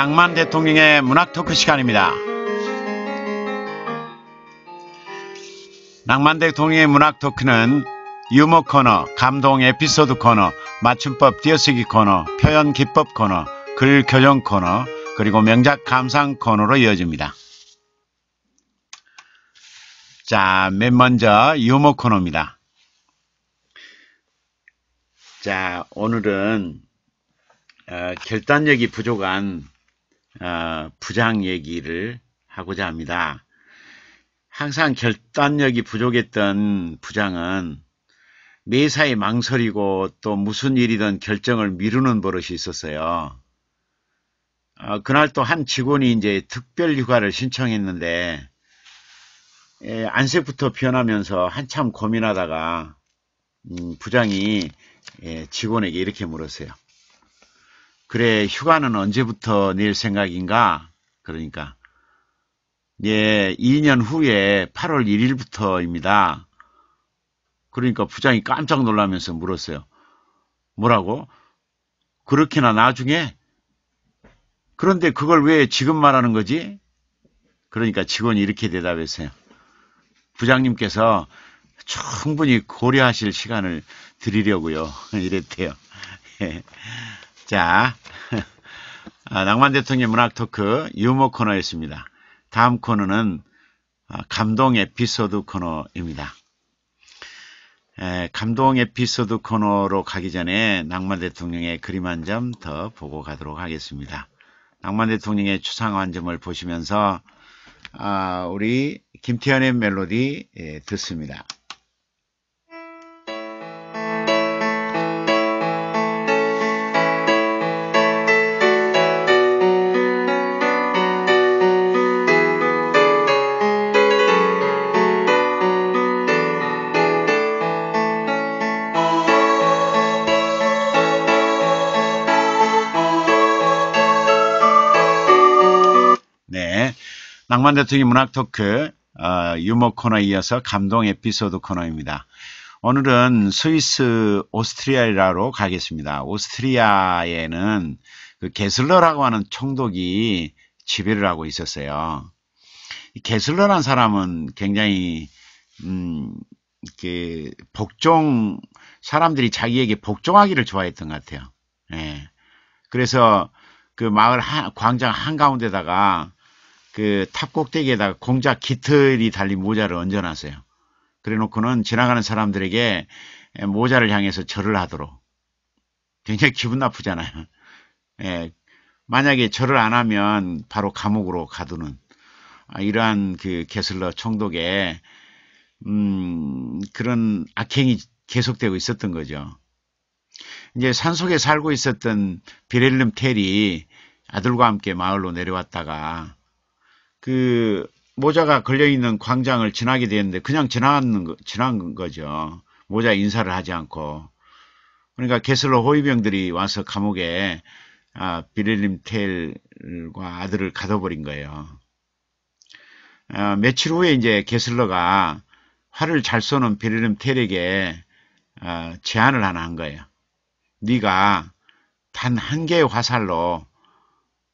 낭만 대통령의 문학 토크 시간입니다. 낭만 대통령의 문학 토크는 유머 코너, 감동 에피소드 코너, 맞춤법 띄어쓰기 코너, 표현 기법 코너, 글 교정 코너, 그리고 명작 감상 코너로 이어집니다. 자, 맨 먼저 유머 코너입니다. 자, 오늘은 어, 결단력이 부족한 어, 부장 얘기를 하고자 합니다. 항상 결단력이 부족했던 부장은 매사에 망설이고 또 무슨 일이든 결정을 미루는 버릇이 있었어요. 어, 그날 또 한 직원이 이제 특별 휴가를 신청했는데 예, 안색부터 변하면서 한참 고민하다가 음, 부장이 예, 직원에게 이렇게 물었어요. 그래, 휴가는 언제부터 낼 생각인가? 그러니까. 예, 2년 후에 8월 1일부터입니다. 그러니까 부장이 깜짝 놀라면서 물었어요. 뭐라고? 그렇게나 나중에? 그런데 그걸 왜 지금 말하는 거지? 그러니까 직원이 이렇게 대답했어요. 부장님께서 충분히 고려하실 시간을 드리려고요. 이랬대요. 예. 자, 아, 낭만 대통령 문학 토크 유머 코너였습니다. 다음 코너는 아, 감동 에피소드 코너입니다. 에, 감동 에피소드 코너로 가기 전에 낭만 대통령의 그림 한 점 더 보고 가도록 하겠습니다. 낭만 대통령의 추상 한 점을 보시면서 아, 우리 김태현의 멜로디 예, 듣습니다. 낭만 대통령 문학 토크 어, 유머 코너에 이어서 감동 에피소드 코너입니다. 오늘은 스위스 오스트리아로 라 가겠습니다. 오스트리아에는 그 게슬러라고 하는 총독이 지배를 하고 있었어요. 게슬러란 사람은 굉장히 음, 이렇게 복종 사람들이 자기에게 복종하기를 좋아했던 것 같아요. 예. 그래서 그 마을 한, 광장 한 가운데다가 그탑 꼭대기에다가 공작 깃털이 달린 모자를 얹어놨어요. 그래놓고는 지나가는 사람들에게 모자를 향해서 절을 하도록 굉장히 기분 나쁘잖아요. 예, 만약에 절을 안 하면 바로 감옥으로 가두는 아, 이러한 그 게슬러 총독의 음, 그런 악행이 계속되고 있었던 거죠. 이제 산속에 살고 있었던 비렐름 텔이 아들과 함께 마을로 내려왔다가 그 모자가 걸려있는 광장을 지나게 되는데 그냥 지나는 거, 지난 거죠. 모자 인사를 하지 않고. 그러니까 게슬러 호위병들이 와서 감옥에 아, 비렐림 테일과 아들을 가둬버린 거예요. 아, 며칠 후에 이제 게슬러가 활을 잘 쏘는 비렐림 테일에게 아, 제안을 하나 한 거예요. 네가 단 한 개의 화살로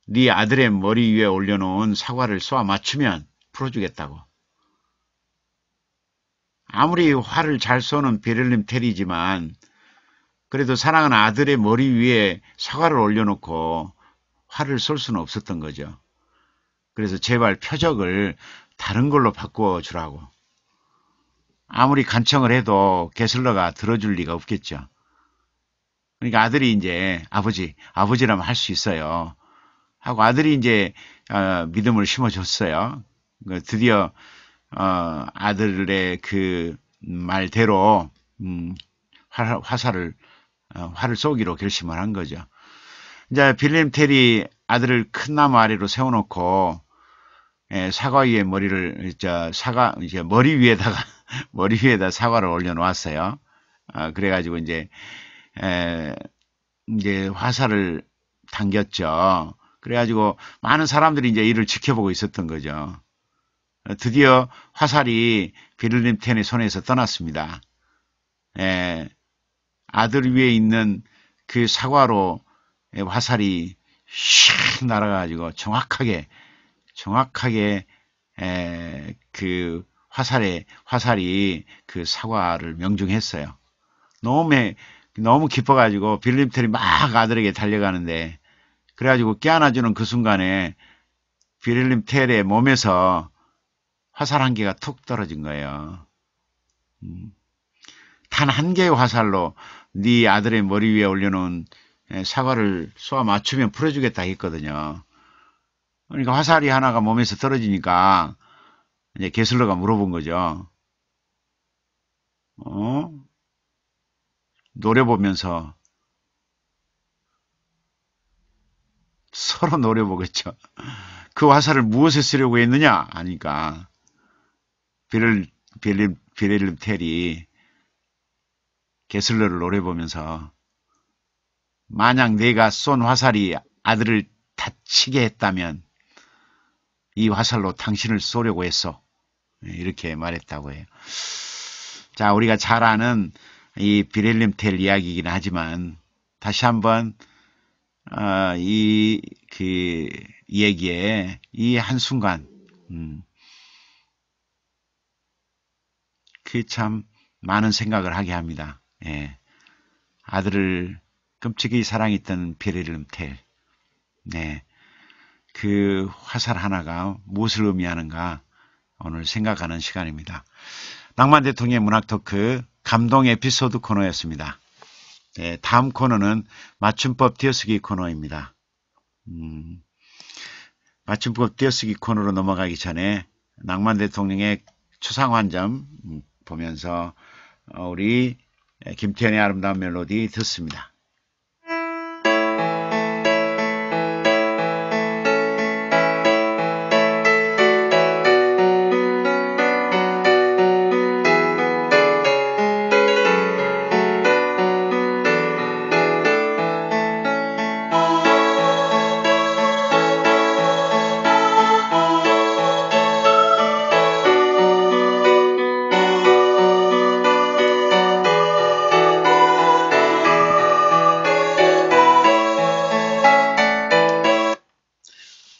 네 아들의 머리 위에 올려놓은 사과를 쏘아 맞추면 풀어주겠다고. 아무리 화를 잘 쏘는 베를린 테리지만 그래도 사랑은 아들의 머리 위에 사과를 올려놓고 화를 쏠 수는 없었던 거죠. 그래서 제발 표적을 다른 걸로 바꾸어 주라고. 아무리 간청을 해도 게슬러가 들어줄 리가 없겠죠. 그러니까 아들이 이제 아버지, 아버지라면 할 수 있어요. 하고 아들이 이제 어, 믿음을 심어줬어요. 그 드디어 어, 아들의 그 말대로 음, 화, 화살을 어, 화를 쏘기로 결심을 한 거죠. 이제 빌렘 테리 아들을 큰 나무 아래로 세워놓고 에, 예, 사과 위에 머리를 저 사과 이제 머리 위에다가 머리 위에다 사과를 올려놓았어요. 아, 그래가지고 이제 에, 이제 화살을 당겼죠. 그래가지고 많은 사람들이 이제 이를 지켜보고 있었던 거죠. 드디어 화살이 비를린텐의 손에서 떠났습니다. 에, 예, 아들 위에 있는 그 사과로 예, 화살이 슉 날아가지고 정확하게 정확하게 에, 예, 그 화살에 화살이 그 사과를 명중했어요. 너무 너무 기뻐가지고 빌림텔이 막 아들에게 달려가는데 그래가지고 깨어나주는그 순간에 비렐림 텔의 몸에서 화살 한 개가 툭 떨어진 거예요. 음. 단한 개의 화살로 네 아들의 머리 위에 올려놓은 예, 사과를 쏘아 맞추면 풀어주겠다 했거든요. 그러니까 화살이 하나가 몸에서 떨어지니까 이제 게슬러가 물어본 거죠. 어? 노려보면서 서로 노려보겠죠. 그 화살을 무엇에 쓰려고 했느냐 하니까 비렐, 비렐, 비렐름 텔이 게슬러를 노려보면서 만약 내가 쏜 화살이 아들을 다치게 했다면 이 화살로 당신을 쏘려고 했어. 예, 이렇게 말했다고 해요. 자, 우리가 잘 아는 이 비렐름 텔 이야기이긴 하지만 다시 한번 아, 이, 그, 얘기에, 이 한순간, 음, 그참 많은 생각을 하게 합니다. 예. 아들을 끔찍이 사랑했던 베레름텔. 네. 그 화살 하나가 무엇을 의미하는가 오늘 생각하는 시간입니다. 낭만 대통령의 문학 토크 감동 에피소드 코너였습니다. 네, 다음 코너는 맞춤법 띄어쓰기 코너입니다. 음, 맞춤법 띄어쓰기 코너로 넘어가기 전에 낭만 대통령의 추상 환점 음, 보면서 어, 우리 김태현의 아름다운 멜로디 듣습니다.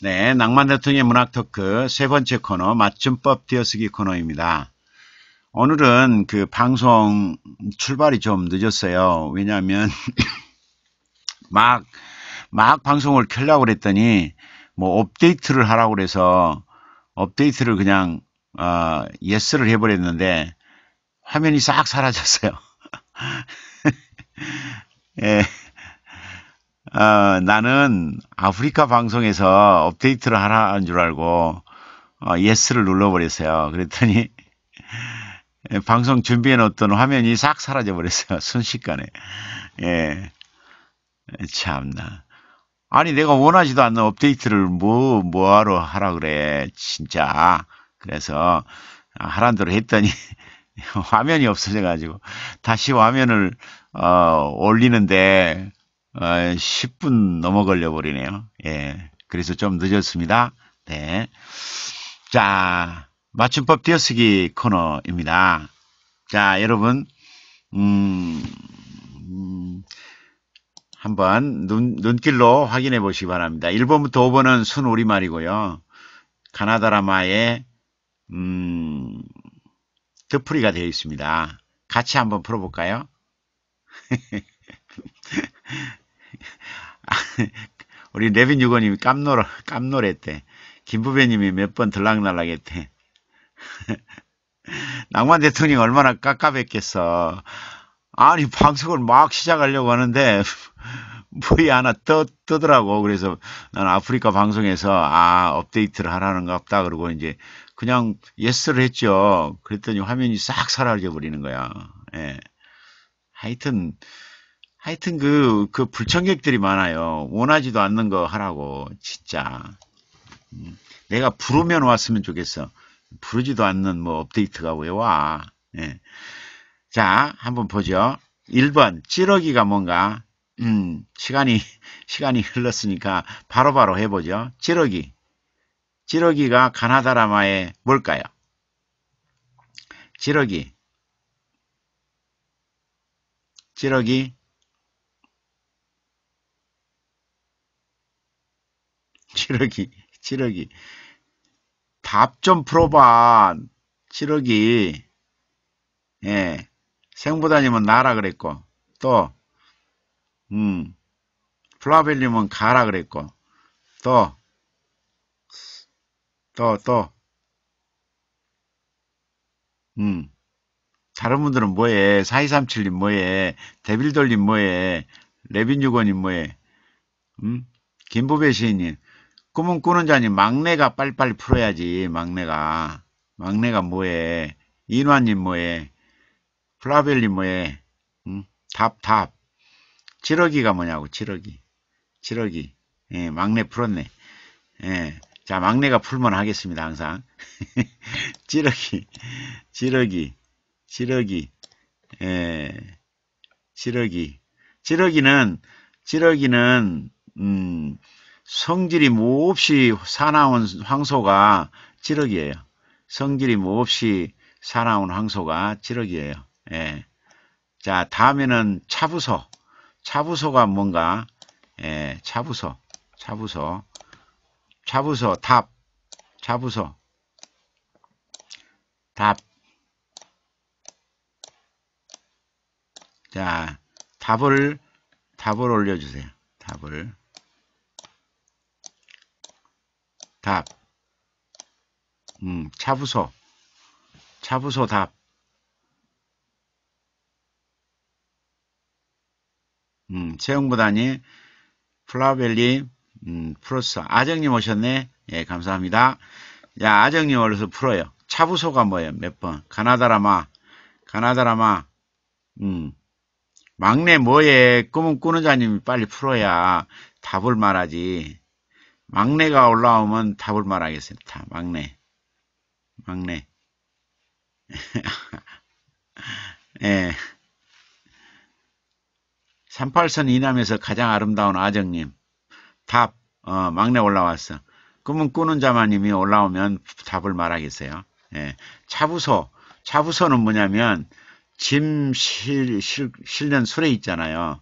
네, 낭만 대통령의 문학 토크 세 번째 코너 맞춤법 띄어쓰기 코너입니다. 오늘은 그 방송 출발이 좀 늦었어요. 왜냐하면 막, 막 방송을 켜려고 그랬더니 뭐 업데이트를 하라고 그래서 업데이트를 그냥 어, 예스를 해버렸는데 화면이 싹 사라졌어요. 예. 어, 나는 아프리카 방송에서 업데이트를 하라 는줄 알고 어, 예스를 눌러버렸어요. 그랬더니 방송 준비해 놓던 화면이 싹 사라져 버렸어요. 순식간에. 예. 참나. 아니 내가 원하지도 않는 업데이트를 뭐 뭐하러 하라 그래. 진짜. 그래서 하란 대로 했더니 화면이 없어져 가지고 다시 화면을 어, 올리는데 아, 10분 넘어 걸려 버리네요. 예. 그래서 좀 늦었습니다. 네. 자, 맞춤법 띄어쓰기 코너입니다. 자, 여러분, 음, 음 한번 눈, 눈길로 확인해 보시기 바랍니다. 1번부터 5번은 순 우리말이고요. 가나다라마의 음, 뜻풀이가 되어 있습니다. 같이 한번 풀어볼까요? 우리 레빈 유건님이 깜놀, 깜놀했대. 김부배님이 몇 번 들락날락했대. 낭만 대통령이 얼마나 깝깝했겠어. 아니, 방송을 막 시작하려고 하는데, 뭐이 하나 떠, 뜨더라고. 그래서 난 아프리카 방송에서, 아, 업데이트를 하라는 거 없다. 그러고 이제 그냥 예스를 했죠. 그랬더니 화면이 싹 사라져 버리는 거야. 예. 하여튼, 하여튼 그, 그 불청객들이 많아요. 원하지도 않는 거 하라고, 진짜. 음, 내가 부르면 왔으면 좋겠어. 부르지도 않는 뭐 업데이트가 왜 와. 예. 자, 한번 보죠. 1번, 찌러기가 뭔가, 음, 시간이, 시간이 흘렀으니까 바로바로 바로 해보죠. 찌러기. 찌러기가 가나다라마의 뭘까요? 찌러기. 찌러기. 7억이 7억이 답 좀 풀어봐. 7억이 예. 생부다님은 나라 그랬고, 또, 음, 플라벨님은 가라 그랬고, 또, 또, 또, 음, 다른 분들은 뭐해? 4237님 뭐해? 데빌돌님 뭐해? 레빈유건님 뭐해? 음, 김보배 시인님, 꿈은 꾸는 자니 막내가 빨리빨리 풀어야지 막내가 막내가 뭐해 인화님 뭐해 플라벨님 뭐해 응? 답답 지러기가 뭐냐고 지러기 지러기 예, 막내 풀었네 예. 자 막내가 풀면 하겠습니다 항상 지러기 지러기 지러기 예. 지러기 지러기는 지러기는 음 성질이 몹시 사나운 황소가 찌르기예요. 성질이 몹시 사나운 황소가 찌르기예요. 예. 자 다음에는 차부소. 차부소가 뭔가 예, 차부소. 차부소. 차부소 답. 차부소. 답. 자, 답을 답을 올려주세요. 답을. 답. 음, 차부서. 차부서 답. 음, 채용보단이 플라벨리 음, 풀었어. 아정님 오셨네. 예, 감사합니다. 야, 아정님 어려서 풀어요. 차부소가 뭐예요? 몇 번? 가나다라마. 가나다라마. 음. 막내 뭐에 꿈은 꾸는 자님이 빨리 풀어야 답을 말하지. 막내가 올라오면 답을 말하겠습니다. 막내. 막내. 예. 38선 이남에서 가장 아름다운 아정님. 답, 어, 막내 올라왔어. 꿈은 꾸는 자마님이 올라오면 답을 말하겠어요. 예. 차부소. 차부소는 뭐냐면, 짐, 실, 실, 실는 수레 있잖아요.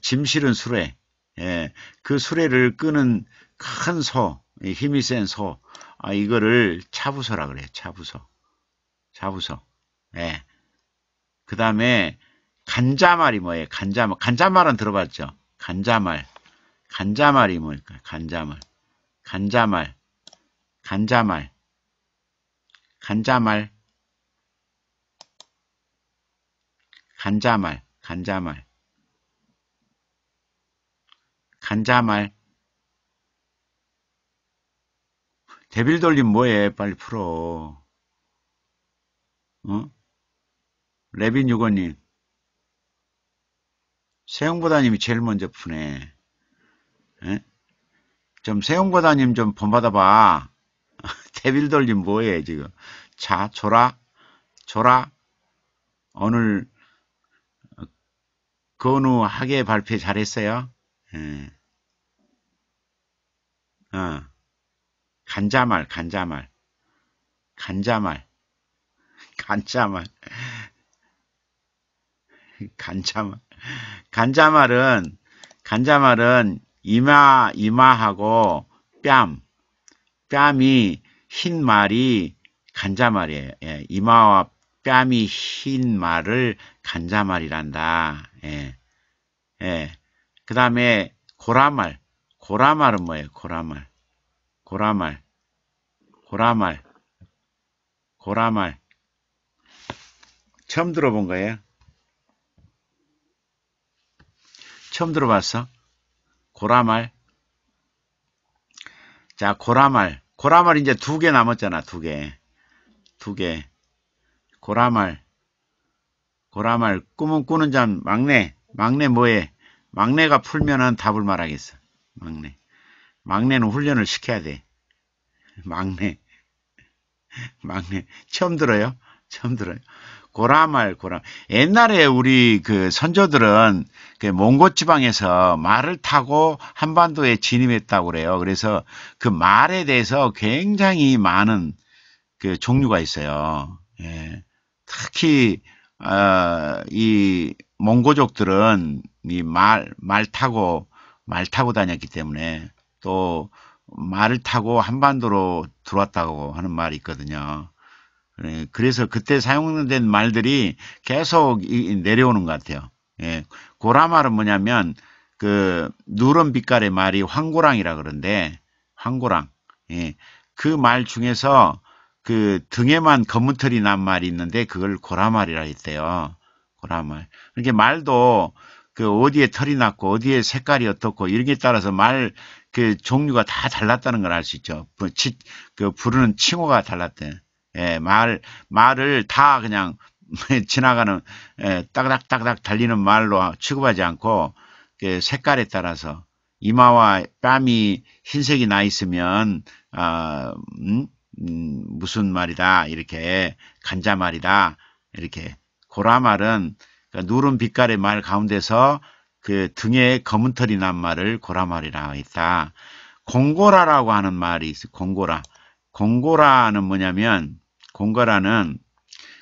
짐 실은 수레. 예. 그 수레를 끄는 큰 소, 힘이 센 소, 아, 이거를 차부서라 그래요. 차부서차부서 예. 그 다음에 간자말이 뭐예요? 간자말. 간자말은 들어봤죠? 간자말. 간자말이 뭘까요? 간자말. 간자말. 간자말. 간자말. 간자말. 간자말. 간자말. 데빌 돌림 뭐해? 빨리 풀어. 어? 레빈 유건님. 세용보다님이 제일 먼저 푸네. 에? 예? 좀 세용보다님 좀 본받아봐. 데빌 돌림 뭐해 지금. 자 줘라. 줘라. 오늘 건우 하계 발표 잘했어요. 예. 어. 간자말, 간자말, 간자말, 간자말, 간자말, 간자말은 간자말은 이마 이마하고 뺨, 뺨이 흰 말이 간자말이에요. 예, 이마와 뺨이 흰 말을 간자말이란다. 예, 예. 그 다음에 고라말, 고라말은 뭐예요? 고라말. 고라말, 고라말, 고라말. 처음 들어본 거예요? 처음 들어봤어? 고라말. 자, 고라말. 고라말 이제 두 개 남았잖아, 두 개. 두 개. 고라말. 고라말. 꿈은 꾸는 잔, 막내. 막내 뭐해? 막내가 풀면은 답을 말하겠어. 막내. 막내는 훈련을 시켜야 돼. 막내. 막내. 처음 들어요? 처음 들어요. 고라말, 고라 옛날에 우리 그 선조들은 그 몽고 지방에서 말을 타고 한반도에 진입했다고 그래요. 그래서 그 말에 대해서 굉장히 많은 그 종류가 있어요. 예. 특히 어, 이 몽고족들은 이 말, 말 타고 말 타고 다녔기 때문에 또 말을 타고 한반도로 들어왔다고 하는 말이 있거든요. 그래서 그때 사용된 말들이 계속 내려오는 것 같아요. 예. 고라 말은 뭐냐면 그 누런 빛깔의 말이 황고랑이라 그러는데 황고랑. 예. 그 말 중에서 그 등에만 검은 털이 난 말이 있는데 그걸 고라 말이라 했대요. 고라 말. 이렇게 그러니까 말도 그 어디에 털이 났고 어디에 색깔이 어떻고 이런 게 따라서 말 그 종류가 다 달랐다는 걸 알 수 있죠. 그 부르는 칭호가 달랐대. 예, 말 말을 다 그냥 지나가는 예, 따닥따닥 달리는 말로 취급하지 않고 그 색깔에 따라서 이마와 뺨이 흰색이 나 있으면 아, 음, 음, 무슨 말이다 이렇게 간자 말이다 이렇게 고라 말은 그러니까 누른 빛깔의 말 가운데서 그 등에 검은 털이 난 말을 고라말이라고 했다. 공고라라고 하는 말이 있어. 요 공고라. 공고라는 뭐냐면 공고라는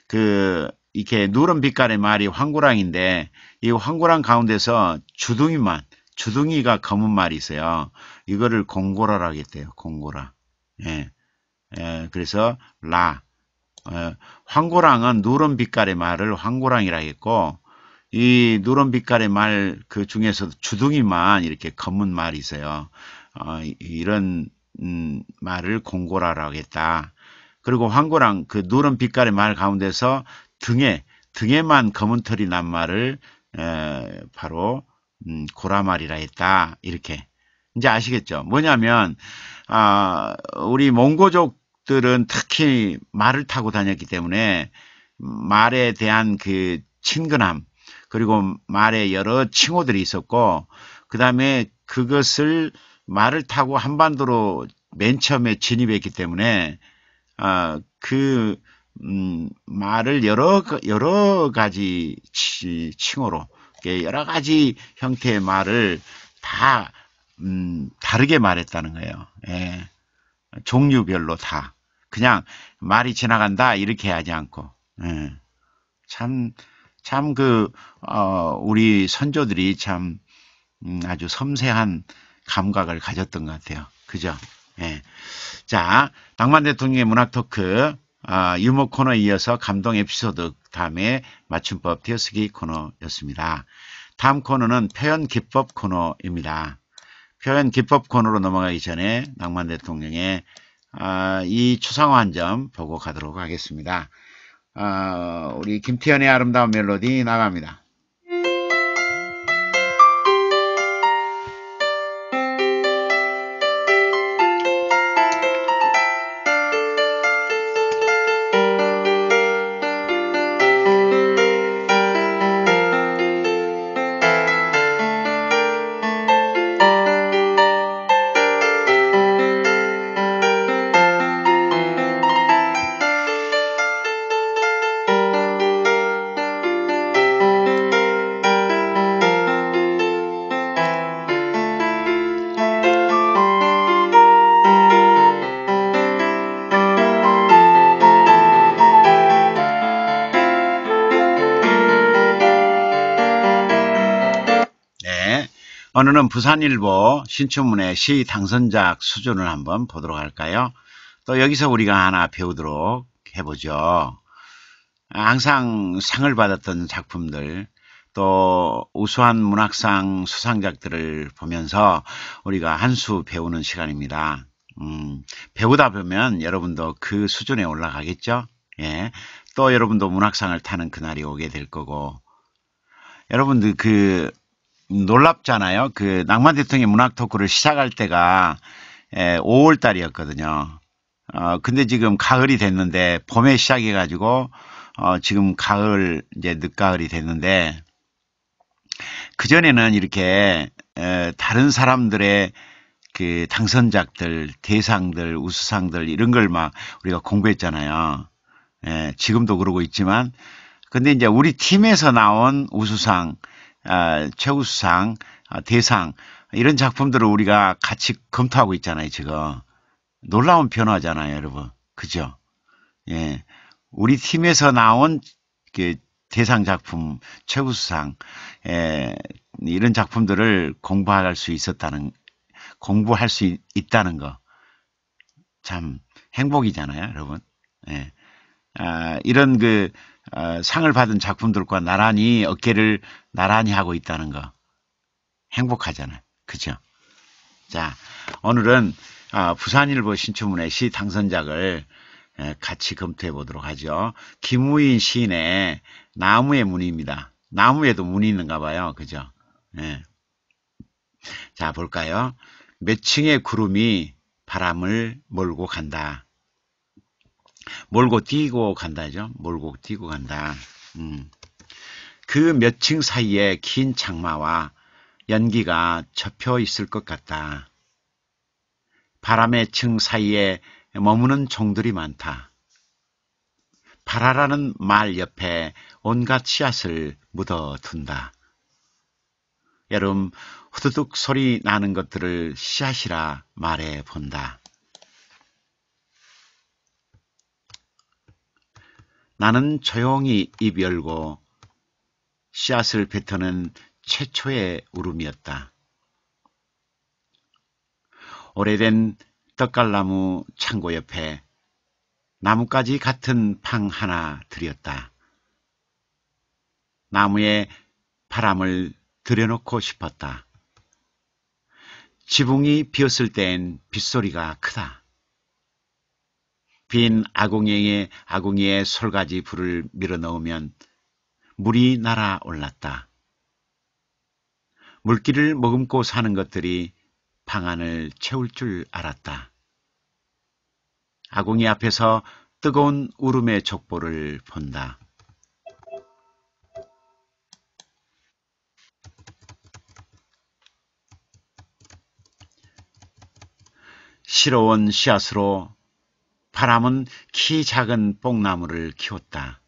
그 이렇게 누런 빛깔의 말이 황고랑인데 이 황고랑 가운데서 주둥이만 주둥이가 검은 말이 있어요. 이거를 공고라라고 했대요. 공고라. 예. 예 그래서 라. 예, 어, 황고랑은 누런 빛깔의 말을 황고랑이라 했고 이 노란 빛깔의 말 그 중에서도 주둥이만 이렇게 검은 말이 있어요. 어, 이런 음, 말을 공고라고 라했다 그리고 황고랑 그 노란 빛깔의 말 가운데서 등에 등에만 검은 털이 난 말을 에, 바로 음, 고라말이라 했다. 이렇게 이제 아시겠죠? 뭐냐면 아, 우리 몽고족들은 특히 말을 타고 다녔기 때문에 말에 대한 그 친근함 그리고 말에 여러 칭호들이 있었고 그 다음에 그것을 말을 타고 한반도로 맨 처음에 진입했기 때문에 어, 그 음, 말을 여러 여러 가지 치, 칭호로 여러 가지 형태의 말을 다 음, 다르게 말했다는 거예요. 예. 종류별로 다 그냥 말이 지나간다 이렇게 하지 않고 예. 참. 참 그, 어, 우리 선조들이 참 음, 아주 섬세한 감각을 가졌던 것 같아요. 그죠? 예. 자, 박만 대통령의 문학 토크, 어, 유머 코너에 이어서 감동 에피소드, 다음에 맞춤법 띄어쓰기 코너였습니다. 다음 코너는 표현 기법 코너입니다. 표현 기법 코너로 넘어가기 전에 낭만 대통령의 어, 이 추상화 한 점 보고 가도록 하겠습니다. 어, 우리 김태현의 아름다운 멜로디 나갑니다. 오늘은 부산일보 신춘문예 시 당선작 수준을 한번 보도록 할까요? 또 여기서 우리가 하나 배우도록 해보죠. 항상 상을 받았던 작품들 또 우수한 문학상 수상작들을 보면서 우리가 한 수 배우는 시간입니다. 음, 배우다 보면 여러분도 그 수준에 올라가겠죠? 예. 또 여러분도 문학상을 타는 그날이 오게 될 거고 여러분들 그 놀랍잖아요. 그 낭만 대통령 의 문학 토크를 시작할 때가 5월 달이었거든요. 어, 근데 지금 가을이 됐는데 봄에 시작해가지고 어, 지금 가을 이제 늦가을이 됐는데 그 전에는 이렇게 에, 다른 사람들의 그 당선작들, 대상들, 우수상들 이런 걸 막 우리가 공부했잖아요. 예, 지금도 그러고 있지만 근데 이제 우리 팀에서 나온 우수상 아, 최우수상, 아, 대상 이런 작품들을 우리가 같이 검토하고 있잖아요. 지금 놀라운 변화잖아요, 여러분. 그죠? 예, 우리 팀에서 나온 그 대상 작품, 최우수상 예, 이런 작품들을 공부할 수 있었다는 공부할 수 있, 있다는 거 참 행복이잖아요, 여러분. 예. 아, 이런 그 어, 상을 받은 작품들과 나란히 어깨를 나란히 하고 있다는 거 행복하잖아요. 그죠? 자, 오늘은 어, 부산일보 신춘문예 시 당선작을 에, 같이 검토해 보도록 하죠. 김우인 시인의 나무의 문입니다 나무에도 문이 있는가 봐요. 그죠? 예. 자, 볼까요? 몇 층의 구름이 바람을 몰고 간다. 몰고 뛰고 간다죠. 몰고 뛰고 간다. 음. 그몇 층 사이에 긴 장마와 연기가 접혀 있을 것 같다. 바람의 층 사이에 머무는 종들이 많다. 바라라는 말 옆에 온갖 씨앗을 묻어둔다. 여름 후두둑 소리 나는 것들을 씨앗이라 말해 본다. 나는 조용히 입 열고 씨앗을 뱉어낸 최초의 울음이었다. 오래된 떡갈나무 창고 옆에 나뭇가지 같은 팡 하나 들였다. 나무에 바람을 들여놓고 싶었다. 지붕이 비었을 땐 빗소리가 크다. 빈 아궁이에 아궁이에 솔가지 불을 밀어넣으면 물이 날아올랐다. 물기를 머금고 사는 것들이 방 안을 채울 줄 알았다. 아궁이 앞에서 뜨거운 울음의 족보를 본다. 실어온 씨앗으로 바람은 키 작은 뽕나무를 키웠다.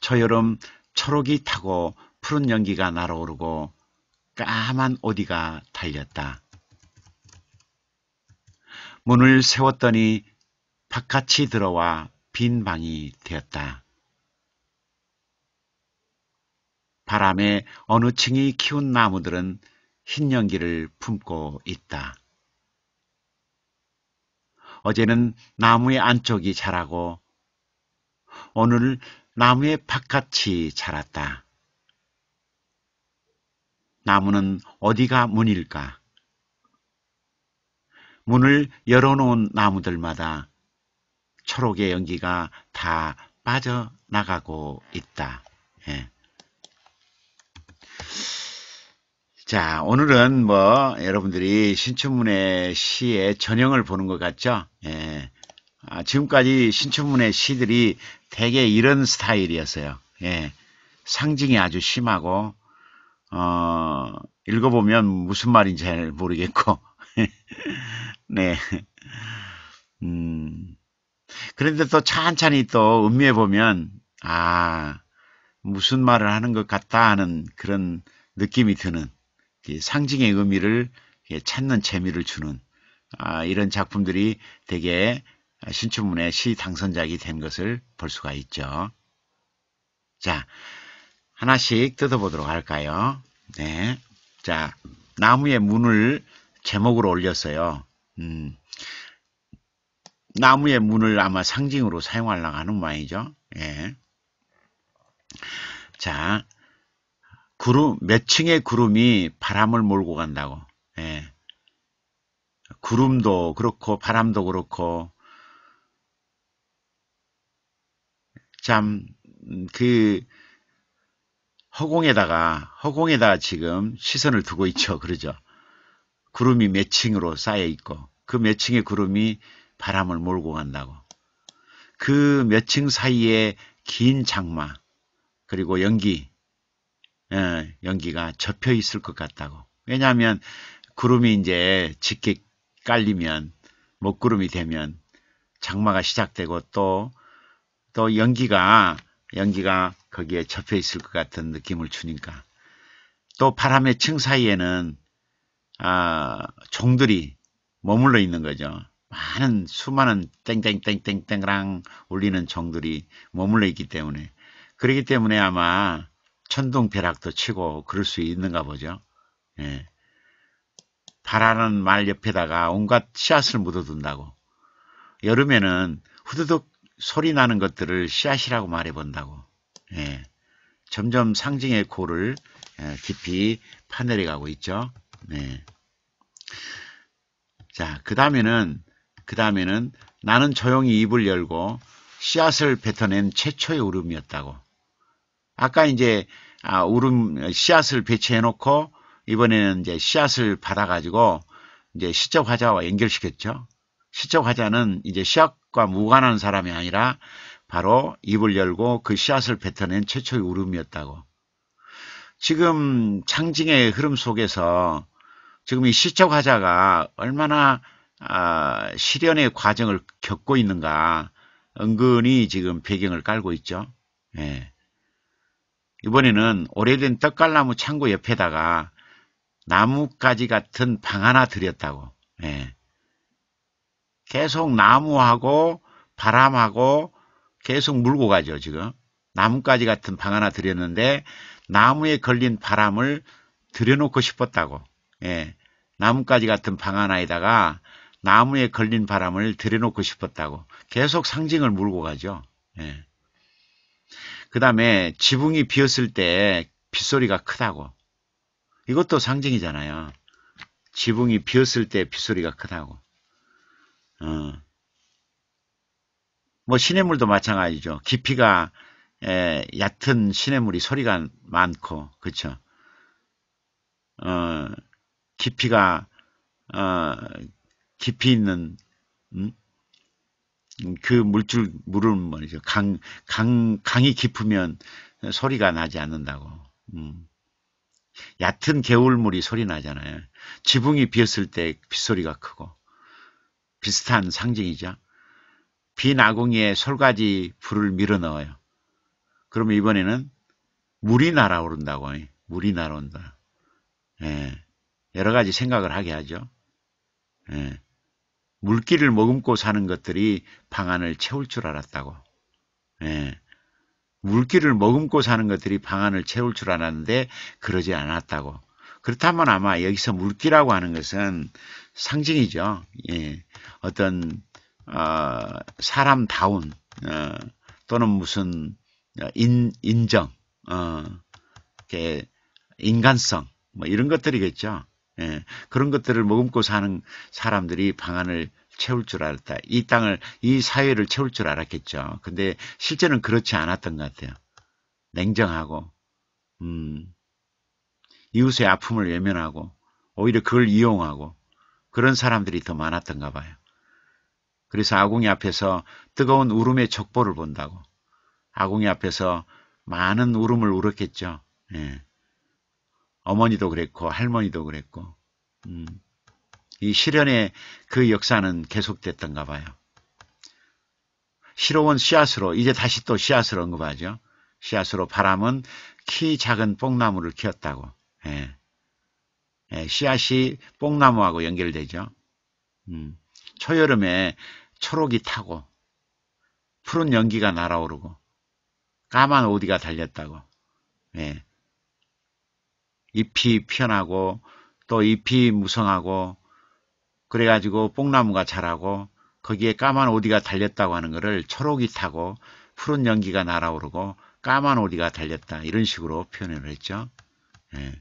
저여름 초록이 타고 푸른 연기가 날아오르고 까만 오디가 달렸다. 문을 세웠더니 바깥이 들어와 빈 방이 되었다. 바람에 어느 층이 키운 나무들은 흰 연기를 품고 있다. 어제는 나무의 안쪽이 자라고 오늘 나무의 바깥이 자랐다. 나무는 어디가 문일까? 문을 열어놓은 나무들마다 초록의 연기가 다 빠져나가고 있다. 예. 자, 오늘은 뭐 여러분들이 신춘문예 시의 전형을 보는 것 같죠? 예. 아, 지금까지 신춘문예 시들이 대개 이런 스타일이었어요. 예. 상징이 아주 심하고 어, 읽어보면 무슨 말인지 잘 모르겠고 네. 음. 그런데 또 찬찬히 또 음미해 보면 아 무슨 말을 하는 것 같다 하는 그런 느낌이 드는 상징의 의미를 찾는 재미를 주는 아, 이런 작품들이 대개 신춘문예 시 당선작이 된 것을 볼 수가 있죠. 자, 하나씩 뜯어보도록 할까요? 네. 자, 나무의 문을 제목으로 올렸어요. 음, 나무의 문을 아마 상징으로 사용하려고 하는 모양이죠. 예. 자, 구름, 몇 층의 구름이 바람을 몰고 간다고. 예. 구름도 그렇고, 바람도 그렇고, 참, 그, 허공에다가, 허공에다 지금 시선을 두고 있죠. 그러죠. 구름이 몇 층으로 쌓여 있고, 그 몇 층의 구름이 바람을 몰고 간다고. 그 몇 층 사이에 긴 장마, 그리고 연기, 예, 연기가 접혀 있을 것 같다고. 왜냐하면 구름이 이제 짙게 깔리면 목구름이 되면 장마가 시작되고 또 또 연기가 연기가 거기에 접혀 있을 것 같은 느낌을 주니까 또 바람의 층 사이에는 아, 종들이 머물러 있는 거죠. 많은 수많은 땡땡땡땡땡랑 울리는 종들이 머물러 있기 때문에 그렇기 때문에 아마 천둥벼락도 치고 그럴 수 있는가 보죠. 예. 바라는 말 옆에다가 온갖 씨앗을 묻어둔다고. 여름에는 후두둑 소리 나는 것들을 씨앗이라고 말해본다고. 예. 점점 상징의 고를 예, 깊이 파내려가고 있죠. 네. 자, 그 다음에는, 그 다음에는 나는 조용히 입을 열고 씨앗을 뱉어낸 최초의 울음이었다고. 아까 이제 아, 울음 씨앗을 배치해 놓고 이번에는 이제 씨앗을 받아 가지고 이제 시적 화자와 연결시켰죠. 시적 화자는 이제 씨앗과 무관한 사람이 아니라 바로 입을 열고 그 씨앗을 뱉어낸 최초의 울음이었다고. 지금 창징의 흐름 속에서 지금 이 시적 화자가 얼마나 아, 실현의 과정을 겪고 있는가 은근히 지금 배경을 깔고 있죠. 예. 이번에는 오래된 떡갈나무 창고 옆에다가 나뭇가지 같은 방 하나 들였다고. 예. 계속 나무하고 바람하고 계속 물고 가죠, 지금. 나뭇가지 같은 방 하나 들였는데 나무에 걸린 바람을 들여놓고 싶었다고. 예. 나뭇가지 같은 방 하나에다가 나무에 걸린 바람을 들여놓고 싶었다고. 계속 상징을 물고 가죠. 예. 그 다음에 지붕이 비었을 때 빗소리가 크다고. 이것도 상징이잖아요. 지붕이 비었을 때 빗소리가 크다고. 어. 뭐 시냇물도 마찬가지죠. 깊이가 에, 얕은 시냇물이 소리가 많고 그쵸. 어, 깊이가 어, 깊이 있는 음? 그 물줄 물은 말이죠. 강, 강, 강이 깊으면 소리가 나지 않는다고. 음. 얕은 개울물이 소리 나잖아요. 지붕이 비었을 때 빗소리가 크고 비슷한 상징이죠. 비나궁에 솔가지 불을 밀어넣어요. 그러면 이번에는 물이 날아오른다고. 물이 날아온다. 예. 여러 가지 생각을 하게 하죠. 예. 물기를 머금고 사는 것들이 방안을 채울 줄 알았다고. 예. 물기를 머금고 사는 것들이 방안을 채울 줄 알았는데 그러지 않았다고. 그렇다면 아마 여기서 물기라고 하는 것은 상징이죠. 예. 어떤 어, 사람다운 어, 또는 무슨 인, 인정, 어, 인간성 뭐 이런 것들이겠죠. 예, 그런 것들을 머금고 사는 사람들이 방안을 채울 줄 알았다. 이 땅을, 이 사회를 채울 줄 알았겠죠. 근데 실제는 그렇지 않았던 것 같아요. 냉정하고, 음, 이웃의 아픔을 외면하고, 오히려 그걸 이용하고, 그런 사람들이 더 많았던가 봐요. 그래서 아궁이 앞에서 뜨거운 울음의 촉보를 본다고. 아궁이 앞에서 많은 울음을 울었겠죠. 예. 어머니도 그랬고 할머니도 그랬고 음, 이 시련의 그 역사는 계속됐던가 봐요. 실어온 씨앗으로 이제 다시 또 씨앗으로 언급하죠. 씨앗으로 바람은 키 작은 뽕나무를 키웠다고. 예. 예, 씨앗이 뽕나무하고 연결되죠. 음, 초여름에 초록이 타고 푸른 연기가 날아오르고 까만 오디가 달렸다고. 예. 잎이 편하고 또 잎이 무성하고 그래가지고 뽕나무가 자라고 거기에 까만 오디가 달렸다고 하는 것을 초록이 타고 푸른 연기가 날아오르고 까만 오디가 달렸다 이런 식으로 표현을 했죠. 예.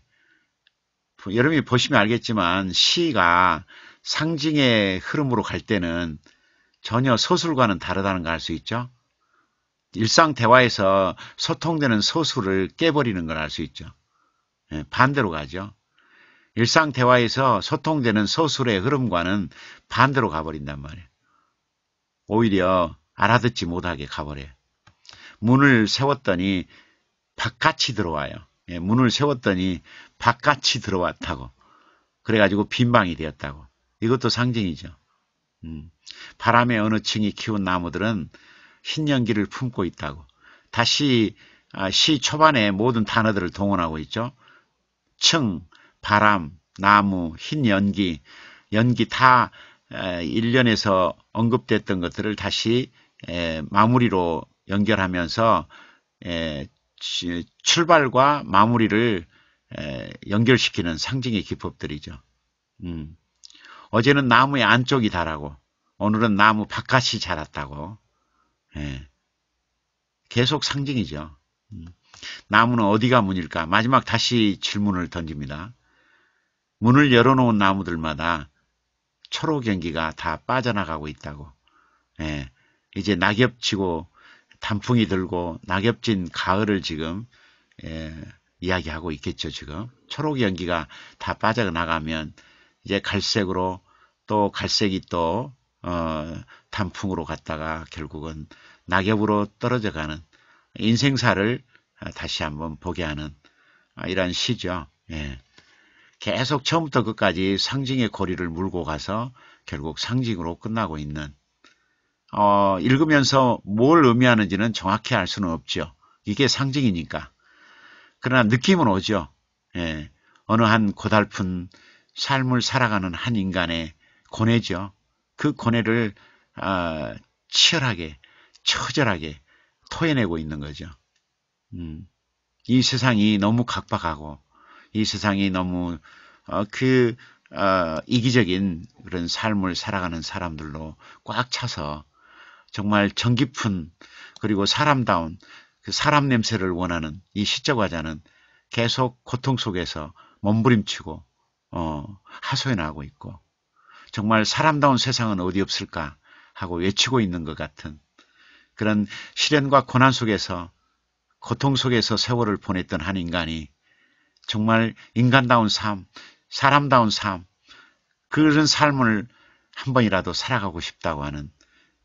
여러분이 보시면 알겠지만 시가 상징의 흐름으로 갈 때는 전혀 서술과는 다르다는 걸 알 수 있죠. 일상 대화에서 소통되는 서술을 깨버리는 걸 알 수 있죠. 예, 반대로 가죠. 일상 대화에서 소통되는 서술의 흐름과는 반대로 가버린단 말이에요. 오히려 알아듣지 못하게 가버려요. 문을 세웠더니 바깥이 들어와요. 예, 문을 세웠더니 바깥이 들어왔다고. 그래가지고 빈방이 되었다고. 이것도 상징이죠. 음. 바람의 어느 층이 키운 나무들은 흰 연기를 품고 있다고. 다시 아, 시 초반에 모든 단어들을 동원하고 있죠. 층, 바람, 나무, 흰 연기, 연기 다 1년에서 언급됐던 것들을 다시 마무리로 연결하면서 출발과 마무리를 연결시키는 상징의 기법들이죠. 음. 어제는 나무의 안쪽이 달라고 오늘은 나무 바깥이 자랐다고 예. 계속 상징이죠. 음. 나무는 어디가 문일까? 마지막 다시 질문을 던집니다. 문을 열어놓은 나무들마다 초록 경기가 다 빠져나가고 있다고. 예, 이제 낙엽치고 단풍이 들고 낙엽진 가을을 지금 예, 이야기하고 있겠죠 지금. 초록 연기가 다 빠져나가면 이제 갈색으로 또 갈색이 또 어, 단풍으로 갔다가 결국은 낙엽으로 떨어져 가는 인생사를 아, 다시 한번 보게 하는 아, 이런 시죠. 예. 계속 처음부터 끝까지 상징의 고리를 물고 가서 결국 상징으로 끝나고 있는 어, 읽으면서 뭘 의미하는지는 정확히 알 수는 없죠. 이게 상징이니까. 그러나 느낌은 오죠. 예. 어느 한 고달픈 삶을 살아가는 한 인간의 고뇌죠. 그 고뇌를 아, 치열하게 처절하게 토해내고 있는 거죠. 음, 이 세상이 너무 각박하고 이 세상이 너무 어, 그 어, 이기적인 그런 삶을 살아가는 사람들로 꽉 차서 정말 정깊은 그리고 사람다운 그 사람 냄새를 원하는 이 시적 화자는 계속 고통 속에서 몸부림치고 어, 하소연하고 있고 정말 사람다운 세상은 어디 없을까 하고 외치고 있는 것 같은 그런 시련과 고난 속에서 고통 속에서 세월을 보냈던 한 인간이 정말 인간다운 삶, 사람다운 삶, 그런 삶을 한 번이라도 살아가고 싶다고 하는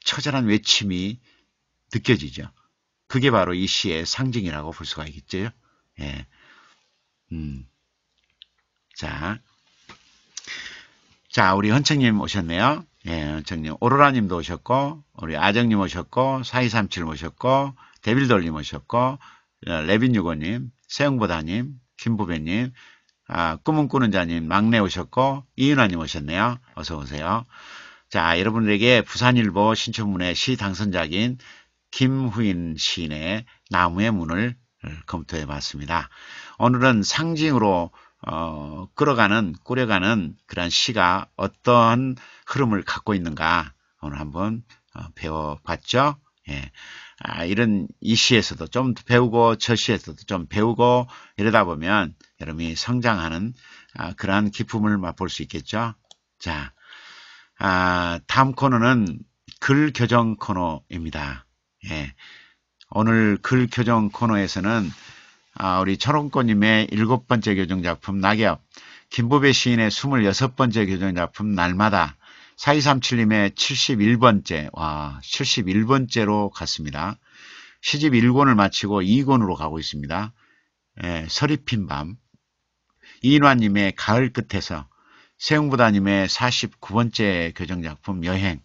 처절한 외침이 느껴지죠. 그게 바로 이 시의 상징이라고 볼 수가 있겠죠. 예. 음. 자. 자, 우리 헌청님 오셨네요. 예, 헌청님. 오로라님도 오셨고, 우리 아정님 오셨고, 4237 오셨고, 데빌돌님 오셨고 예, 레빈 유고님, 세영보다님, 김부배님, 아, 꿈은 꾸는 자님, 막내 오셨고 이윤아님 오셨네요. 어서 오세요. 자, 여러분들에게 부산일보 신춘문의시 당선작인 김후인 시인의 나무의 문을 검토해 봤습니다. 오늘은 상징으로 어, 끌어가는, 꾸려가는 그런 시가 어떤 흐름을 갖고 있는가 오늘 한번 어, 배워봤죠. 예. 아, 이런 이 시에서도 좀 배우고 저 시에서도 좀 배우고 이러다 보면 여러분이 성장하는 아, 그러한 기쁨을 맛볼 수 있겠죠. 자, 아, 다음 코너는 글 교정 코너입니다. 예, 오늘 글 교정 코너에서는 아, 우리 철원권님의 일곱 번째 교정 작품 낙엽, 김보배 시인의 스물여섯 번째 교정 작품 날마다 4237님의 71번째, 와, 71번째로 갔습니다. 시집 1권을 마치고 2권으로 가고 있습니다. 에, 예, 서리 핀 밤. 이인화님의 가을 끝에서, 세웅부다님의 49번째 교정작품 여행,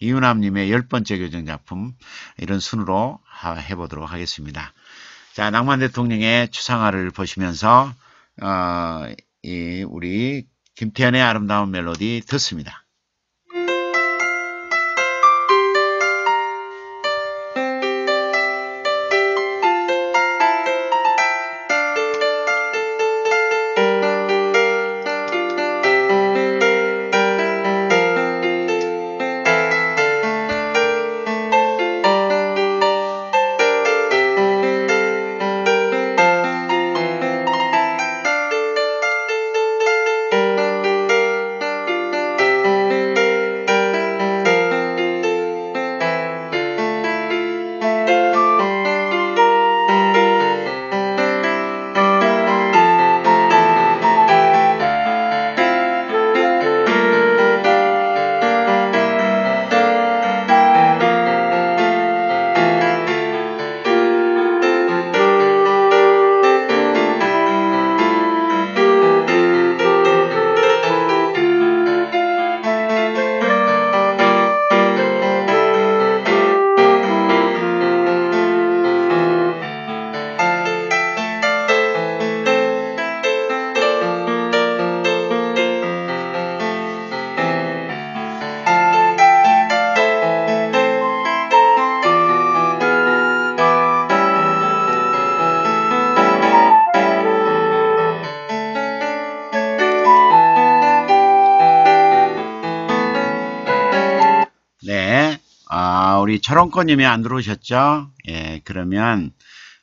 이윤함님의 10번째 교정작품, 이런 순으로 해보도록 하겠습니다. 자, 낭만 대통령의 추상화를 보시면서, 어, 이, 우리 김태현의 아름다운 멜로디 듣습니다. 철원권님이 안 들어오셨죠? 예, 그러면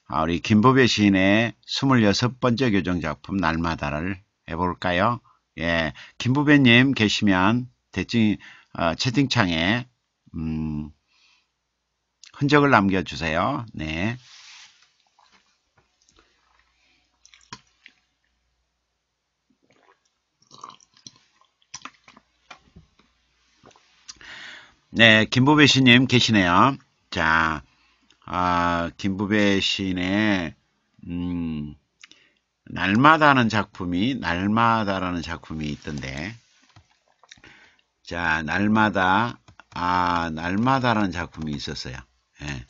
아, 우리 김보배 시인의 26번째 교정작품 날마다를 해볼까요? 예, 김보배님 계시면 대칭, 어, 채팅창에 음, 흔적을 남겨주세요. 네. 네, 김부배 씨님 계시네요. 자, 아, 김부배 씨의 음, 날마다는 작품이 날마다라는 작품이 있던데, 자, 날마다 아, 날마다라는 작품이 있었어요. 예,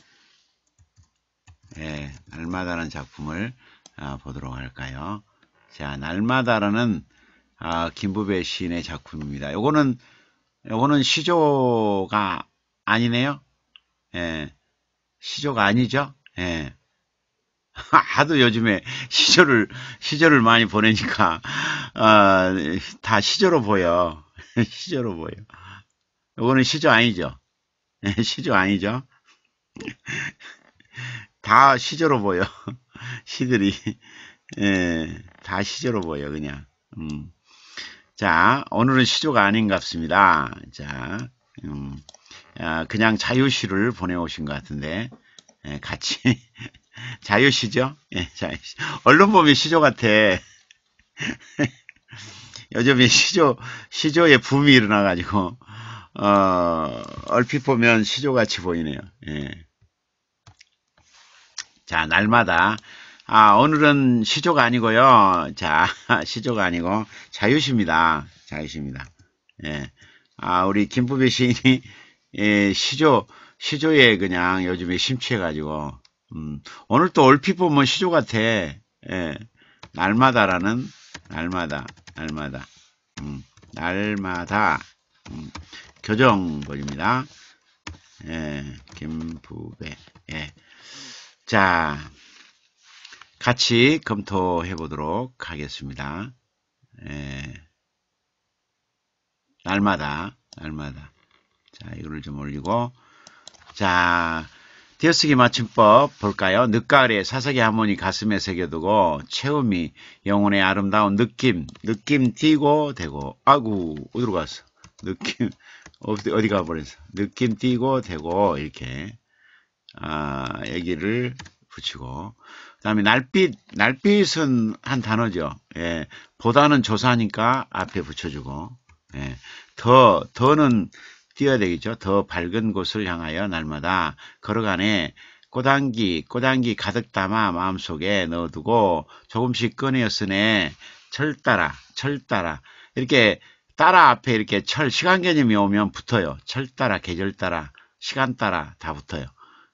예 날마다라는 작품을 아, 보도록 할까요? 자, 날마다라는 아, 김부배 시인의 작품입니다. 요거는 요거는 시조가 아니네요. 예. 시조가 아니죠. 예. 하도 요즘에 시조를 시조를 많이 보내니까 어, 다 시조로 보여. 시조로 보여. 요거는 시조 아니죠. 예, 시조 아니죠. 다 시조로 보여. 시들이 예, 다 시조로 보여 그냥. 음. 자, 오늘은 시조가 아닌 같습니다. 자, 음, 아, 그냥 자유시를 보내오신 것 같은데, 예, 같이. 자유시죠? 예, 자유시. 얼른 보면 시조 같아. 요즘에 시조, 시조의 붐이 일어나가지고, 어, 얼핏 보면 시조같이 보이네요. 예. 자, 날마다 아, 오늘은 시조가 아니고요. 자, 시조가 아니고 자유시입니다. 자유시입니다. 예. 아, 우리 김부배 시인이 예, 시조 시조에 그냥 요즘에 심취해가지고 음, 오늘 또 얼핏 보면 시조 같아. 예, 날마다라는 날마다 날마다 음, 날마다 음, 교정본입니다. 예, 김부배. 예. 자. 같이 검토해 보도록 하겠습니다. 예. 날마다 날마다 자 이거를 좀 올리고 자 띄어쓰기 맞춤법 볼까요? 늦가을에 사석의 하모니 가슴에 새겨두고 체험이 영혼의 아름다운 느낌 느낌 띄고 되고 아구 어디로 갔어? 느낌 어디, 어디 가버렸어? 느낌 띄고 되고 이렇게 아 얘기를 붙이고 다음에 날빛, 날빛은 한 단어죠. 예, 보다는 조사니까 하 앞에 붙여주고, 예, 더, 더는 띄어야 되겠죠. 더 밝은 곳을 향하여 날마다 걸어가네. 꼬당기, 꼬당기 가득 담아 마음속에 넣어두고 조금씩 꺼내었으네철 따라, 철 따라. 이렇게 따라 앞에 이렇게 철, 시간 개념이 오면 붙어요. 철 따라, 계절 따라, 시간 따라 다 붙어요.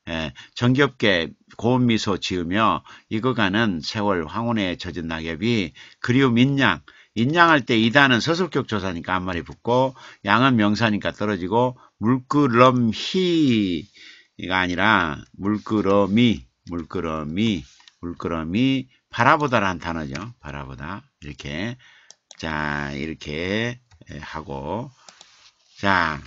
예, 정겹게 고운 미소 지으며 익어가는 세월 황혼에 젖은 낙엽이 그리움 인양, 인양할 때 이단은 서술격 조사니까 앞말리 붙고 양은 명사니까 떨어지고 물끄럼히가 아니라 물끄러미, 물끄러미, 물끄러미 바라보다라는 단어죠. 바라보다 이렇게 자 이렇게 예, 하고 자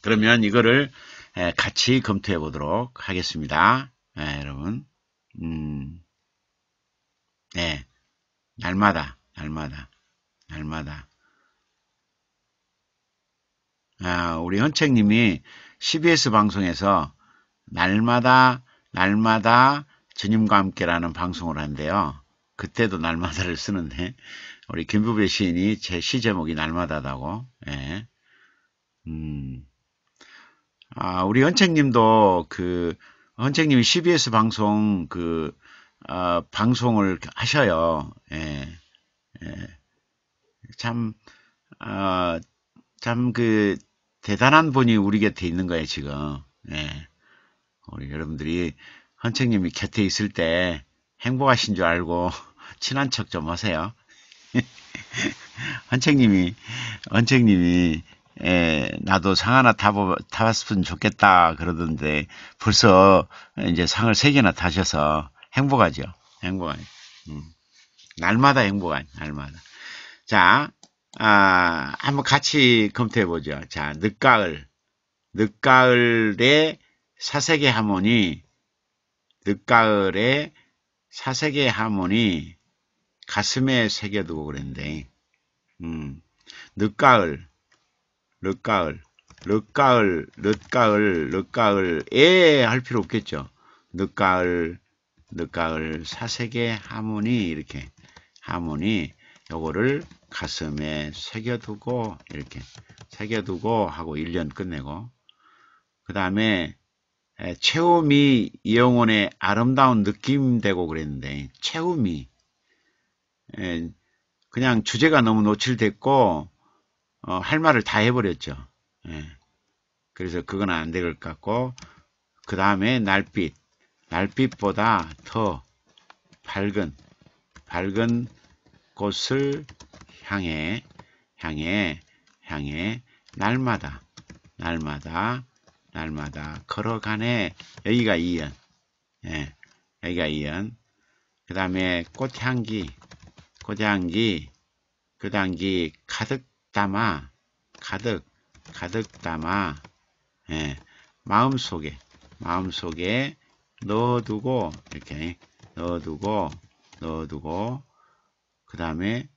그러면 이거를 예, 같이 검토해 보도록 하겠습니다. 네, 여러분, 음, 네, 날마다, 날마다, 날마다. 아, 우리 현책님이 CBS 방송에서 날마다, 날마다 주님과 함께라는 방송을 한대요. 그때도 날마다를 쓰는데 우리 김부배 시인이 제 시 제목이 날마다다고. 예. 음. 아, 우리 현책님도 그 헌책님이 CBS 방송 그 어, 방송을 하셔요. 예, 예. 참, 어, 아, 참그 대단한 분이 우리 곁에 있는 거예요 지금. 예. 우리 여러분들이 헌책님이 곁에 있을 때 행복하신 줄 알고 친한 척 좀 하세요. 헌책님이 헌책님이 에, 예, 나도 상 하나 타보, 타봤으면 좋겠다 그러던데 벌써 이제 상을 세 개나 타셔서 행복하죠. 행복한. 음. 날마다 행복한, 하 날마다. 자, 아, 한번 같이 검토해 보죠. 자, 늦가을. 늦가을의 사색의 하모니, 늦가을의 사색의 하모니 가슴에 새겨두고 그랬는데, 음, 늦가을, 늦가을늦가을늦가을늦가을에할 예 필요 없겠죠. 늦가을늦가을 사색의 하모니 이렇게 하모니 요거를 가슴에 새겨두고 이렇게 새겨두고 하고 1년 끝내고 그 다음에 체험이 이 영혼의 아름다운 느낌 되고 그랬는데 체험이 그냥 주제가 너무 노출됐고 어, 할 말을 다 해버렸죠. 예. 그래서 그건 안 될 것 같고 그 다음에 날빛 날빛보다 더 밝은 밝은 꽃을 향해 향해 향해 날마다 날마다 날마다 걸어가네 여기가 2연 예, 여기가 2연 그 다음에 꽃향기 꽃향기 그당기 가득 담아 가득 가득 담아 예, 마음속에 마음속에 넣어두고 이렇게 넣어두고 넣어두고 그 다음에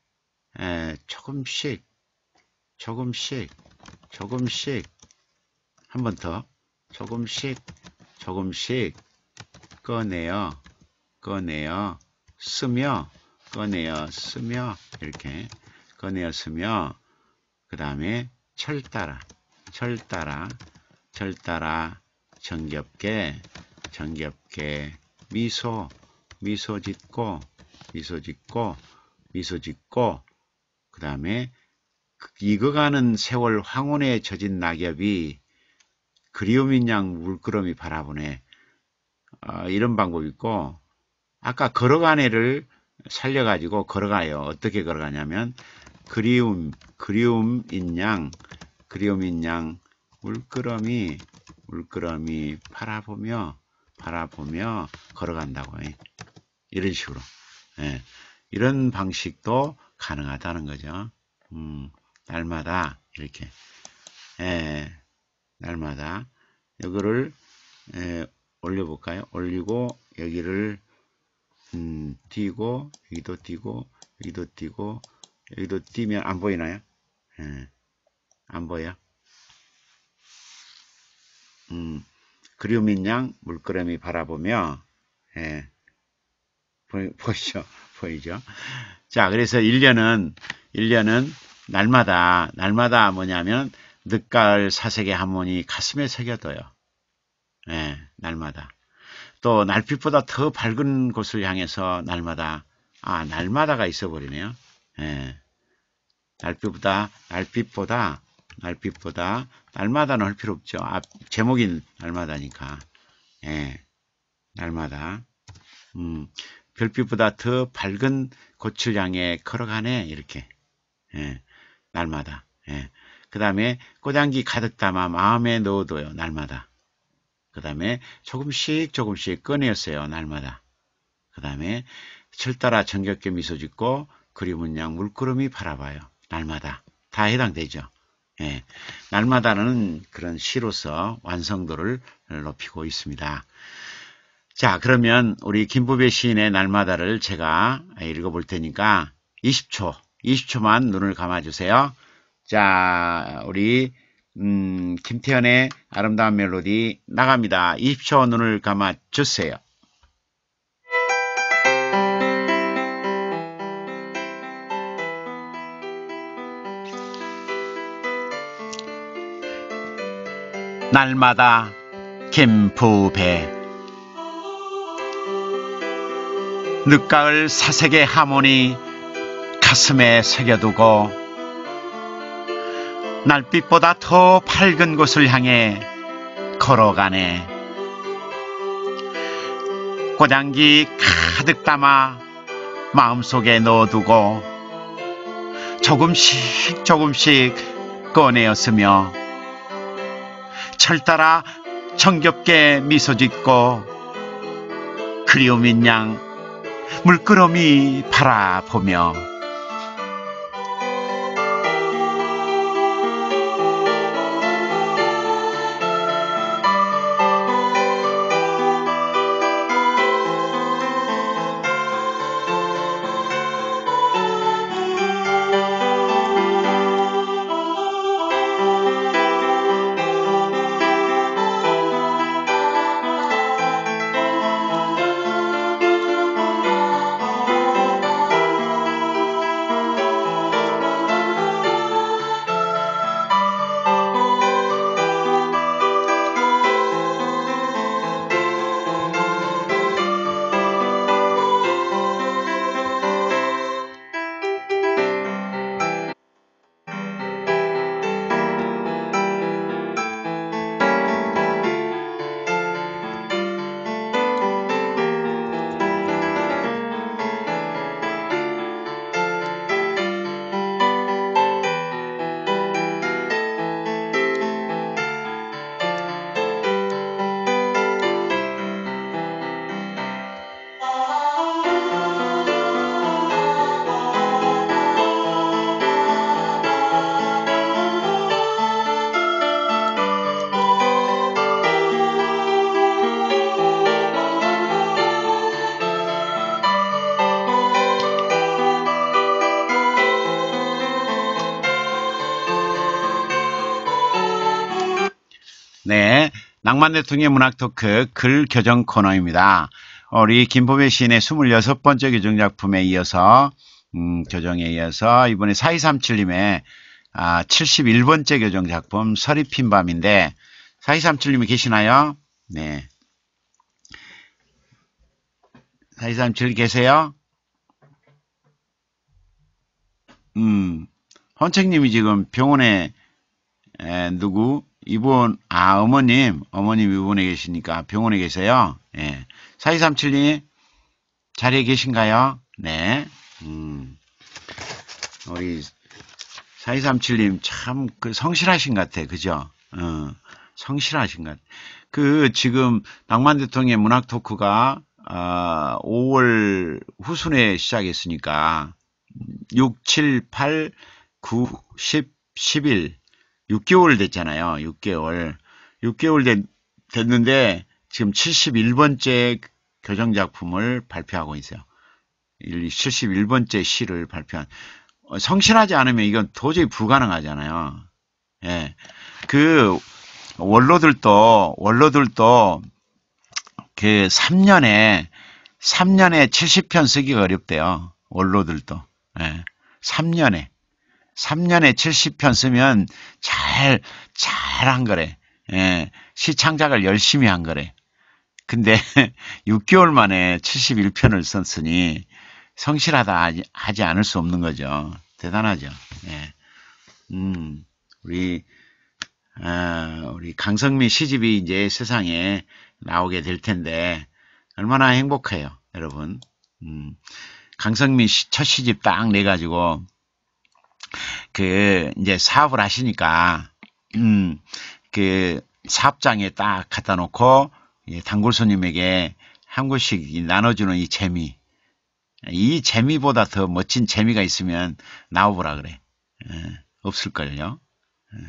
예, 조금씩 조금씩 조금씩 한 번더 조금씩 조금씩 꺼내요 꺼내요 쓰며 꺼내어 쓰며 이렇게 꺼내어 쓰며 그 다음에 철따라 철따라 철따라 정겹게 정겹게 미소 미소 짓고 미소 짓고 미소 짓고 그 다음에 익어가는 세월 황혼에 젖은 낙엽이 그리움인 양 물끄러미 바라보네 어, 이런 방법이 있고 아까 걸어간 애를 살려가지고 걸어가요 어떻게 걸어가냐면 그리움, 그리움인 양, 그리움인 양, 물끄러미, 물끄러미 바라보며, 바라보며 걸어간다고. 해. 이런 식으로. 예, 이런 방식도 가능하다는 거죠. 음, 날마다 이렇게 예, 날마다 이거를 예, 올려볼까요? 올리고 여기를 음, 띄고 여기도 띄고 여기도 띄고 여기도 띄면 안 보이나요? 예, 안 보여. 음, 그리움인 양 물끄러미 바라보며 예, 보, 보이죠? 보이죠? 자, 그래서 1년은 1년은 날마다 날마다 뭐냐면 늦가을 사색의 하모니 가슴에 새겨둬요. 예, 날마다. 또 날빛보다 더 밝은 곳을 향해서 날마다 아 날마다가 있어버리네요. 예. 달빛보다 날빛보다날빛보다 날마다는 할 필요 없죠. 앞 제목이 날마다니까. 예. 날마다. 음. 별빛보다 더 밝은 고출 향에 걸어가네 이렇게. 예. 날마다. 예. 그 다음에 꽃향기 가득 담아 마음에 넣어둬요. 날마다. 그 다음에 조금씩 조금씩 꺼내었어요. 날마다. 그 다음에 철따라 정겹게 미소 짓고 그림은 양 물끄러미 바라봐요. 날마다. 다 해당되죠. 예, 날마다는 그런 시로서 완성도를 높이고 있습니다. 자, 그러면 우리 김부배 시인의 날마다를 제가 읽어볼 테니까 20초, 20초만 눈을 감아주세요. 자, 우리 음, 김태현의 아름다운 멜로디 나갑니다. 20초 눈을 감아주세요. 날마다 김부배 늦가을 사색의 하모니 가슴에 새겨두고 날빛보다 더 밝은 곳을 향해 걸어가네 고장기 가득 담아 마음속에 넣어두고 조금씩 조금씩 꺼내었으며 곁 따라 청겹게 미소 짓고 그리움인 양 물끄러미 바라보며 낭만 대통령의 문학 토크 글 교정 코너입니다. 우리 김보배 시인의 26번째 교정작품에 이어서 음, 교정에 이어서 이번에 4237님의 아, 71번째 교정작품 서리 핀 밤인데 4237님이 계시나요? 네. 4237 계세요? 음, 헌책님이 지금 병원에 에, 누구 이분, 아, 어머님, 어머님 이분에 계시니까 병원에 계세요. 예. 4237님, 자리에 계신가요? 네. 음, 우리 4237님 참 그 성실하신 것 같아. 그죠? 어, 성실하신 것 같아. 그 지금 낭만 대통령의 문학 토크가 어, 아, 5월 후순에 시작했으니까 6, 7, 8, 9, 10, 11 6개월 됐잖아요. 6개월. 6개월 됐, 됐는데 지금 71번째 교정작품을 발표하고 있어요. 71번째 시를 발표한 어, 성실하지 않으면 이건 도저히 불가능하잖아요. 예. 그 원로들도 원로들도 그 3년에 3년에 70편 쓰기가 어렵대요. 원로들도. 예. 3년에 3년에 70편 쓰면 잘, 잘 한 거래. 예, 시창작을 열심히 한 거래. 근데 6개월 만에 71편을 썼으니 성실하다 하지, 않을 수 없는 거죠. 대단하죠. 예. 음, 우리, 어, 우리 강성민 시집이 이제 세상에 나오게 될 텐데 얼마나 행복해요, 여러분. 음, 강성민 시, 첫 시집 딱 내가지고 그 이제 사업을 하시니까 음그 사업장에 딱 갖다 놓고 예, 단골 손님에게 한 곳씩 나눠주는 이 재미 이 재미보다 더 멋진 재미가 있으면 나오보라 그래 예, 없을걸요 예.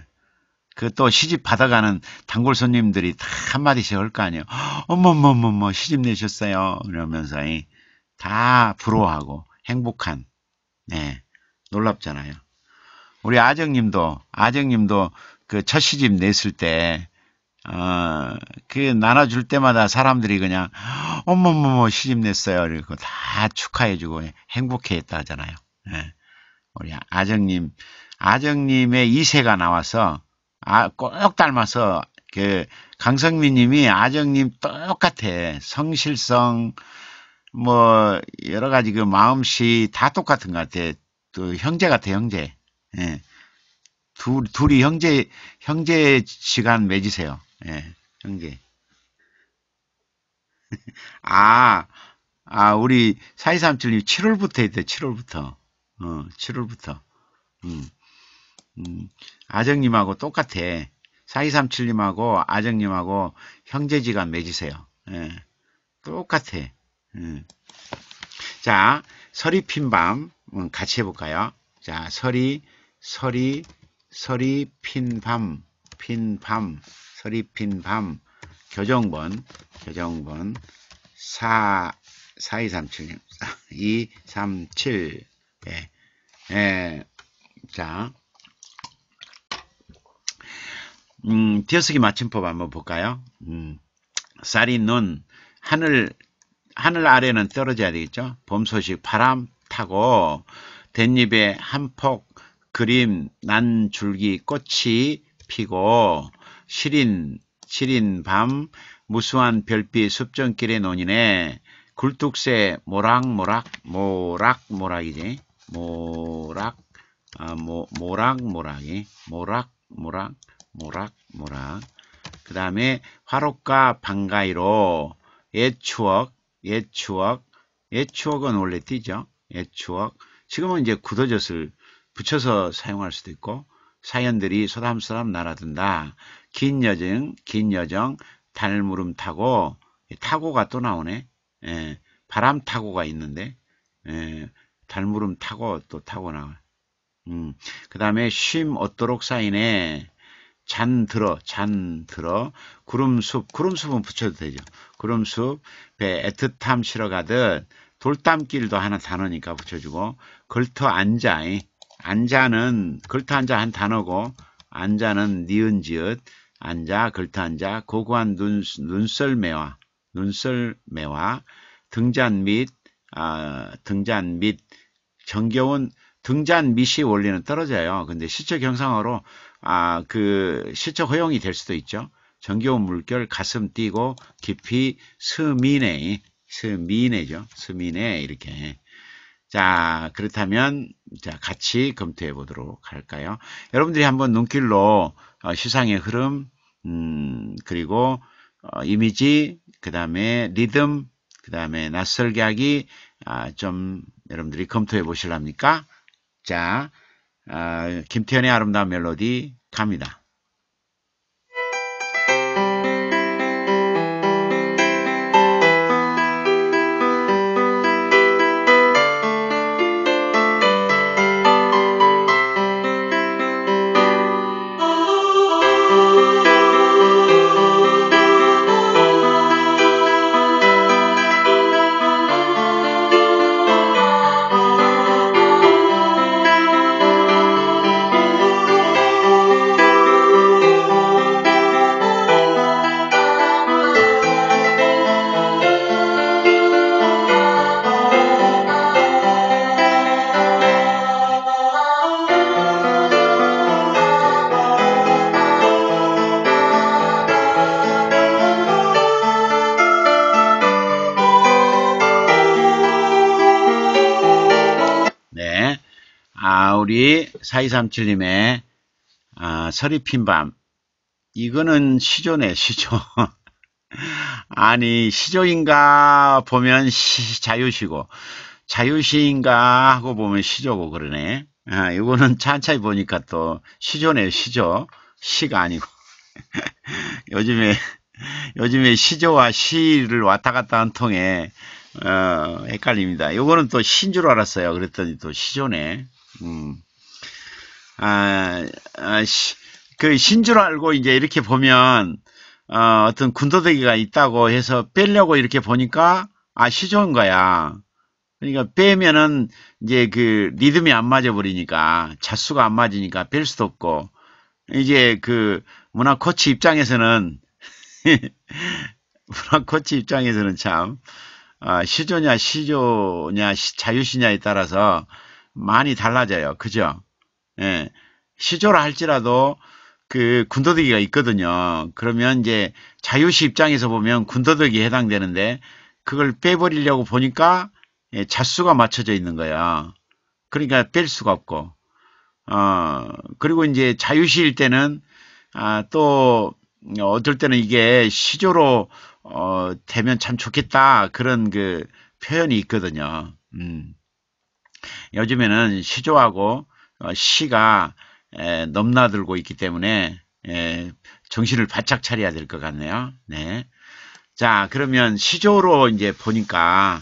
그또 시집 받아가는 단골 손님들이 다 한마디씩 할 거 아니에요. 어머머머머 시집 내셨어요. 이러면서 다 부러워하고 행복한 예, 놀랍잖아요. 우리 아정님도 아정님도 그 첫 시집 냈을 때 어, 그 나눠줄 때마다 사람들이 그냥 어머머머 시집 냈어요. 그리고 다 축하해주고 행복해했다 하잖아요. 예. 우리 아정님 아정님의 이세가 나와서 아, 꼭 닮아서 그 강성민님이 아정님 똑같아 성실성 뭐 여러 가지 그 마음씨 다 똑같은 것 같아. 또 형제 같아 형제. 예. 둘, 둘이 형제, 형제 시간 맺으세요. 예, 형제. 아, 아, 우리 4237님 7월부터 했대, 7월부터. 어, 7월부터. 음, 음, 아정님하고 똑같아. 4237님하고 아정님하고 형제지간 맺으세요. 예, 똑같아. 음. 자, 서리 핀밤 음, 같이 해볼까요? 자, 서리 서리 서리 핀밤 핀밤 서리 핀 밤 교정번 교정번 4 4237님 237 예. 예. 자. 음, 띄어쓰기 맞춤법 한번 볼까요? 음. 쌀이 눈 하늘 하늘 아래는 떨어져야 되겠죠? 봄 소식 바람 타고 댄잎에 한폭 그림, 난 줄기, 꽃이 피고 시린, 시린 밤, 무수한 별빛 숲전길의 논이네. 굴뚝새 모락모락 모락모락이지. 모락 아, 모, 모락모락이 모락모락 모락모락 그 다음에 화롯과 방가이로 옛 추억 옛 추억 옛 추억은 원래 뛰죠. 옛 추억 지금은 이제 굳어졌을 붙여서 사용할 수도 있고 사연들이 소담소담 날아든다. 긴 여정, 긴 여정, 달무름 타고 타고가 또 나오네. 예, 바람 타고가 있는데 예, 달무름 타고 또 타고 나와. 음, 그 다음에 쉼 얻도록 사인에 잔 들어, 잔 들어. 구름숲, 구름숲은 붙여도 되죠. 구름숲, 배 애틋함 실어가듯 돌담길도 하나 단어니까 붙여주고 걸터 앉아. 안자는 글터앉자한 단어고 안자는 니은 지읒 안자 글터앉자 고고한 눈, 눈썰매와 눈썰매와 등잔 및 아, 등잔 및 정겨운 등잔 밑이 원리는 떨어져요. 근데 시체 경상어로 아, 그시체 허용이 될 수도 있죠. 정겨운 물결 가슴 뛰고 깊이 스미네 스미네죠. 스미네 이렇게 자, 그렇다면 자, 같이 검토해 보도록 할까요? 여러분들이 한번 눈길로 어, 시상의 흐름, 음, 그리고 어, 이미지, 그 다음에 리듬, 그 다음에 낯설기 하기 아, 좀 여러분들이 검토해 보실랍니까? 자, 아, 김태현의 아름다운 멜로디 갑니다. 4237님의 아, 서리 핀밤 이거는 시조네 시조 아니 시조인가 보면 시, 자유시고 자유시인가 하고 보면 시조고 그러네 아, 이거는 찬차히 보니까 또 시조네 시조 시가 아니고 요즘에 요즘에 시조와 시를 왔다 갔다 한 통에 어, 헷갈립니다. 요거는 또신줄 알았어요. 그랬더니 또 시조네. 음. 아, 아 시, 그 신 줄 알고 이제 이렇게 보면 어, 어떤 군더더기가 있다고 해서 빼려고 이렇게 보니까 아 시조인 거야. 그러니까 빼면은 이제 그 리듬이 안 맞아 버리니까 자수가 안 맞으니까 뺄 수도 없고 이제 그 문화 코치 입장에서는 문화 코치 입장에서는 참 아, 시조냐 시조냐 자유시냐에 따라서 많이 달라져요. 그죠? 예, 시조라 할지라도 그 군더더기가 있거든요. 그러면 이제 자유시 입장에서 보면 군더더기 해당되는데 그걸 빼버리려고 보니까 예, 자수가 맞춰져 있는 거야. 그러니까 뺄 수가 없고. 어, 그리고 이제 자유시일 때는 아, 또 어떨 때는 이게 시조로 어, 되면 참 좋겠다 그런 그 표현이 있거든요. 음. 요즘에는 시조하고 어, 시가 넘나들고 있기 때문에 정신을 바짝 차려야 될 것 같네요. 네. 자, 그러면 시조로 이제 보니까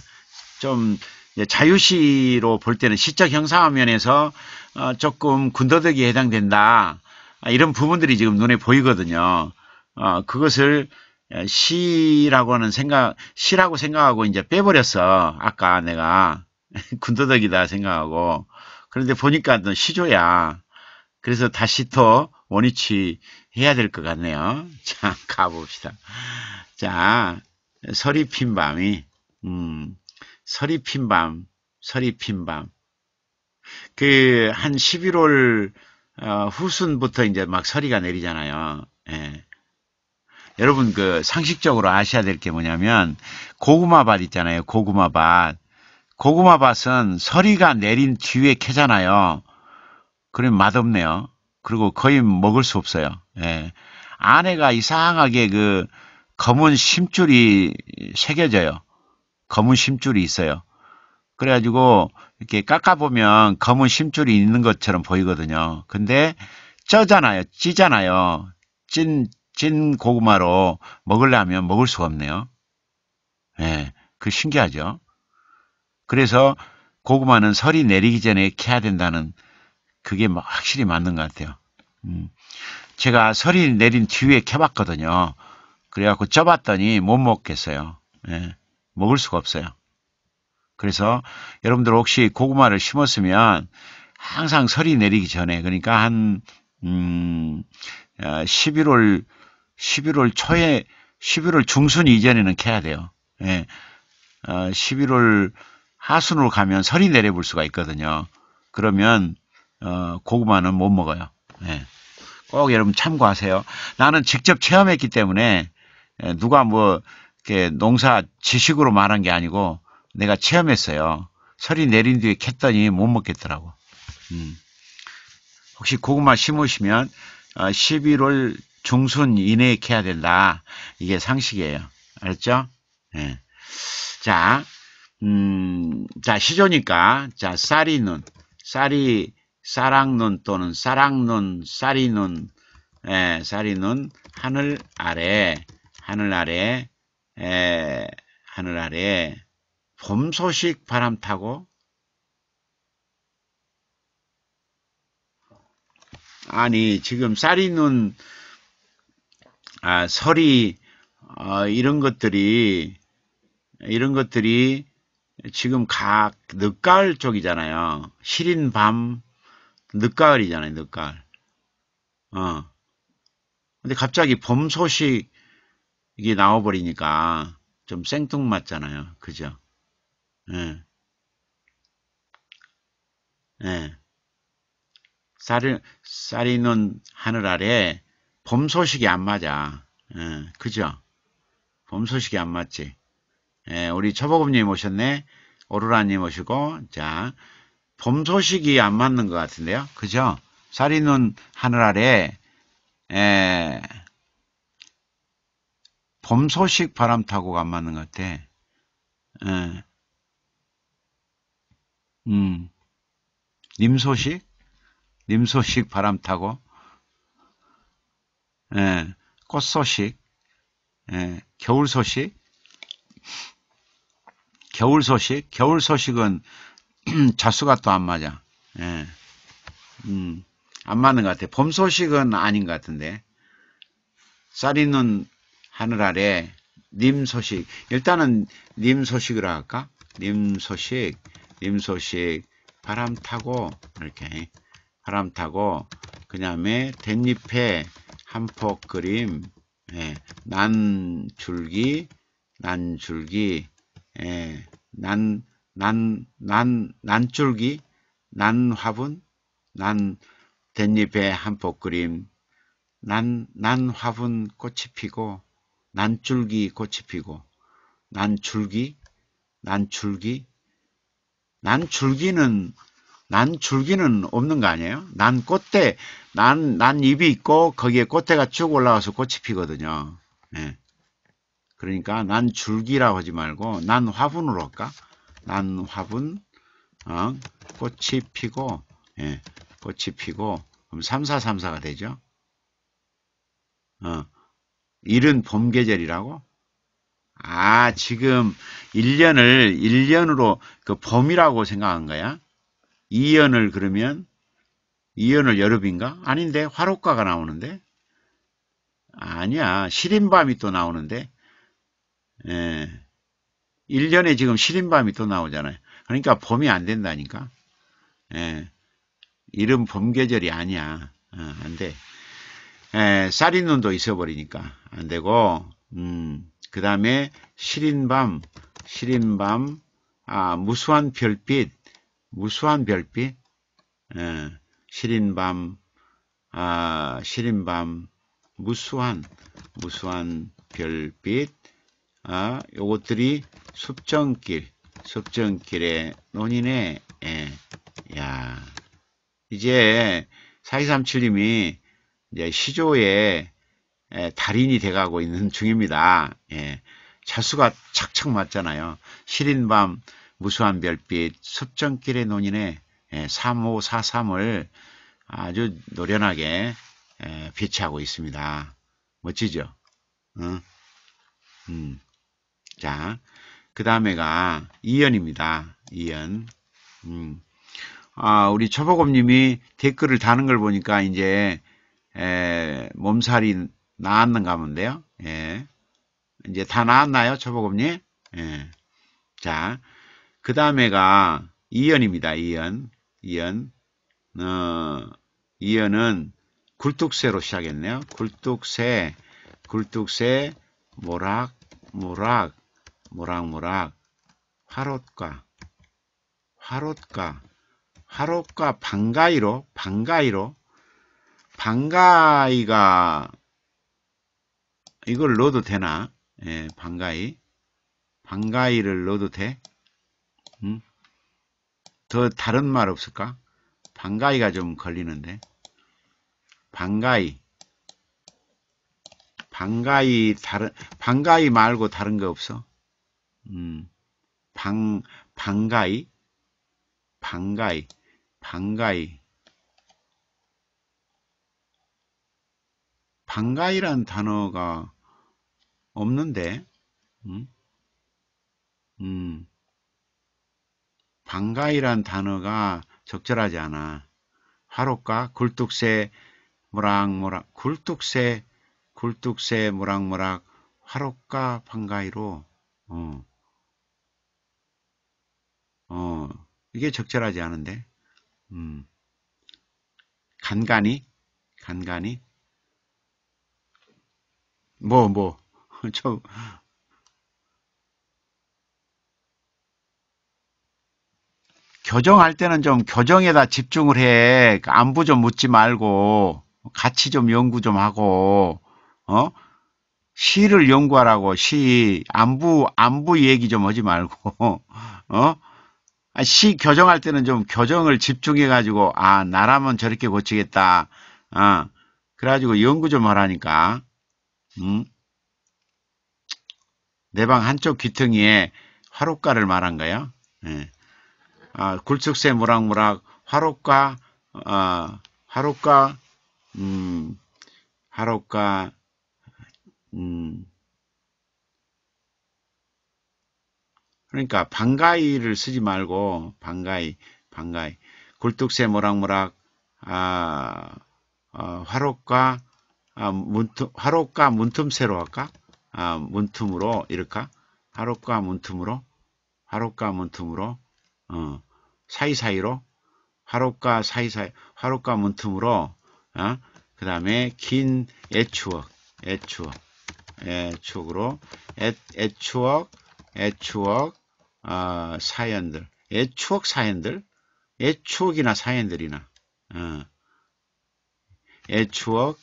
좀 자유시로 볼 때는 시적 형상화면에서 어, 조금 군더더기에 해당된다. 아, 이런 부분들이 지금 눈에 보이거든요. 어, 그것을 시라고 하는 생각, 시라고 생각하고 이제 빼버렸어. 아까 내가 군더더기다 생각하고 그런데 보니까 또 시조야. 그래서 다시 또 원위치 해야 될 것 같네요. 자, 가봅시다. 자, 서리 핀 밤이, 음, 서리 핀 밤, 서리 핀 밤. 그, 한 11월 어, 후순부터 이제 막 서리가 내리잖아요. 예. 여러분, 그, 상식적으로 아셔야 될 게 뭐냐면, 고구마밭 있잖아요. 고구마밭. 고구마밭은 서리가 내린 뒤에 캐잖아요. 그럼 맛없네요. 그리고 거의 먹을 수 없어요. 예. 안에가 이상하게 그 검은 심줄이 새겨져요. 검은 심줄이 있어요. 그래가지고 이렇게 깎아보면 검은 심줄이 있는 것처럼 보이거든요. 근데 쪄잖아요. 찌잖아요. 찐, 찐 고구마로 먹으려면 먹을 수가 없네요. 예. 그 신기하죠? 그래서 고구마는 설이 내리기 전에 캐야 된다는 그게 뭐 확실히 맞는 것 같아요. 음. 제가 설이 내린 뒤에 캐봤거든요. 그래갖고 쪄봤더니 못 먹겠어요. 예, 먹을 수가 없어요. 그래서 여러분들 혹시 고구마를 심었으면 항상 설이 내리기 전에 그러니까 한 음, 11월 어, 11월 초에 11월 중순 이전에는 캐야 돼요. 예, 11월 어, 하순으로 가면 설이 내려볼 수가 있거든요. 그러면 어, 고구마는 못 먹어요. 네. 꼭 여러분 참고하세요. 나는 직접 체험했기 때문에 예, 누가 뭐 이렇게 농사 지식으로 말한 게 아니고 내가 체험했어요. 설이 내린 뒤에 캤더니 못 먹겠더라고. 음. 혹시 고구마 심으시면 11월 어, 중순 이내에 캐야 된다. 이게 상식이에요. 알았죠? 네. 자, 음, 자, 시조니까, 자, 쌀이 눈, 쌀이, 사랑눈 또는 사랑눈, 쌀이눈, 에, 예, 쌀이눈, 하늘 아래, 하늘 아래, 에, 예, 하늘 아래, 봄 소식 바람 타고, 아니, 지금 쌀이눈, 아, 설이, 어, 이런 것들이, 이런 것들이 지금 각 늦가을 쪽이잖아요. 시린 밤 늦가을이잖아요. 늦가을. 어. 근데 갑자기 봄 소식 이 나와버리니까 좀 생뚱맞잖아요. 그죠? 예. 예. 쌀이, 쌀이 있는 하늘 아래 봄 소식이 안 맞아. 예. 그죠? 봄 소식이 안 맞지. 예, 우리 처보금님 오셨네. 오르라님 오시고, 자, 봄 소식이 안 맞는 것 같은데요. 그죠? 사리눈 하늘 아래, 에, 예, 봄 소식 바람 타고안 맞는 것 같아. 에, 예. 음, 님 소식? 님 소식 바람 타고, 에, 예, 꽃 소식, 에, 겨울 소식, 겨울 소식? 겨울 소식은 자수가 또 안 맞아. 예. 음, 안 맞는 것 같아. 봄 소식은 아닌 것 같은데. 쌀 있는 하늘 아래 님 소식. 일단은 님 소식으로 할까? 님 소식, 님 소식. 바람 타고, 이렇게. 바람 타고, 그 다음에 댄잎에 한 폭 그림, 예. 난 줄기, 난줄기 예, 난, 난, 난, 난줄기 난 화분 난 댄잎의 한폭 그림 난, 난 화분 꽃이 피고 난줄기 꽃이 피고 난줄기 난줄기 난줄기는 난줄기는 없는 거 아니에요? 난 꽃대 난, 난 잎이 있고 거기에 꽃대가 쭉 올라와서 꽃이 피거든요. 예. 그러니까 난 줄기라고 하지 말고 난 화분으로 할까? 난 화분 어? 꽃이 피고 예, 꽃이 피고 그럼 3434가 되죠. 어, 일은 봄 계절이라고? 아 지금 1년을 1년으로 그 봄이라고 생각한 거야? 2년을 그러면 2년을 여름인가? 아닌데 화로가가 나오는데? 아니야 시린 밤이 또 나오는데 예. 1년에 지금 시린밤이 또 나오잖아요. 그러니까 봄이 안 된다니까. 예. 이런 봄 계절이 아니야. 어, 안 돼. 예, 쌀이 눈도 있어버리니까 안 되고, 음, 그 다음에 시린 밤, 시린 밤, 아, 무수한 별빛, 무수한 별빛, 예, 시린 밤, 아, 시린 밤, 무수한, 무수한 별빛, 아, 요것들이 숲정길, 숲정길의 논이네. 예. 야. 이제 4237님이 이제 시조의 예, 달인이 돼가고 있는 중입니다. 예. 자수가 착착 맞잖아요. 시린 밤 무수한 별빛 숲정길의 논인의 3543을 아주 노련하게 예, 비치하고 있습니다. 멋지죠? 응? 음. 자, 그 다음에가 이연입니다이연 음. 아, 우리 초보검님이 댓글을 다는 걸 보니까 이제 에, 몸살이 나았는가 본데요. 예. 이제 다 나았나요, 초보검님? 예. 자, 그 다음에가 이연입니다이연이연 어, 2연은 굴뚝새로 시작했네요. 굴뚝새, 굴뚝새, 모락, 모락, 모락모락 화롯과 화롯과 화롯과 방가이로 방가이로 방가이가 이걸 넣어도 되나? 예, 방가이 방가이를 넣어도 돼? 응? 음? 더 다른 말 없을까? 방가이가 좀 걸리는데 방가이 방가이 다른 방가이 말고 다른 거 없어? 음, 방, 방가이, 방가이, 방가이. 방가이란 단어가 없는데, 음, 음, 방가이란 단어가 적절하지 않아. 하룻가 굴뚝새 모락모락 굴뚝새 굴뚝새 모락모락 화롯가 방가이로 어. 어, 이게 적절하지 않은데. 음. 간간히, 간간히. 뭐, 뭐, 저, 교정할 때는 좀 교정에다 집중을 해. 그러니까 안부 좀 묻지 말고, 같이 좀 연구 좀 하고, 어? 시를 연구하라고, 시, 안부, 안부 얘기 좀 하지 말고, 어? 시 교정할 때는 좀 교정을 집중해가지고, 아, 나라면 저렇게 고치겠다. 어, 그래가지고 연구 좀 하라니까. 응? 음. 내방 한쪽 귀퉁이에 화롯가를 말한 거야. 예. 아, 굴뚝새 모락모락 화롯가, 어, 화롯가, 음, 화롯가, 음, 그러니까 반가이를 쓰지 말고 반가이 반가이 굴뚝새 모락모락 아, 어, 화록과 아, 문틈 화록과 문틈새로 할까? 아, 문틈으로 이럴까? 화록과 문틈으로 화록과 문틈으로 어, 사이사이로 화록과 사이사이 화록과 문틈으로 어? 그 다음에 긴 애추억 애추억 애추억으로 애, 애추억 애추억 어, 사연들, 애 추억 사연들, 애 추억이나 사연들이나 어, 애 추억,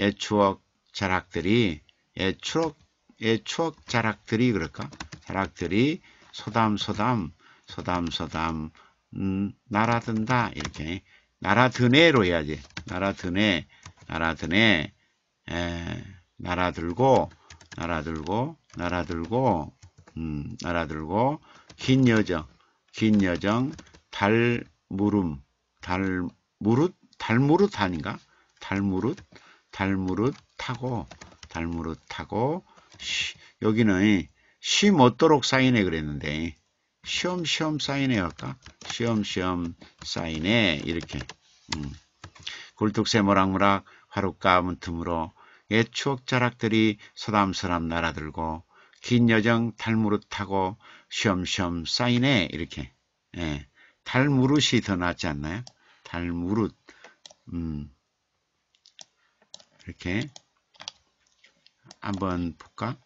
애 추억 자락들이 애 추억, 애 추억 자락들이 그럴까? 자락들이 소담 소담 소담 소담 음, 날아든다 이렇게 날아드네로 해야지 날아드네 날아드네 에, 날아들고 날아들고 날아들고 음, 알아들고 긴 여정, 긴 여정, 달 무름, 달 무릇, 달 무릇 아닌가? 달 무릇, 달 무릇 타고, 달 무릇 타고 쉬, 여기는 쉼 못도록 사인해 그랬는데 시험시험 사인해 할까? 시험시험 사인해 이렇게 음. 굴뚝새 모락모락 화룻가문 틈으로 옛 추억 자락들이 서담서람 날아들고 긴 여정 달무릇하고 쉬엄쉬엄 쌓이네 이렇게 예. 탈무릇이 더 낫지 않나요? 달무릇 음. 이렇게 한번 볼까?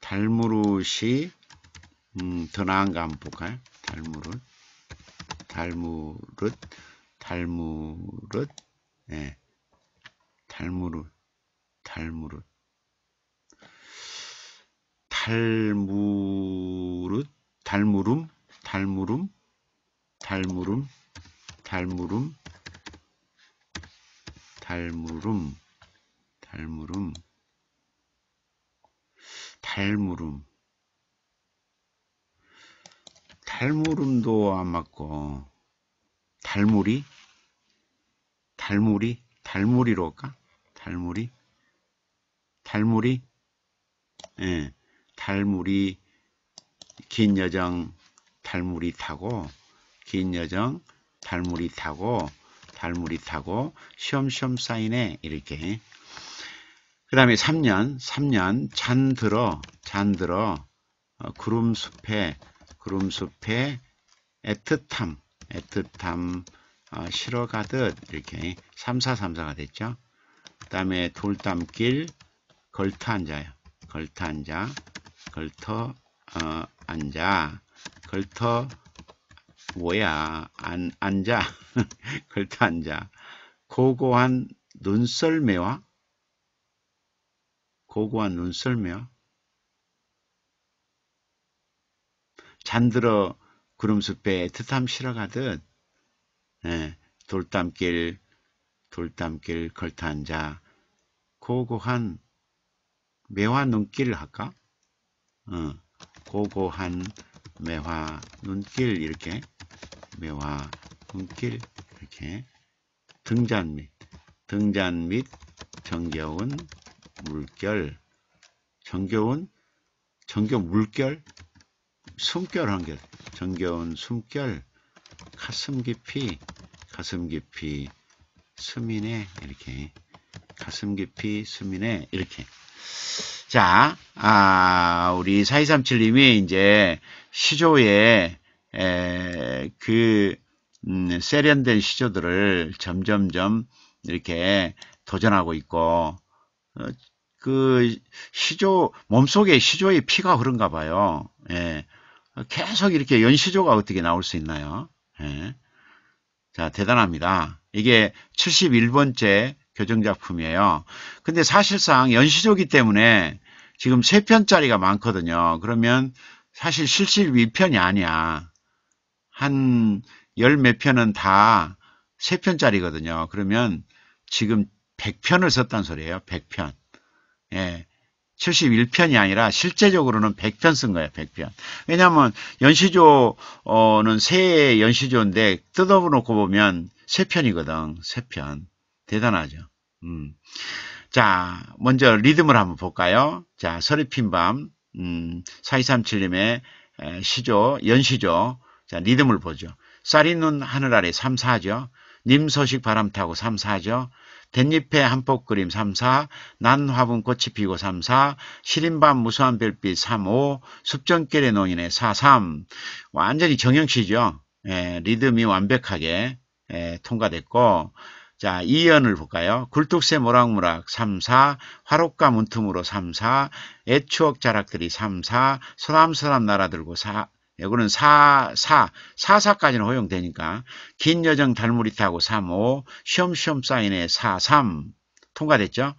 달무릇이 음, 더 나은가 한번 볼까요? 달무릇 달무릇 달무릇 예. 달무릇 달무릇 달무릇, 달무름, 달무름, 달무름, 달무름, 달무름, 달무름, 달무름, 달무름도 안 맞고 달무리, 달무리, 달무리로 할까? 달무리, 달무리, 예. 달무리 긴 여정 달무리 타고 긴 여정 달무리 타고 달무리 타고 쉬엄쉬엄 사인에 이렇게 그 다음에 3년 3년 잔 들어 잔 들어 어, 구름숲에 구름숲에 애틋함 애틋함 어, 실어 가듯 이렇게 3434가 됐죠 그 다음에 돌담길 걸터 앉아요 걸터 앉아 걸터 어, 앉아 걸터 뭐야 안, 앉아 걸터 앉아 고고한 눈썰매와 고고한 눈썰매와 잔들어 구름숲에 뜻함 실어가듯 예, 돌담길 돌담길 걸터 앉아 고고한 매화 눈길 할까? 어, 고고한 매화 눈길 이렇게 매화 눈길 이렇게 등잔 및 등잔 및 정겨운 물결 정겨운 정겨 물결 숨결 한결 정겨운 숨결 가슴 깊이 가슴 깊이 스미네 이렇게 가슴 깊이 스미네 이렇게 자, 아, 우리 4237님이 이제 시조에, 에, 그, 음, 세련된 시조들을 점점점 이렇게 도전하고 있고, 어, 그, 시조, 몸속에 시조의 피가 흐른가 봐요. 예. 계속 이렇게 연시조가 어떻게 나올 수 있나요? 예. 자, 대단합니다. 이게 71번째 교정작품이에요. 근데 사실상 연시조기 때문에 지금 3편짜리가 많거든요. 그러면 사실 72편이 아니야. 한 열 몇 편은 다 3편짜리거든요. 그러면 지금 100편을 썼단 소리예요. 100편. 예. 71편이 아니라 실제적으로는 100편 쓴 거예요. 100편. 왜냐하면 연시조는 세 연시조인데 뜯어놓고 보면 3편이거든. 3편. 대단하죠. 음. 자, 먼저 리듬을 한번 볼까요? 자, 서리핀 밤, 음, 4237님의 시조, 연시조. 자, 리듬을 보죠. 쌀이 눈 하늘 아래 3, 4죠. 님 소식 바람 타고 3, 4죠. 댄잎에 한폭 그림 3, 4. 난 화분 꽃이 피고 3, 4. 시린 밤 무수한 별빛 3, 5. 숲전길의 농인의 4, 3. 완전히 정형시죠. 에, 예, 리듬이 완벽하게 에, 통과됐고 자, 2연을 볼까요? 굴뚝새 모락모락 3, 4, 화롯가 문틈으로 3, 4, 애추억 자락들이 3, 4, 소람소람 날아들고 4, 이거는 4, 4, 4, 4까지는 허용되니까 긴 여정 달무리 타고 3, 5, 쉬엄쉬엄 사인에 4, 3, 통과됐죠. 어,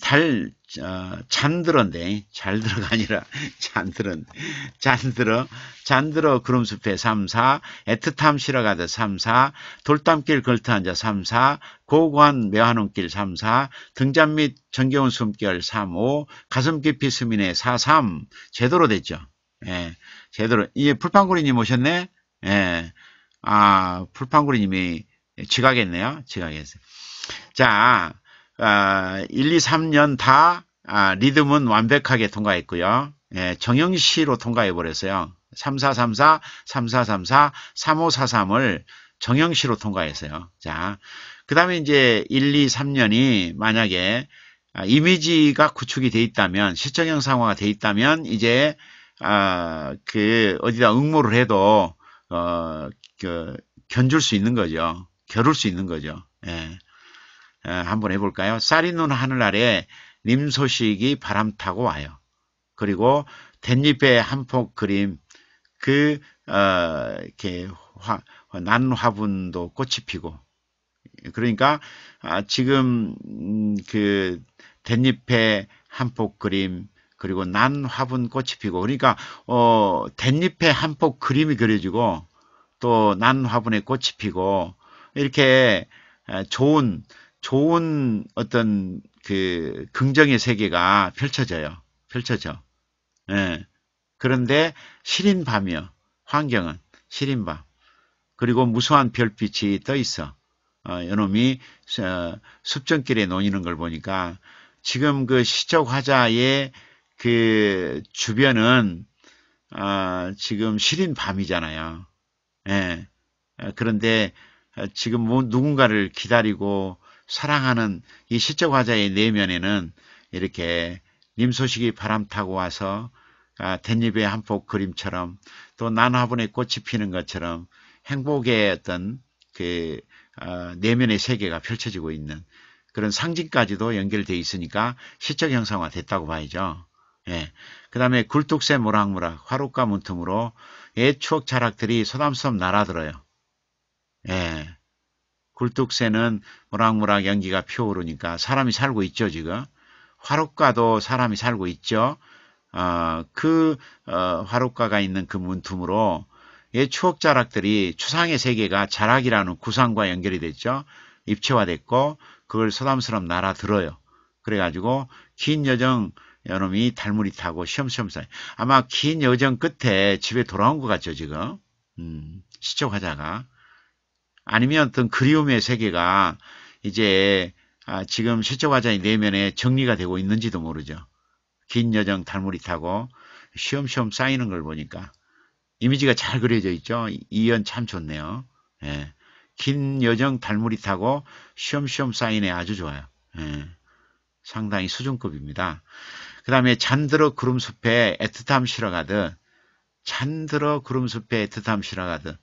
잘 어, 잔들어인데 잘들어가 아니라 잔들은 잔들어 잔들어 구름숲에 34 애틋함 실어가듯 34 돌담길 걸터앉아 34 고고한 매화농길 34 등잔 및 정겨운 숨결 35 가슴 깊이 스민의 43 제대로 됐죠. 예, 제대로 이게 풀판구리님 오셨네. 예, 아 풀판구리님이 지각했네요. 지각했어요. 자, 1, 2, 3년 다 아, 리듬은 완벽하게 통과했고요. 예, 정형시로 통과해 버렸어요. 3434, 3434, 3543을 정형시로 통과했어요. 자, 그 다음에 이제 1, 2, 3년이 만약에 아, 이미지가 구축이 돼 있다면 실정형 상화가 돼 있다면 이제 아, 그 어디다 응모를 해도 어, 그, 견줄 수 있는 거죠. 겨룰 수 있는 거죠. 예. 어, 한번 해볼까요? 쌀이 눈 하늘 아래 님 소식이 바람 타고 와요. 그리고 댄잎에 한 폭 그림 그 어, 이렇게 화, 난 화분도 꽃이 피고 그러니까 아, 지금 음, 그 댄잎에 한 폭 그림 그리고 난 화분 꽃이 피고 그러니까 어 댄잎에 한 폭 그림이 그려지고 또 난 화분에 꽃이 피고 이렇게 좋은 좋은 어떤 그 긍정의 세계가 펼쳐져요. 펼쳐져. 예. 그런데 시린 밤이요. 환경은 시린 밤. 그리고 무수한 별빛이 떠 있어. 어, 이놈이 어, 숲전길에 놓이는 걸 보니까 지금 그 시적 화자의 그 주변은 어, 지금 시린 밤이잖아요. 예. 그런데 지금 뭐 누군가를 기다리고 사랑하는 이 시적 화자의 내면에는 이렇게 님소식이 바람 타고 와서 아, 댄잎의 한 폭 그림처럼 또 난화분의 꽃이 피는 것처럼 행복의 어떤 그 어, 내면의 세계가 펼쳐지고 있는 그런 상징까지도 연결돼 있으니까 시적 형상화 됐다고 봐야죠. 예. 그 다음에 굴뚝새 모락모락 화롯가 문틈으로 애 추억 자락들이 소담섬 날아들어요. 예. 굴뚝새는 모락모락 연기가 피어오르니까 사람이 살고 있죠, 지금. 화롯가도 사람이 살고 있죠. 어, 그 어, 화롯가가 있는 그 문틈으로 이 예, 추억 자락들이 추상의 세계가 자락이라는 구상과 연결이 됐죠. 입체화됐고 그걸 서담스럼 날아들어요. 그래가지고 긴 여정 여놈이 달무리 타고 쉬엄쉬엄사 아마 긴 여정 끝에 집에 돌아온 것 같죠 지금 음, 시초화자가 아니면 어떤 그리움의 세계가 이제 아, 지금 실적화장의 내면에 정리가 되고 있는지도 모르죠. 긴 여정 달무리 타고 쉬엄쉬엄 쌓이는 걸 보니까 이미지가 잘 그려져 있죠. 이 연 참 좋네요. 예. 긴 여정 달무리 타고 쉬엄쉬엄 쌓이네 아주 좋아요. 예. 상당히 수준급입니다. 그 다음에 잔드러 구름숲에 애틋함 실어가듯 잔드러 구름숲에 애틋함 실어가듯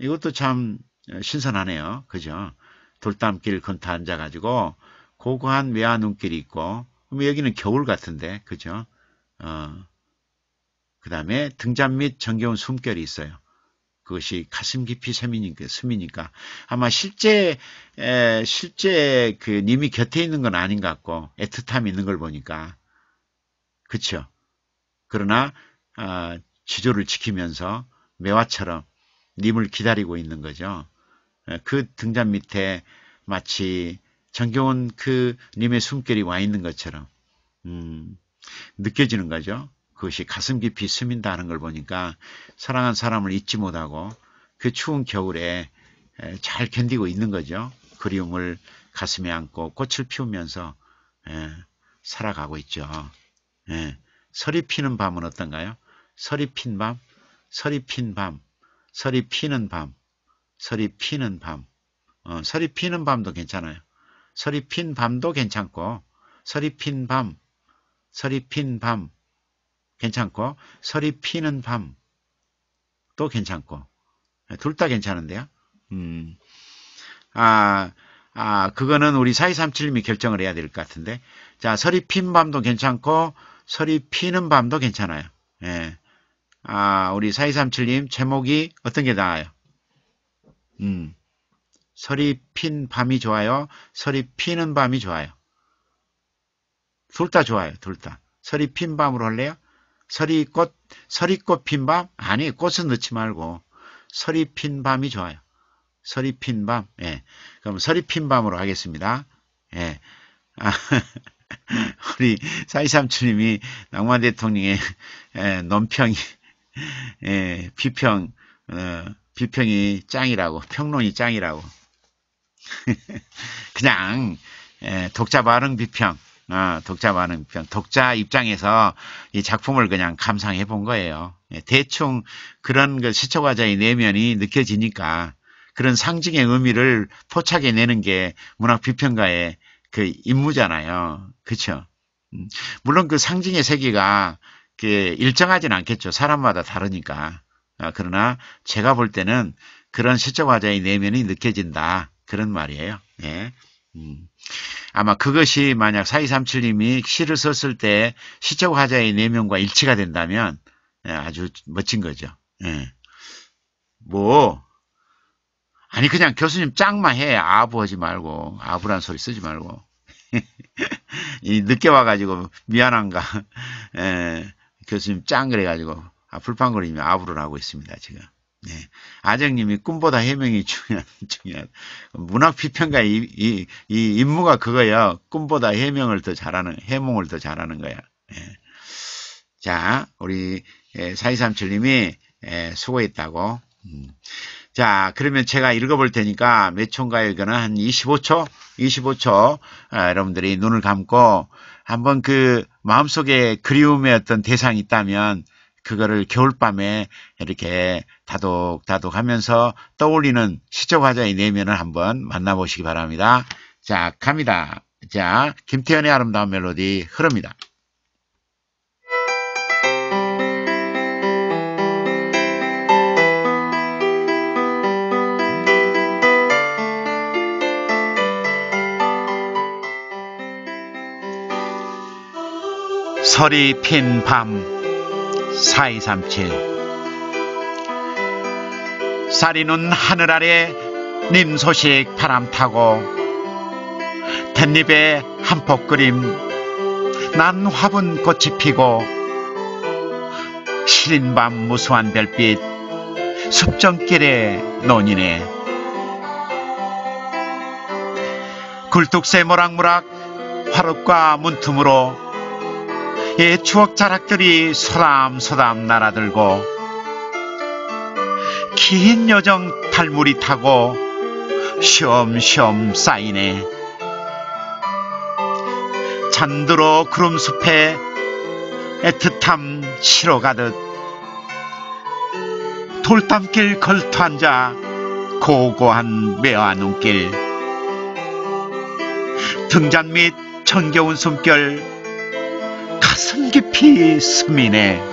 이것도 참 어, 신선하네요. 그죠? 돌담길 건타 앉아가지고 고고한 외화 눈길이 있고 그럼 여기는 겨울 같은데 그죠? 어, 그 다음에 등잔 및 정겨운 숨결이 있어요. 그것이 가슴 깊이 스이니까스이니까 아마 실제 에, 실제 그 님이 곁에 있는 건 아닌 것 같고 애틋함이 있는 걸 보니까 그쵸? 그러나 어, 지조를 지키면서 매화처럼 님을 기다리고 있는 거죠. 예, 그 등잔 밑에 마치 정겨운 그 님의 숨결이 와 있는 것처럼 음, 느껴지는 거죠. 그것이 가슴 깊이 스민다는 걸 보니까 사랑한 사람을 잊지 못하고 그 추운 겨울에 예, 잘 견디고 있는 거죠. 그리움을 가슴에 안고 꽃을 피우면서 예, 살아가고 있죠. 서리 피는 밤은 어떤가요? 서리 핀 밤, 서리 핀 밤. 설이 피는 밤, 설이 피는 밤, 어, 설이 피는 밤도 괜찮아요. 설이 핀 밤도 괜찮고, 설이 핀 밤, 설이 핀 밤, 괜찮고, 설이 피는 밤, 도 괜찮고, 네, 둘다 괜찮은데요. 음, 아, 아, 그거는 우리 4237님이 결정을 해야 될 것 같은데. 자, 설이 핀 밤도 괜찮고, 설이 피는 밤도 괜찮아요. 예. 아, 우리 4237님 제목이 어떤 게 나아요? 음. 설이 핀 밤이 좋아요? 설이 피는 밤이 좋아요? 둘 다 좋아요. 둘 다. 설이 핀 밤으로 할래요? 설이 꽃, 설이 꽃 핀 밤? 아니, 꽃은 넣지 말고 설이 핀 밤이 좋아요. 설이 핀 밤. 예. 그럼 설이 핀 밤으로 하겠습니다. 예. 아, 우리 4237님이 낭만 대통령의 예, 논평이 예, 비평, 어, 비평이 짱이라고, 평론이 짱이라고. 그냥 예, 독자 반응 비평, 어, 독자 반응 비평, 독자 입장에서 이 작품을 그냥 감상해 본 거예요. 예, 대충 그런 그 시초 과자의 내면이 느껴지니까 그런 상징의 의미를 포착해 내는 게 문학 비평가의 그 임무잖아요. 그쵸 음, 물론 그 상징의 세계가 그 일정하진 않겠죠. 사람마다 다르니까. 아, 그러나 제가 볼 때는 그런 시적 화자의 내면이 느껴진다. 그런 말이에요. 예. 음. 아마 그것이 만약 4237님이 시를 썼을 때 시적 화자의 내면과 일치가 된다면 예, 아주 멋진 거죠. 예. 뭐 아니 그냥 교수님 짱만 해 아부하지 말고 아부란 소리 쓰지 말고 이 늦게 와가지고 미안한가 예. 교수님 짱 그래가지고 아, 풀판거리이 아부를 하고 있습니다. 지금. 네. 아정님이 꿈보다 해명이 중요한, 중요한. 문학 비평가 이, 이, 이 임무가 그거야. 꿈보다 해명을 더 잘하는, 해몽을 더 잘하는 거야. 네. 자, 우리 4237님이 예, 예, 수고했다고. 음. 자, 그러면 제가 읽어볼 테니까 매총가의 의견한 25초, 25초 아, 여러분들이 눈을 감고 한번 그 마음속에 그리움의 어떤 대상이 있다면 그거를 겨울밤에 이렇게 다독다독 하면서 떠올리는 시조과자의 내면을 한번 만나보시기 바랍니다. 자, 갑니다. 자, 김태현의 아름다운 멜로디 흐릅니다. 설이 핀밤4237사리는 하늘 아래 님 소식 바람 타고 댄잎에 한폭 그림 난 화분 꽃이 피고 시린 밤 무수한 별빛 숲정길에 논이네 굴뚝새 모락모락 화롯과 문틈으로 예, 추억 자락들이 소담소담 날아들고 긴 여정 탈물이 타고 쉬엄쉬엄 쌓이네 잔들어 구름숲에 애틋함 실어가듯 돌담길 걸터앉아 고고한 매화 눈길 등잔 및 정겨운 숨결 que Me Now. Né?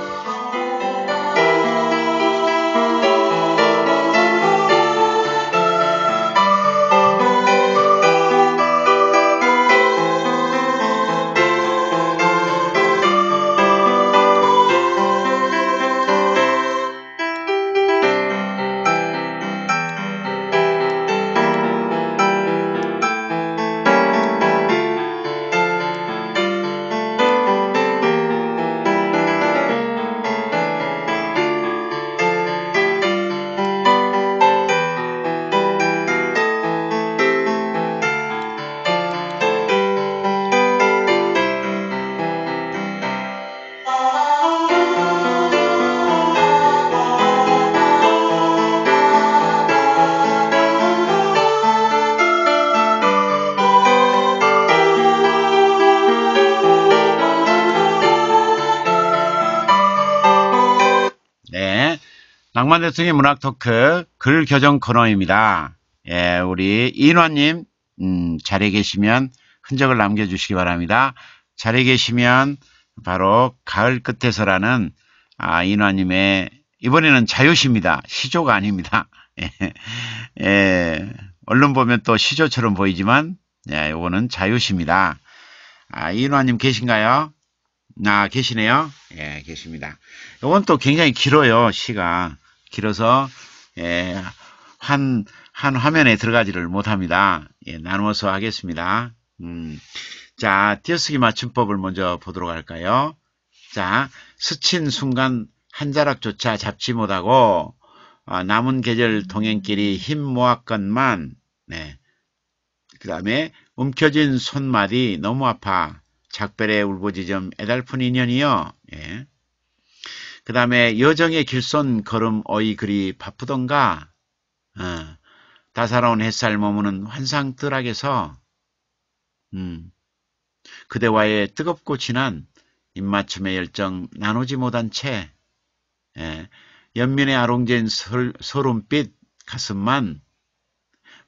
장만대승의 문학 토크 글 교정 코너입니다. 예, 우리 인화님 음, 자리에 계시면 흔적을 남겨주시기 바랍니다. 자리에 계시면 바로 가을 끝에서라는 아, 인화님의 이번에는 자유시입니다. 시조가 아닙니다. 예, 예, 얼른 보면 또 시조처럼 보이지만 예, 요거는 자유시입니다. 아, 인화님 계신가요? 나 아, 계시네요. 예, 계십니다. 이건 또 굉장히 길어요, 시가. 길어서 예, 한, 한 화면에 들어가지를 못합니다. 예, 나누어서 하겠습니다. 음, 자, 띄어쓰기 맞춤법을 먼저 보도록 할까요? 자, 스친 순간 한 자락조차 잡지 못하고 어, 남은 계절 동행길이 힘 모았건만 네. 그 다음에 움켜진 손마디 너무 아파 작별의 울보지점 애달픈 인연이요 예. 그 다음에 여정의 길손 걸음 어이 그리 바쁘던가 어, 다사로운 햇살 머무는 환상뜰락에서 음, 그대와의 뜨겁고 진한 입맞춤의 열정 나누지 못한 채 예, 연민의 아롱진 설, 소름빛 가슴만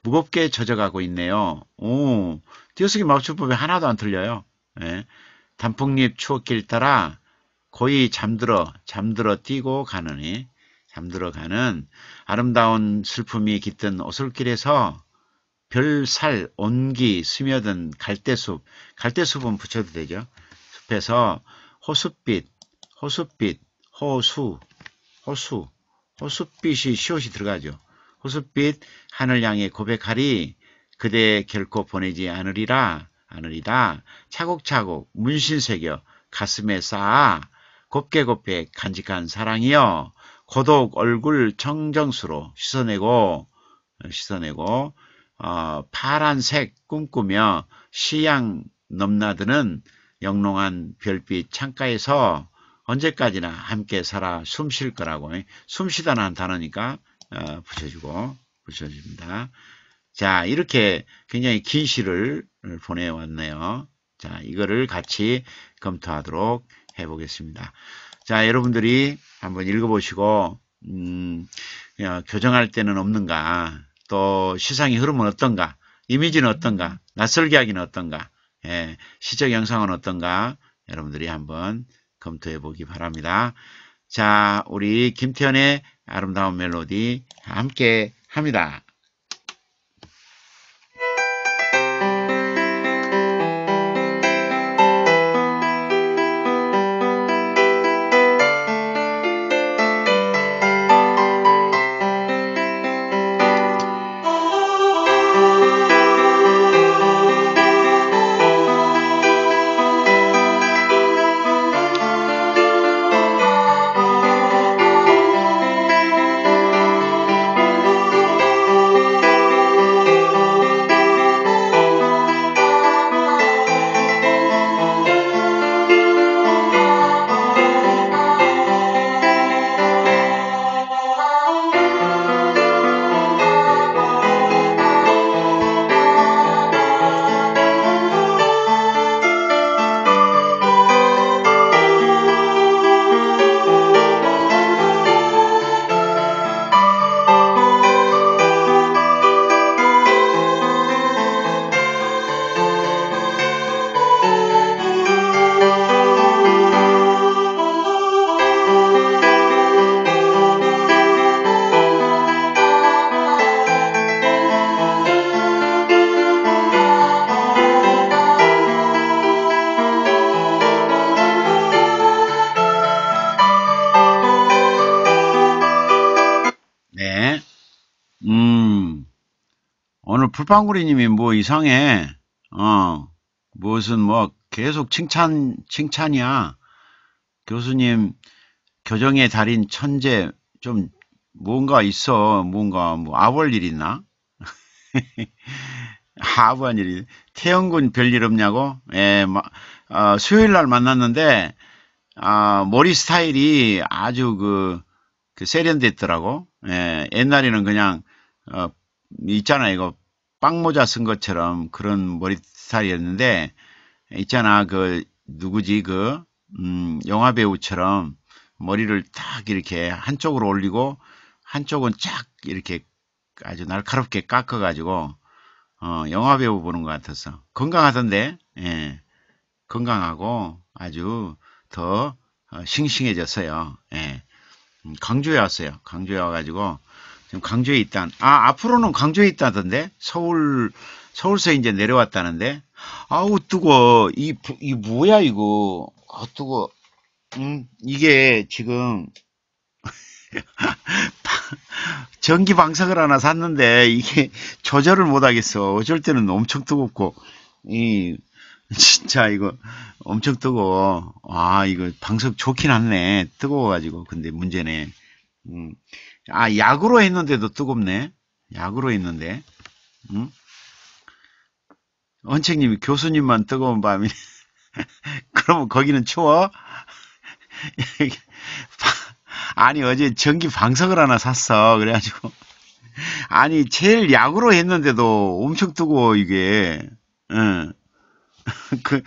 무겁게 젖어가고 있네요. 오, 띄어쓰기 마법법이 하나도 안 틀려요. 예, 단풍잎 추억길 따라 거의 잠들어 잠들어 뛰고 가느니 잠들어 가는 아름다운 슬픔이 깃든 오솔길에서 별살 온기 스며든 갈대숲 갈대숲은 붙여도 되죠. 숲에서 호수빛 호수빛 호수 호수 호수빛이 시옷이 들어가죠. 호수빛 하늘 향해 고백하리 그대 결코 보내지 않으리라 않으리다 차곡차곡 문신 새겨 가슴에 쌓아 곱게곱게 간직한 사랑이여 고독 얼굴 청정수로 씻어내고 씻어내고 어, 파란색 꿈꾸며 시양 넘나드는 영롱한 별빛 창가에서 언제까지나 함께 살아 숨쉴 거라고 숨쉬다는 단어니까 어, 붙여주고 붙여줍니다. 자 이렇게 굉장히 긴 시를 보내왔네요. 자 이거를 같이 검토하도록 해보겠습니다. 자, 여러분들이 한번 읽어보시고 음, 어, 교정할 때는 없는가 또 시상의 흐름은 어떤가 이미지는 어떤가 낯설기 하기는 어떤가 예, 시적 영상은 어떤가 여러분들이 한번 검토해 보기 바랍니다. 자 우리 김태현의 아름다운 멜로디 함께 합니다. 꿀방구리님이 뭐 이상해. 어, 무슨 뭐 계속 칭찬, 칭찬이야. 교수님, 교정의 달인 천재, 좀 뭔가 있어. 뭔가, 뭐, 아월 일 있나? 하부한 일이. 태영군 별일 없냐고? 예, 마, 어, 수요일 날 만났는데, 아, 머리 스타일이 아주 그, 그 세련됐더라고. 예, 옛날에는 그냥, 어, 있잖아, 이거. 빵모자 쓴 것처럼 그런 머리살이었는데 있잖아 그 누구지 그 음, 영화 배우처럼 머리를 딱 이렇게 한쪽으로 올리고 한쪽은 쫙 이렇게 아주 날카롭게 깎아 가지고 어, 영화 배우 보는 것 같아서 건강하던데 예, 건강하고 아주 더 어, 싱싱해졌어요 예, 음, 강주에 왔어요 강주에 와가지고 지금 강주에 있다. 아, 앞으로는 강주에 있다던데? 서울, 서울서 이제 내려왔다는데? 아우, 뜨거. 이, 이 뭐야, 이거. 아, 뜨거. 음, 이게 지금, 전기 방석을 하나 샀는데, 이게 조절을 못하겠어. 어쩔 때는 엄청 뜨겁고, 이, 진짜 이거 엄청 뜨거워. 아, 이거 방석 좋긴 한네. 뜨거워가지고. 근데 문제네. 음. 아, 약으로 했는데도 뜨겁네. 약으로 했는데. 응? 원책님이 교수님만 뜨거운 밤이 그러면 거기는 추워? 아니, 어제 전기 방석을 하나 샀어. 그래가지고. 아니, 제일 약으로 했는데도 엄청 뜨거워, 이게. 응. 그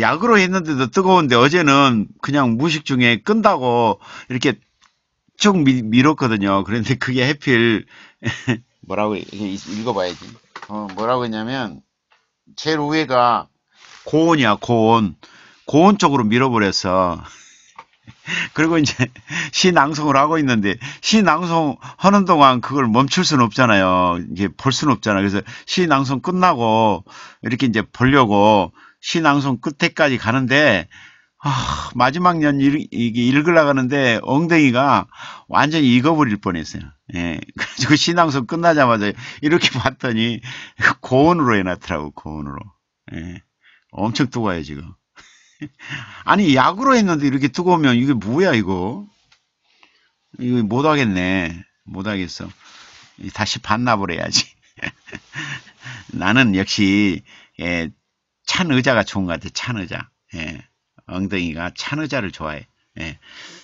약으로 했는데도 뜨거운데 어제는 그냥 무식 중에 끈다고 이렇게 쭉 미, 밀었거든요. 그런데 그게 해필 뭐라고 읽어봐야지. 어, 뭐라고 했냐면 제일 위에가 고온이야 고온 고온 쪽으로 밀어버렸어 그리고 이제 시낭송을 하고 있는데 시낭송 하는 동안 그걸 멈출 수는 없잖아요. 이게볼 수는 없잖아. 그래서 시낭송 끝나고 이렇게 이제 보려고 시낭송 끝에까지 가는데 아, 마지막 년 일, 이 읽으려고 하는데 엉덩이가 완전히 익어버릴 뻔했어요. 예. 그래가고신앙서 끝나자마자 이렇게 봤더니 고온으로 해놨더라고, 고온으로. 예. 엄청 뜨거워요, 지금. 아니, 약으로 했는데 이렇게 뜨거우면 이게 뭐야, 이거? 이거 못하겠네. 못하겠어. 다시 반납을 해야지. 나는 역시, 예, 찬 의자가 좋은 것 같아, 찬 의자. 예. 엉덩이가 찬 의자를 좋아해. 예.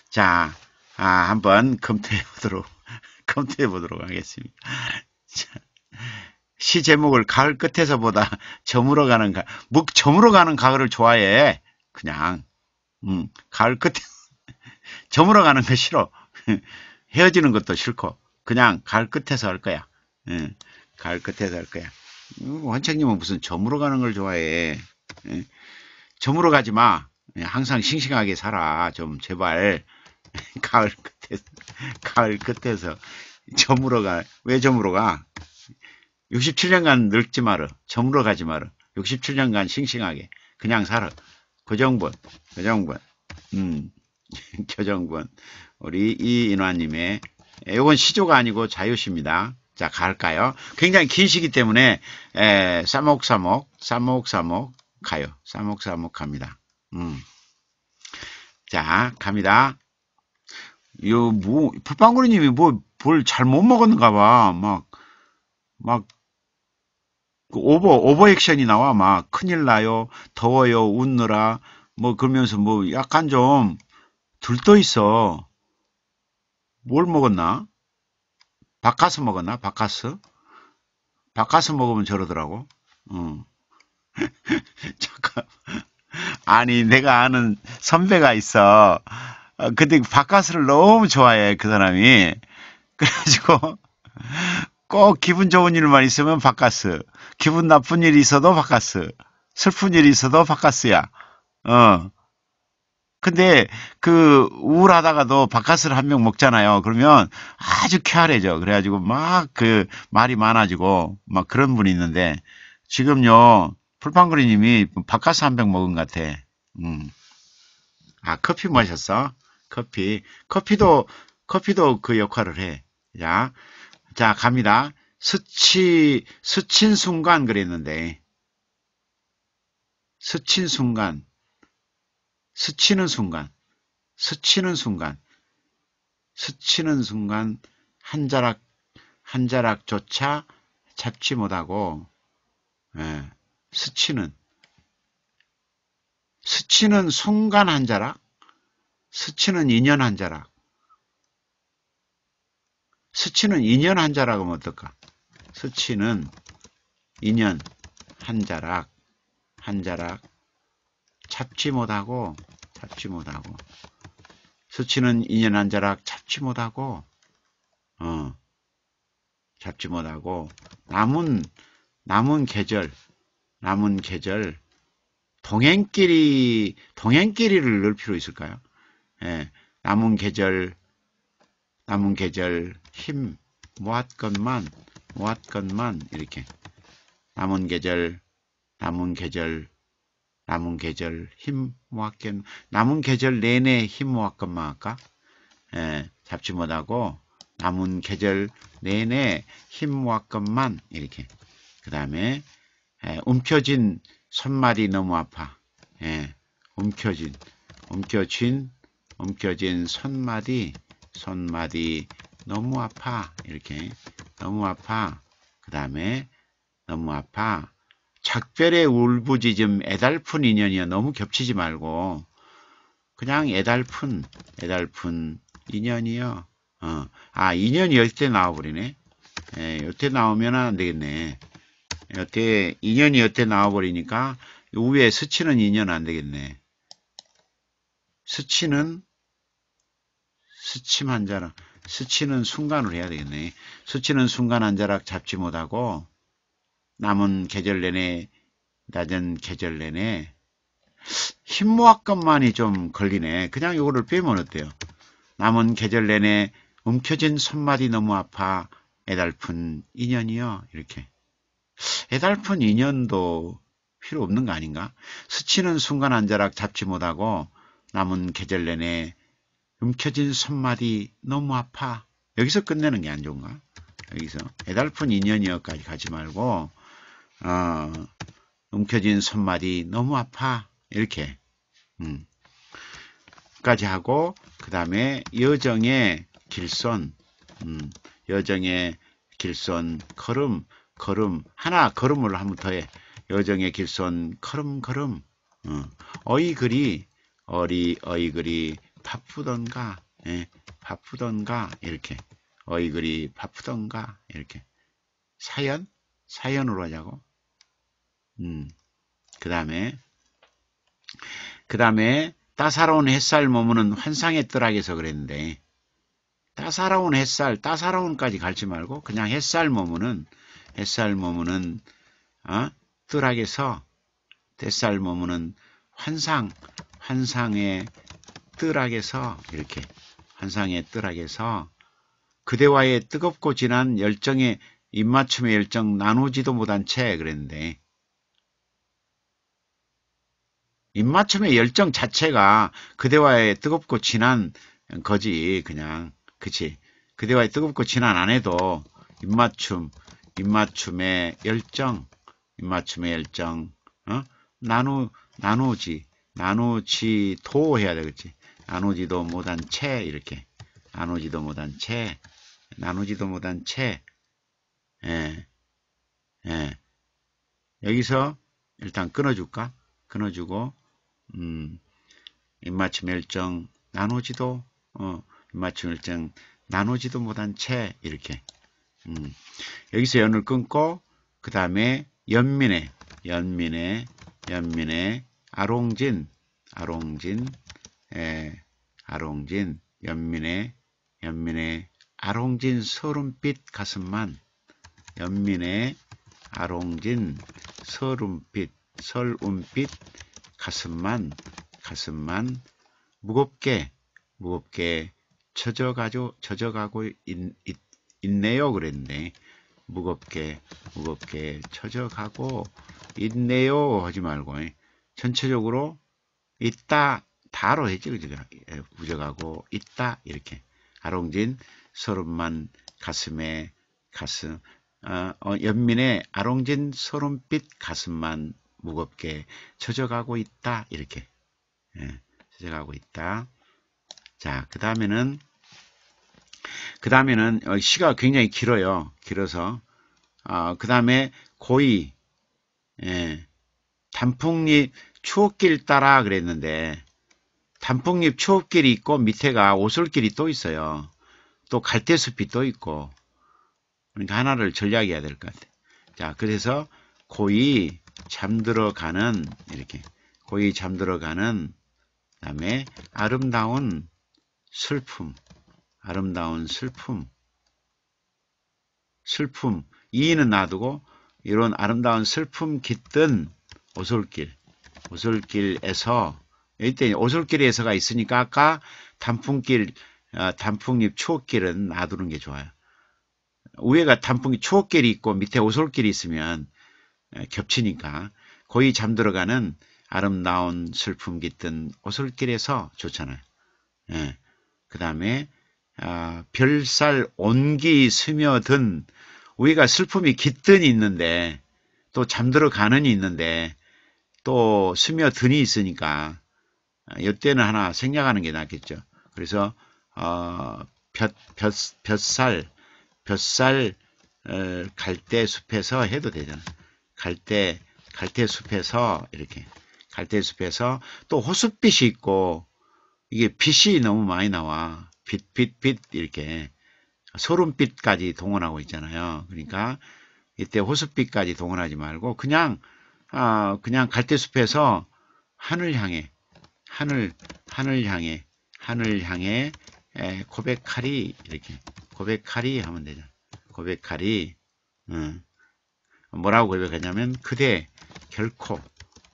자, 아, 한번 검토해 보도록, 검토해 보도록 하겠습니다. 자, 시 제목을 가을 끝에서 보다 저물어 가는, 가, 묵 저물어 가는 가을을 좋아해. 그냥, 음, 가을 끝에, 저물어 가는 거 싫어. 헤어지는 것도 싫고, 그냥 가을 끝에서 할 거야. 음, 가을 끝에서 할 거야. 음, 원창님은 무슨 저물어 가는 걸 좋아해. 예. 저물어 가지 마. 예, 항상 싱싱하게 살아. 좀 제발 가을 끝에 가을 끝에서 저물어 가. 왜 저물어 가? 67년간 늙지 마라. 저물어 가지 마라. 67년간 싱싱하게 그냥 살아. 교정본, 그 교정본, 그 음, 교정본. 우리 이인화님의 이건 시조가 아니고 자유시입니다. 자 갈까요? 굉장히 긴 시기 때문에 에, 싸목싸목, 싸목싸목 가요. 싸목싸목 갑니다. 음. 자, 갑니다. 요, 뭐, 불빵구리님이 뭐, 뭘 잘 못 먹었는가 봐. 막, 막, 그 오버, 오버 액션이 나와. 막, 큰일 나요. 더워요. 웃느라. 뭐, 그러면서 뭐, 약간 좀, 들떠 있어. 뭘 먹었나? 바카스 먹었나? 바카스? 바카스 먹으면 저러더라고. 응. 어. 잠깐. 아니 내가 아는 선배가 있어. 어, 근데 바카스를 너무 좋아해 그 사람이. 그래가지고 꼭 기분 좋은 일만 있으면 바카스. 기분 나쁜 일이 있어도 바카스. 슬픈 일이 있어도 바카스야. 어. 근데 그 우울하다가도 바카스를 한 명 먹잖아요. 그러면 아주 쾌활해져. 그래가지고 막 그 말이 많아지고 막 그런 분이 있는데 지금요 풀빵그리님이 바카스 한 병 먹은 것 같아. 음. 아 커피 마셨어? 커피. 커피도 커피도 그 역할을 해. 자, 자 갑니다. 스치 스친 순간 그랬는데 스친 순간 스치는 순간 스치는 순간 스치는 순간 한 자락 한 자락조차 잡지 못하고 예. 스치는 스치는 순간 한 자락 스치는 인연 한 자락 스치는 인연 한 자락 하면 어떨까 스치는 인연 한 자락 한 자락 잡지 못하고 잡지 못하고 스치는 인연 한 자락 잡지 못하고 어 잡지 못하고 남은 남은 계절 남은 계절 동행끼리 동행끼리를 넣을 필요 있을까요? 예, 남은 계절 남은 계절 힘 모았건만 모았건만 이렇게 남은 계절 남은 계절 남은 계절 힘 모았건 남은 계절 내내 힘 모았건만 할까? 예, 잡지 못하고 남은 계절 내내 힘 모았건만 이렇게 그 다음에 예, 움켜진 손말이 너무 아파. 에, 예, 움켜쥔, 움켜쥔, 움켜쥔 손말이, 손말이 너무 아파. 이렇게 너무 아파. 그 다음에 너무 아파. 작별의 울부짖음 애달픈 인연이야. 너무 겹치지 말고 그냥 애달픈 애달픈 인연이요. 어. 아 인연이 여태 나와버리네. 예, 여태 나오면 안 되겠네. 여태 인연이 여태 나와버리니까 위에 스치는 인연 안되겠네 스치는 스침 한 자락 스치는 순간을 해야 되겠네 스치는 순간 한 자락 잡지 못하고 남은 계절 내내 낮은 계절 내내 흰모학금만이 좀 걸리네 그냥 요거를 빼면 어때요 남은 계절 내내 움켜진 손마디 너무 아파 애달픈 인연이요 이렇게 애달픈 인연도 필요 없는 거 아닌가? 스치는 순간 안자락 잡지 못하고 남은 계절 내내 움켜진 손마디 너무 아파. 여기서 끝내는 게 안 좋은가? 여기서 애달픈 인연이여까지 가지 말고 어, 움켜진 손마디 너무 아파 이렇게 음. 까지 하고 그 다음에 여정의 길손 음, 여정의 길손 걸음 걸음 하나 걸음을 한번 더해 여정의 길손 걸음 걸음 어. 이 그리 어리 어이 그리 바쁘던가 예, 바쁘던가 이렇게 어이 그리 바쁘던가 이렇게 사연 사연으로 하자고 음그 다음에 그 다음에 따사로운 햇살 머무는 환상의 뜰락에서 그랬는데 따사로운 햇살 따사로운까지 갈지 말고 그냥 햇살 머무는 햇살 머무는 어? 뜰락에서 햇살 머무는 환상 환상의 뜰락에서 이렇게 환상의 뜰락에서 그대와의 뜨겁고 진한 열정의 입맞춤의 열정 나누지도 못한 채 그랬는데 입맞춤의 열정 자체가 그대와의 뜨겁고 진한 거지 그냥 그치 그대와의 뜨겁고 진한 안에도 입맞춤 입맞춤의 열정, 입맞춤의 열정, 어? 나누, 나누지, 나누지도 해야 되겠지. 나누지도 못한 채, 이렇게. 나누지도 못한 채, 나누지도 못한 채, 예, 예. 여기서 일단 끊어줄까? 끊어주고, 음, 입맞춤 열정, 나누지도, 어, 입맞춤 열정, 나누지도 못한 채, 이렇게. 음. 여기서 연을 끊고 그 다음에 연민의 연민의 연민의 아롱진 아롱진 에, 예, 아롱진 연민의 연민의 아롱진 서름빛 가슴만 연민의 아롱진 서름빛 설운빛 가슴만 가슴만 무겁게 무겁게 젖어가죠 젖어가고 있, 있네요 그랬네 무겁게 무겁게 쳐져가고 있네요 하지 말고 예. 전체적으로 있다 다로 했지 예, 부정하고 있다 이렇게 아롱진 서름만 가슴에 가슴 어, 어, 연민의 아롱진 소름빛 가슴만 무겁게 쳐져가고 있다 이렇게 예, 쳐져가고 있다 자 그 다음에는 그 다음에는 어, 시가 굉장히 길어요. 길어서 어, 아, 그 다음에 고이 예, 단풍잎 추옥길 따라 그랬는데 단풍잎 추옥길이 있고 밑에가 오솔길이 또 있어요. 또 갈대숲이 또 있고 그러니까 하나를 전략해야 될 것 같아요. 자 그래서 고이 잠들어가는 이렇게 고이 잠들어가는 그 다음에 아름다운 슬픔 아름다운 슬픔, 슬픔, 이인은 놔두고 이런 아름다운 슬픔 깃든 오솔길, 오솔길에서 이때 오솔길에서가 있으니까 아까 단풍길, 아, 단풍잎 추억길은 놔두는 게 좋아요. 위에가 단풍이 추억길이 있고 밑에 오솔길이 있으면 겹치니까 거의 잠들어가는 아름다운 슬픔 깃든 오솔길에서 좋잖아요. 예. 그 다음에 아, 별살 온기 스며든 우리가 슬픔이 깃든 있는데 또 잠들어 가는이 있는데 또 스며든이 있으니까 아, 이때는 하나 생략하는 게 낫겠죠. 그래서 어, 볕, 볕, 볕살 볕살 어, 갈대 숲에서 해도 되잖아. 갈대 갈대 숲에서 이렇게 갈대 숲에서 또 호수빛이 있고 이게 빛이 너무 많이 나와. 빛, 빛, 빛 이렇게 소름빛까지 동원하고 있잖아요. 그러니까 이때 호수빛까지 동원하지 말고 그냥 아, 그냥 갈대숲에서 하늘 향해 하늘 하늘 향해 하늘 향해 에, 고백하리 이렇게 고백하리 하면 되죠. 고백하리 음. 뭐라고 고백하냐면 그대 결코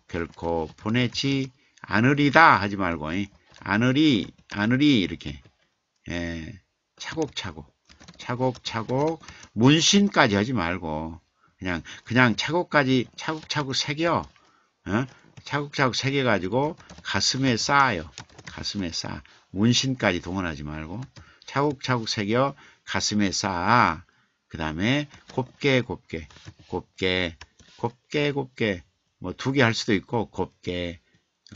결코 보내지 않으리다 하지 말고 이. 않으리 않으리 이렇게 예, 차곡차곡 차곡차곡 문신까지 하지 말고 그냥 그냥 차곡까지 차곡차곡 새겨 어? 차곡차곡 새겨 가지고 가슴에 쌓아요 가슴에 쌓아 문신까지 동원하지 말고 차곡차곡 새겨 가슴에 쌓아 그 다음에 곱게 곱게 곱게 곱게 곱게 뭐 두 개 할 수도 있고 곱게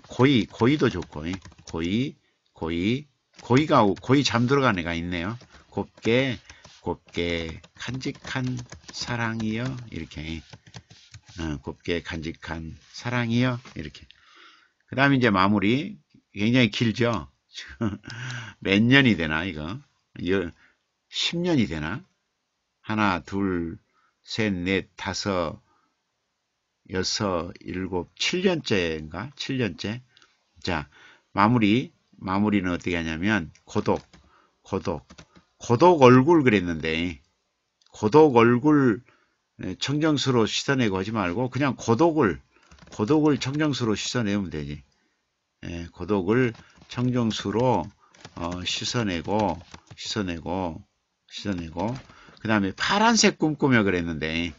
고이 고이도 좋고 고이 고이 고이가 고이 잠들어간 애가 있네요. 곱게 곱게 간직한 사랑이요 이렇게 어, 곱게 간직한 사랑이요 이렇게 그 다음에 이제 마무리 굉장히 길죠. 몇 년이 되나 이거 10년이 되나 하나 둘 셋 넷 다섯 여섯 일곱 7년째인가 7년째 자 마무리 마무리는 어떻게 하냐면 고독 고독 고독 얼굴 그랬는데 고독 얼굴 청정수로 씻어내고 하지 말고 그냥 고독을 고독을 청정수로 씻어내면 되지 예, 고독을 청정수로 어, 씻어내고 씻어내고 씻어내고 그 다음에 파란색 꿈꾸며 그랬는데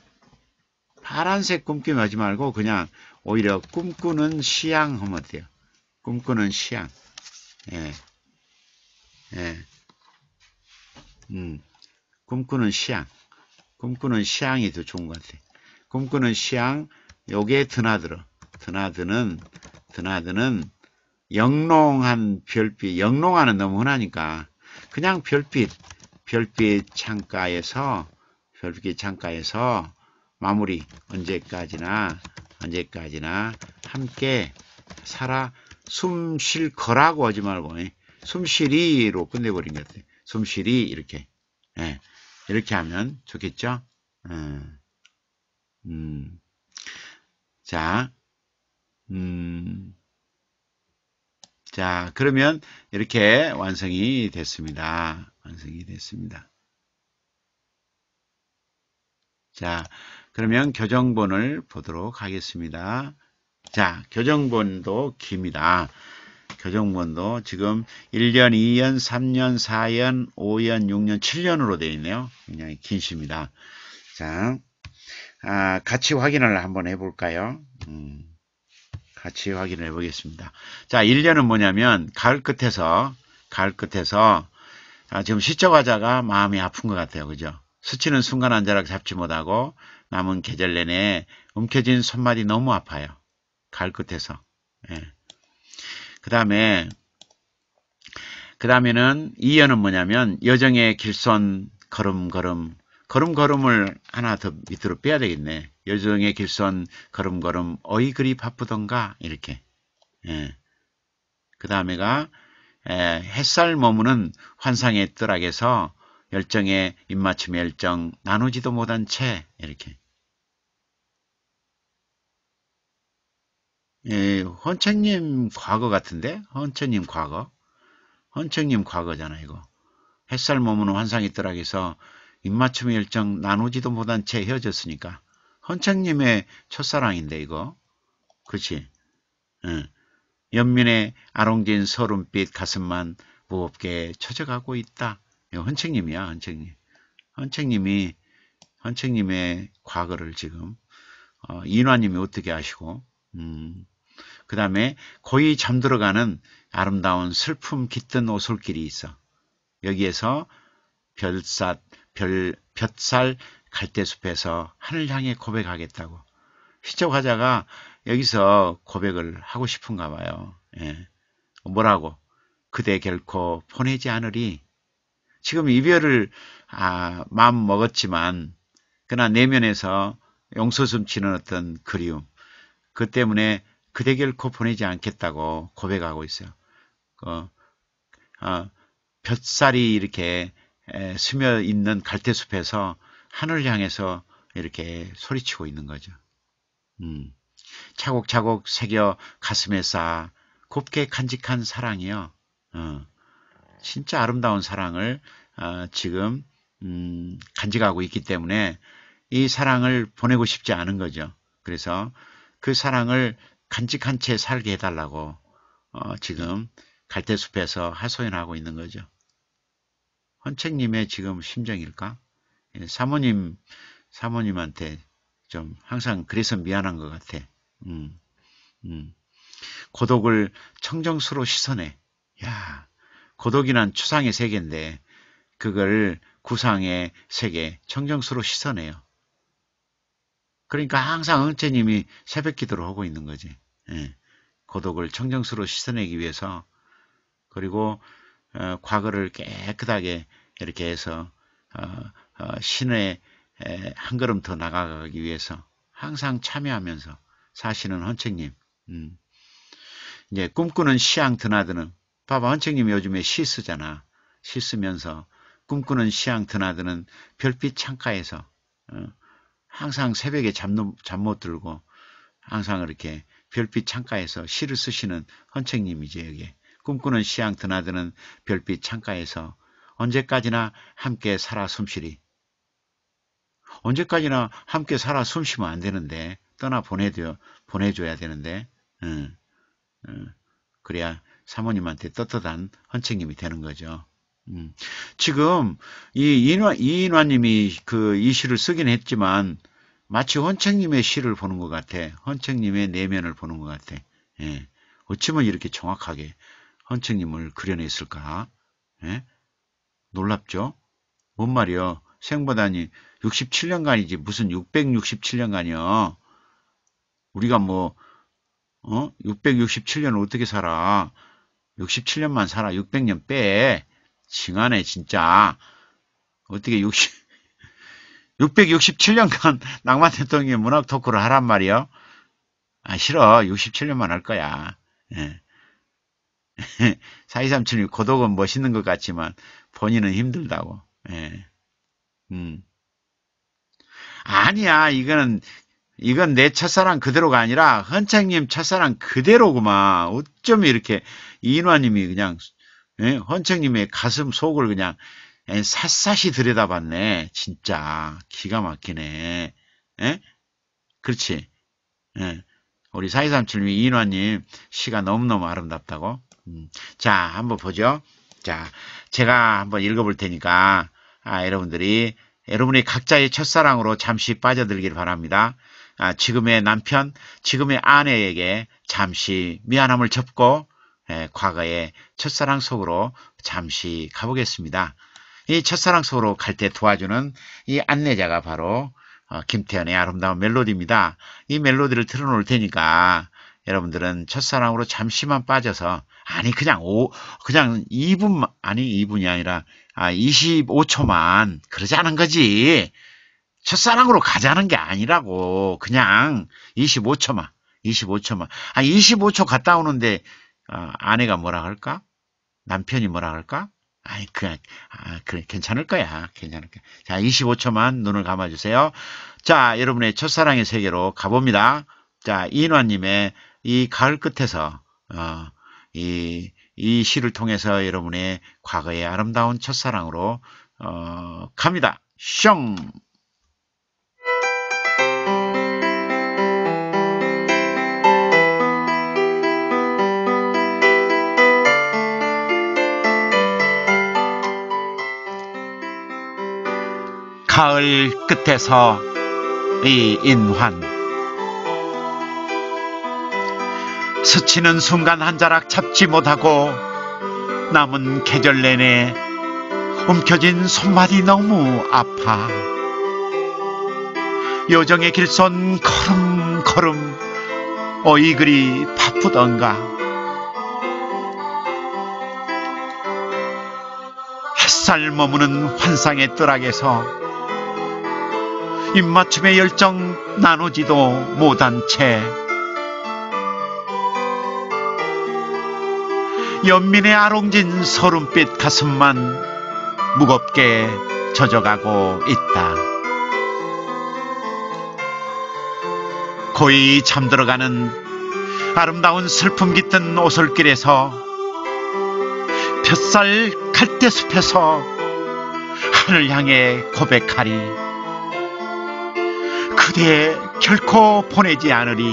파란색 꿈꾸며 하지 말고 그냥 오히려 꿈꾸는 시향 하면 돼요 꿈꾸는 시향 예. 예. 음. 꿈꾸는 시향. 꿈꾸는 시향이 더 좋은 것 같아. 꿈꾸는 시향, 요게 드나들어. 드나드는, 드나드는 영롱한 별빛, 영롱하는 너무 흔하니까 그냥 별빛, 별빛 창가에서, 별빛 창가에서 마무리 언제까지나, 언제까지나 함께 살아 숨쉴 거라고 하지 말고 예. 숨쉬리로 끝내버린 것 같아요. 숨쉬리 이렇게 예, 이렇게 하면 좋겠죠. 예. 음, 자, 음. 자, 그러면 이렇게 완성이 됐습니다. 완성이 됐습니다. 자, 그러면 교정본을 보도록 하겠습니다. 자, 교정본도 깁니다. 교정본도 지금 1년, 2년, 3년, 4년, 5년, 6년, 7년으로 되어 있네요. 굉장히 긴 시입니다. 자, 아, 같이 확인을 한번 해볼까요? 음, 같이 확인을 해보겠습니다. 자, 1년은 뭐냐면 가을 끝에서 가을 끝에서 아, 지금 시적과자가 마음이 아픈 것 같아요. 그죠? 스치는 순간 한 자락 잡지 못하고 남은 계절 내내 움켜진 손마디 너무 아파요. 갈 끝에서. 예. 그 다음에 그 다음에는 이연은 뭐냐면 여정의 길손 걸음걸음 걸음걸음을 하나 더 밑으로 빼야 되겠네. 여정의 길손 걸음걸음 어이 그리 바쁘던가 이렇게. 예. 그 다음에가 햇살 머무는 환상의 뜨락에서 열정의 입맞춤 열정 나누지도 못한 채 이렇게. 예, 헌책님 과거 같은데? 헌책님 과거. 헌책님 과거잖아, 이거. 햇살 머무는 환상이 떠락에서 입맞춤 일정 나누지도 못한 채 헤어졌으니까. 헌책님의 첫사랑인데, 이거. 그치? 응. 예. 연민의 아롱진 서름빛 가슴만 무겁게 쳐져가고 있다. 이 헌책님이야, 헌책님. 헌책님이, 헌책님의 과거를 지금, 어, 인화님이 어떻게 아시고, 음, 그 다음에 거의 잠들어가는 아름다운 슬픔 깃든 오솔길이 있어. 여기에서 별삿, 별, 볕살 갈대숲에서 하늘 향해 고백하겠다고. 시적 화자가 여기서 고백을 하고 싶은가 봐요. 예. 뭐라고? 그대 결코 보내지 않으리. 지금 이별을 아, 마음 먹었지만 그러나 내면에서 용서 숨치는 어떤 그리움 그 때문에 그대 결코 보내지 않겠다고 고백하고 있어요. 어, 어, 볕살이 이렇게 스며 있는 갈대숲에서 하늘 향해서 이렇게 소리치고 있는 거죠. 음, 차곡차곡 새겨 가슴에 쌓아 곱게 간직한 사랑이요. 어, 진짜 아름다운 사랑을 어, 지금 음, 간직하고 있기 때문에 이 사랑을 보내고 싶지 않은 거죠. 그래서 그 사랑을 간직한 채 살게 해달라고 어, 지금 갈대숲에서 하소연하고 있는 거죠. 헌책님의 지금 심정일까? 예, 사모님, 사모님한테 좀 항상 그래서 미안한 것 같아. 음, 음. 고독을 청정수로 씻어내. 야, 고독이란 추상의 세계인데 그걸 구상의 세계, 청정수로 씻어내요. 그러니까 항상 헌채님이 새벽 기도를 하고 있는 거지. 예, 고독을 청정수로 씻어내기 위해서 그리고 어, 과거를 깨끗하게 이렇게 해서 신의 어, 어, 한 걸음 더 나아가기 위해서 항상 참여하면서 사시는 헌책님 음. 이제 꿈꾸는 시향 드나드는 봐봐 헌책님이 요즘에 시 쓰잖아 시 쓰면서 꿈꾸는 시향 드나드는 별빛 창가에서 항상 새벽에 잠 못 들고 항상 이렇게 별빛 창가에서 시를 쓰시는 헌책님이지 여기 꿈꾸는 시향 드나드는 별빛 창가에서 언제까지나 함께 살아 숨쉬리. 언제까지나 함께 살아 숨쉬면 안 되는데 떠나 보내줘, 보내줘야 되는데 응, 응. 그래야 사모님한테 떳떳한 헌책님이 되는 거죠. 음. 지금 이인화, 이인화님이 그 이 시를 쓰긴 했지만 마치 헌책님의 시를 보는 것 같아. 헌책님의 내면을 보는 것 같아. 예. 어찌면 이렇게 정확하게 헌책님을 그려냈을까? 예? 놀랍죠? 뭔 말이요? 생보다니 67년간이지 무슨 667년간이요? 우리가 뭐 어? 667년 을 어떻게 살아? 67년만 살아. 600년 빼. 징하네 진짜. 어떻게 60 667년간 낭만 대통령의 문학 토크를 하란 말이요. 아, 싫어. 67년만 할 거야. 예. 4237님 고독은 멋있는 것 같지만 본인은 힘들다고. 예. 음. 아니야. 이거는 이건 내 첫사랑 그대로가 아니라 헌책님 첫사랑 그대로구만. 어쩜 이렇게 이인화님이 그냥 예? 헌책님의 가슴 속을 그냥 예, 샅샅이 들여다봤네. 진짜 기가 막히네. 에? 예? 그렇지. 에. 예. 우리 4237님 이인화님 시가 너무너무 아름답다고. 음. 자 한번 보죠. 자 제가 한번 읽어볼 테니까 아, 여러분들이 여러분이 각자의 첫사랑으로 잠시 빠져들길 바랍니다. 아, 지금의 남편, 지금의 아내에게 잠시 미안함을 접고 에, 과거의 첫사랑 속으로 잠시 가보겠습니다. 이 첫사랑 소로 갈 때 도와주는 이 안내자가 바로 어, 김태현의 아름다운 멜로디입니다. 이 멜로디를 틀어놓을 테니까 여러분들은 첫사랑으로 잠시만 빠져서 아니 그냥 오 그냥 2분 아니 2분이 아니라 아 25초만 그러지 않은 거지 첫사랑으로 가자는 게 아니라고 그냥 25초만 25초만 아 25초 갔다 오는데 어, 아내가 뭐라 할까 남편이 뭐라 할까 아이, 그, 아, 그래, 괜찮을 거야. 괜찮을 거야. 자, 25초만 눈을 감아주세요. 자, 여러분의 첫사랑의 세계로 가봅니다. 자, 이인화님의 이 가을 끝에서, 어, 이, 이 시를 통해서 여러분의 과거의 아름다운 첫사랑으로, 어, 갑니다. 숑! 가을 끝에서 이 인환 스치는 순간 한 자락 잡지 못하고 남은 계절 내내 움켜진 손발이 너무 아파 요정의 길손 걸음 걸음 어이 그리 바쁘던가 햇살 머무는 환상의 뜨락에서 입맞춤의 열정 나누지도 못한 채 연민의 아롱진 서름빛 가슴만 무겁게 젖어가고 있다. 고이 잠들어가는 아름다운 슬픔 깃든 오솔길에서 볕살 갈대숲에서 하늘 향해 고백하리. 그대에 결코 보내지 않으리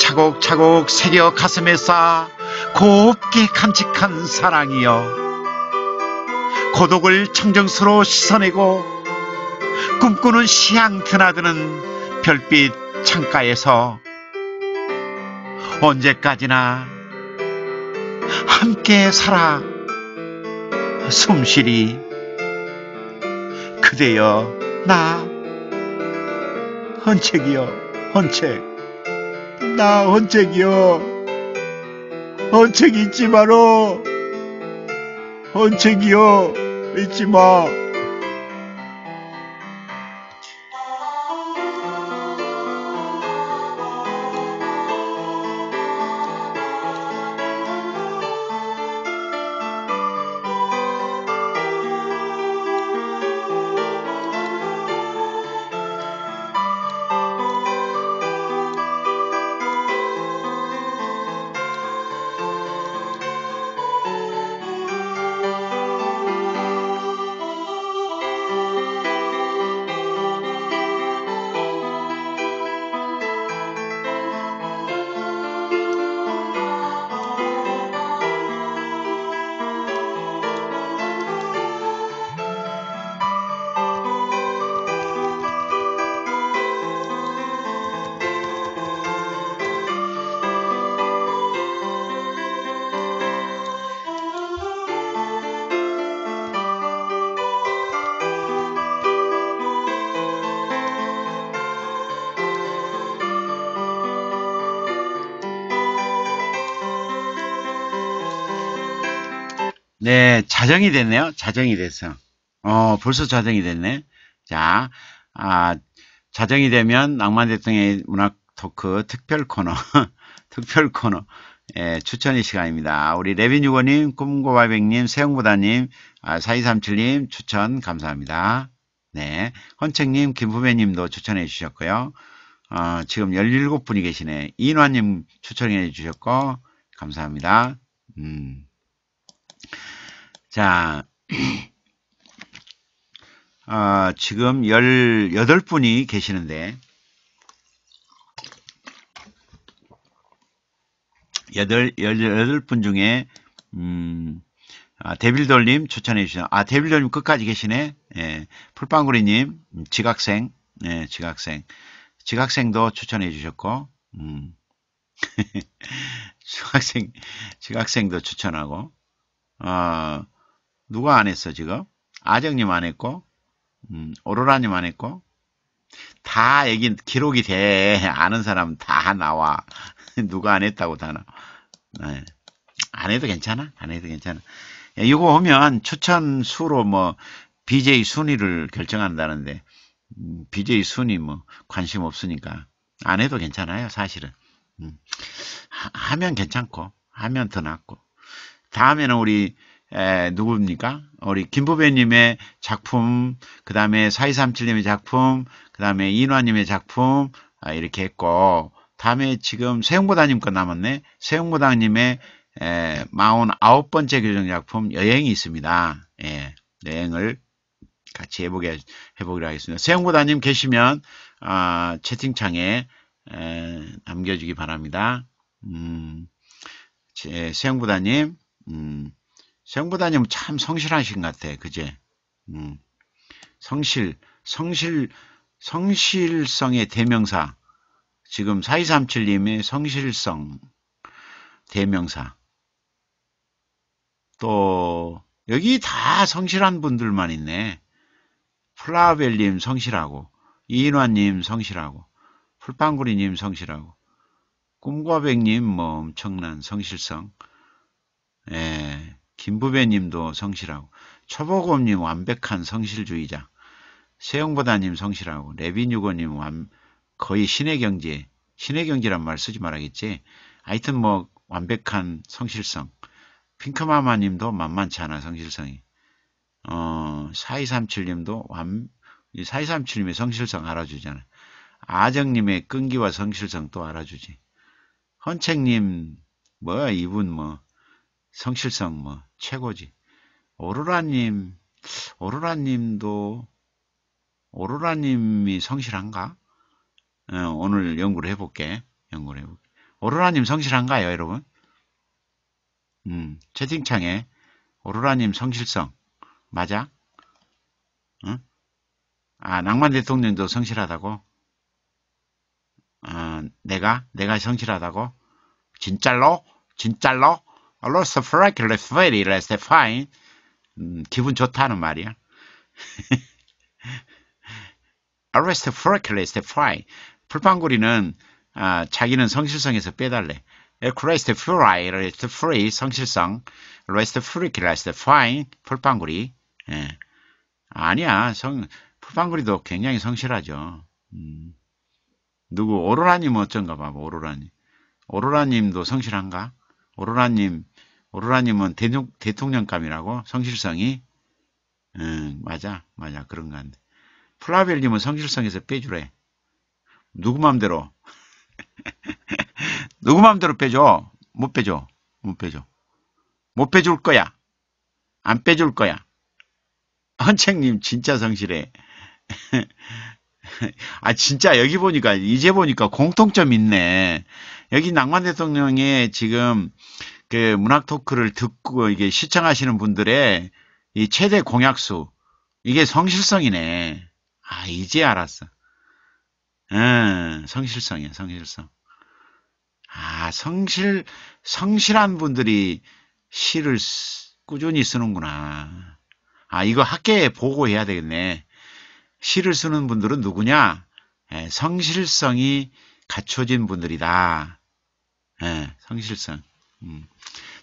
차곡차곡 새겨 가슴에 쌓아 곱게 간직한 사랑이여 고독을 청정스로 씻어내고 꿈꾸는 시향 드나드는 별빛 창가에서 언제까지나 함께 살아 숨쉬리 그대여 나 헌책이요 헌책 나 헌책이요 헌책 잊지 마로 헌책이요 잊지 마 자정이 됐네요. 자정이 됐어. 어, 벌써 자정이 됐네. 자, 아, 자정이 되면 낭만 대통령의 문학 토크 특별 코너, 특별 코너, 예, 추천의 시간입니다. 우리 레빈유고님, 꿈고바백님, 세영보다님, 아, 4237님 추천 감사합니다. 네. 헌책님, 김부배님도 추천해 주셨고요. 어, 지금 17분이 계시네. 이인화님 추천해 주셨고, 감사합니다. 음. 자, 어, 지금 18분이 계시는데 8, 18분 중에 음, 아, 데빌돌님 추천해 주시죠. 아, 데빌돌님 끝까지 계시네. 예, 풀빵구리님, 음, 지각생, 예, 지각생. 지각생도 추천해 주셨고, 음. 지각생, 지각생도 추천하고, 어, 누가 안 했어 지금? 아정님 안 했고 음, 오로라님 안 했고 다 여기 기록이 돼 아는 사람 다 나와 누가 안 했다고 다나 네. 안 해도 괜찮아 안 해도 괜찮아 예, 이거 하면 추천 수로 뭐 BJ 순위를 결정한다는데 음, BJ 순위 뭐 관심 없으니까 안 해도 괜찮아요 사실은 음, 하, 하면 괜찮고 하면 더 낫고 다음에는 우리 에, 누굽니까? 우리 김보배님의 작품, 그 다음에 4237님의 작품, 그 다음에 인화님의 작품, 아, 이렇게 했고, 다음에 지금 세용보다님 거 남았네. 세용보다님의 49번째 교정 작품 여행이 있습니다. 예, 여행을 같이 해보게, 해보기로 하겠습니다. 세용보다님 계시면, 아, 채팅창에 에, 남겨주기 바랍니다. 음, 세용보다님, 음, 생부다님참 성실하신 것 같아. 그제? 음. 성실, 성실, 성실성의 대명사. 지금 4237님의 성실성 대명사. 또, 여기 다 성실한 분들만 있네. 플라벨님 성실하고, 이인환님 성실하고, 풀빵구리님 성실하고, 꿈과백님 뭐 엄청난 성실성. 예. 김부배님도 성실하고 초보검님 완벽한 성실주의자 세영보다님 성실하고 레빈유고님 거의 신의 경제 신의 경지란말 쓰지 말아야겠지 하여튼 뭐 완벽한 성실성 핑크마마님도 만만치 않아 성실성이 어 4237님도 완 4237님의 성실성 알아주잖아 아정님의 끈기와 성실성 또 알아주지 헌책님 뭐야 이분 뭐 성실성 뭐 최고지. 오로라님, 오로라님도 오로라님이 성실한가? 어, 오늘 연구를 해볼게. 연구를 해볼게. 오로라님 성실한가요, 여러분? 음, 채팅창에 오로라님 성실성 맞아? 응? 아, 낭만 대통령도 성실하다고? 어, 내가 내가 성실하다고? 진짜로? 진짜로? also frankly very satisfying. 음, 기분 좋다는 말이야. always frankly satisfying. 풀빵구리는 아, 자기는 성실성에서 빼달래. Christ free, rest free, 성실성. rest free, rest fine, 풀빵구리. 예. 아니야, 성, 풀빵구리도 굉장히 성실하죠. 음. 누구, 오로라님 어쩐가 봐, 오로라님. 오로라님도 성실한가? 오로라님 오로라님은 대통령, 감이라고 성실성이 응 맞아 맞아 그런 건데 플라벨님은 성실성에서 빼주래 누구 맘대로 누구 맘대로 빼줘 못 빼줘 못 빼줘 못 빼줄 거야 안 빼줄 거야 헌책님 진짜 성실해 아 진짜 여기 보니까 이제 보니까 공통점 있네 여기 낭만 대통령의 지금 그 문학 토크를 듣고 이게 시청하시는 분들의 이 최대 공약수 이게 성실성이네. 아 이제 알았어. 응, 성실성이야 성실성. 아 성실 성실한 분들이 시를 꾸준히 쓰는구나. 아 이거 학계에 보고해야 되겠네. 시를 쓰는 분들은 누구냐? 에, 예, 성실성이 갖춰진 분들이다. 에, 예, 성실성. 음.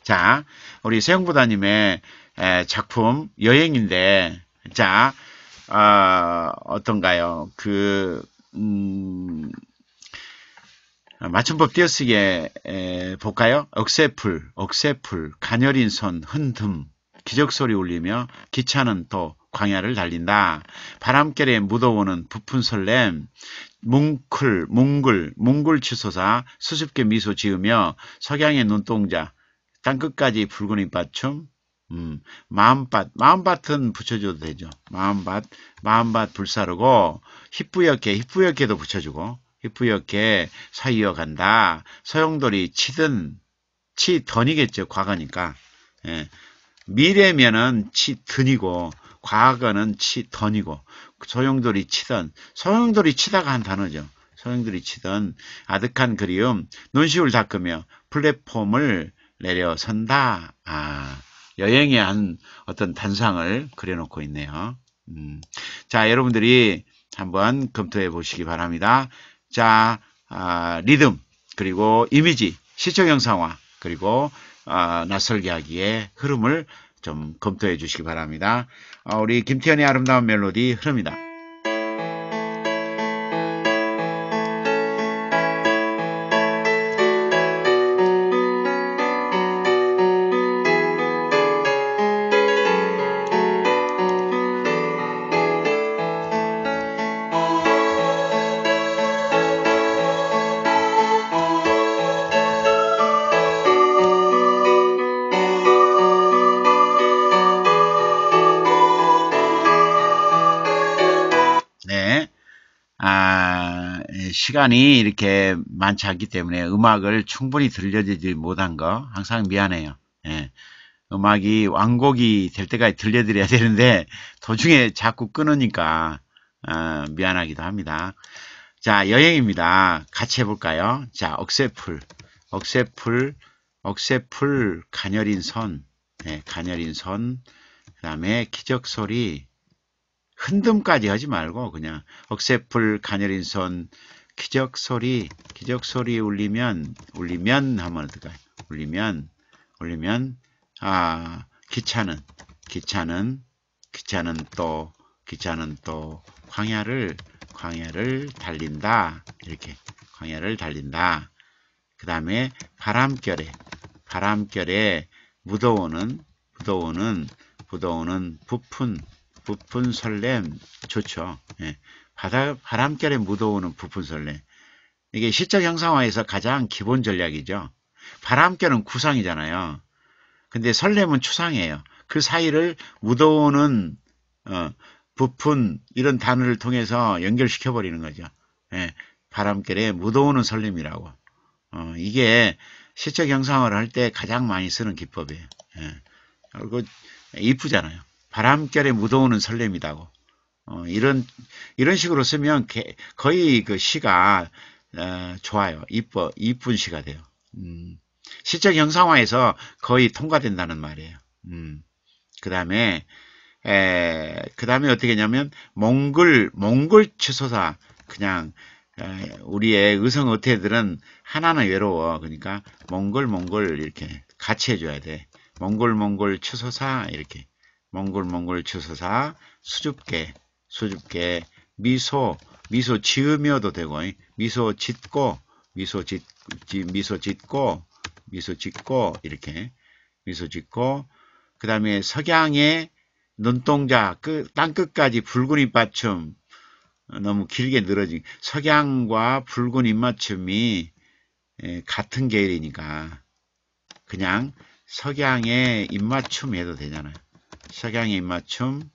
자, 우리 세영보다님의 작품 여행인데, 자, 아, 어, 떤가요 그, 음, 맞춤법 아, 띄어쓰기에 에, 볼까요? 억새풀, 억새풀, 가녀린 손, 흔듦, 기적소리 울리며 기차는 또 광야를 달린다. 바람결에 묻어오는 부푼 설렘, 뭉클, 뭉글, 뭉글치소사 수줍게 미소 지으며 석양의 눈동자, 땅끝까지 붉은 잎받춤, 음, 마음밭, 마음밭은 붙여줘도 되죠. 마음밭, 마음밭 불사르고 희뿌옇게, 희뿌옇게도 붙여주고 희뿌옇게 사이어 간다. 서용돌이 치든 치던이겠죠. 과거니까. 예. 미래면은 치든이고 과거는 치던이고 소용돌이 치던 소용돌이 치다가 한 단어죠. 소용돌이 치던 아득한 그리움 눈시울 닦으며 플랫폼을 내려선다. 아, 여행에한 어떤 단상을 그려놓고 있네요. 음. 자, 여러분들이 한번 검토해 보시기 바랍니다. 자, 아, 리듬, 그리고 이미지, 시청 영상화, 그리고 아, 낯설게 하기에 흐름을 좀 검토해 주시기 바랍니다. 어, 우리 김태현의 아름다운 멜로디 흐릅니다. 시간이 이렇게 많지 않기 때문에 음악을 충분히 들려드리지 못한 거 항상 미안해요. 예. 음악이 왕곡이될 때까지 들려드려야 되는데 도중에 자꾸 끊으니까 어, 미안하기도 합니다. 자 여행입니다. 같이 해볼까요? 자 억새풀, 억새풀, 억새풀 가녀린 선, 예, 가녀린 선, 그 다음에 기적소리, 흔듦까지 하지 말고 그냥 억새풀 가녀린 선 기적 소리, 기적 소리 울리면, 울리면 하면 어떨까요? 울리면, 울리면, 아, 기차는, 기차는, 기차는 또, 기차는 또 광야를, 광야를 달린다. 이렇게 광야를 달린다. 그 다음에 바람결에, 바람결에 무더오는, 무더오는, 무더오는 부푼, 부푼 설렘 좋죠. 예. 바다, 바람결에 묻어오는 부푼 설레. 이게 시적 형상화에서 가장 기본 전략이죠. 바람결은 구상이잖아요. 근데 설렘은 추상이에요. 그 사이를 묻어오는 어, 부푼 이런 단어를 통해서 연결시켜 버리는 거죠. 예, 바람결에 묻어오는 설렘이라고. 어, 이게 시적 형상화를 할 때 가장 많이 쓰는 기법이에요. 예. 그리고 이쁘잖아요. 바람결에 묻어오는 설렘이라고 어, 이런 이런 식으로 쓰면 개, 거의 그 시가 어, 좋아요. 이뻐 이쁜 시가 돼요. 음, 시적 영상화에서 거의 통과된다는 말이에요. 음, 그 다음에 그 다음에 어떻게 했냐면 몽글 몽글 최소사 그냥 에, 우리의 의성 어태들은 하나는 외로워 그러니까 몽글 몽글 이렇게 같이 해줘야 돼 몽글 몽글 최소사 이렇게 몽글 몽글 최소사 수줍게 수줍게 미소 미소 지으며도 되고 미소 짓고 미소 짓 미소 짓고 미소 짓고 이렇게 미소 짓고 그 다음에 석양의 눈동자 끝, 땅끝까지 붉은 입맞춤 어, 너무 길게 늘어진 석양과 붉은 입맞춤이 예, 같은 계열이니까 그냥 석양의 입맞춤 해도 되잖아요. 석양의 입맞춤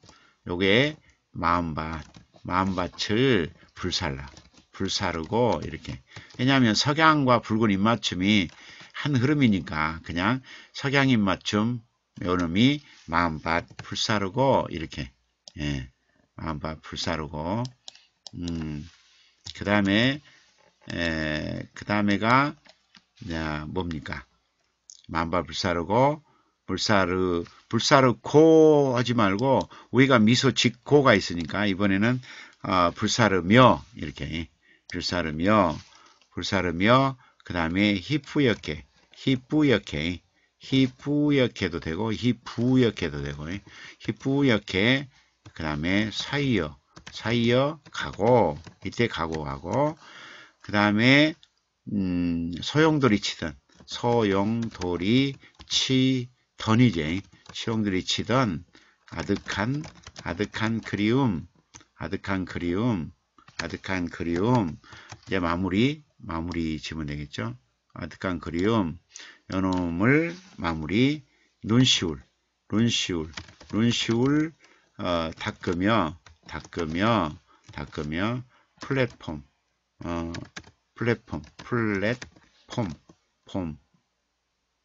요게 마음밭, 마음밭을 불살라, 불사르고 이렇게. 왜냐하면 석양과 붉은 입맞춤이 한 흐름이니까 그냥 석양 입맞춤 요놈이 마음밭 불사르고 이렇게 예, 마음밭 불사르고 음, 그 다음에 그 다음에가 뭡니까 마음밭 불사르고 불사르 불사르코 하지 말고 우리가 미소 짓코가 있으니까 이번에는 어, 아, 불사르며 이렇게 불사르며 불사르며 그 다음에 히프역해 히프역해 히프역해도 되고 히프역해도 되고 히프역해 그 다음에 사이어 사이어 가고 이때 가고 가고 그 다음에 음, 소용돌이 치든 소용돌이 치 던이제 시험들이 치던 아득한 아득한 그리움 아득한 그리움 아득한 그리움 이제 마무리 마무리 지면 되겠죠 아득한 그리움 연놈을 마무리 눈시울 눈시울 눈시울 어, 닦으며 닦으며 닦으며 플랫폼 어, 플랫폼 플랫폼 폼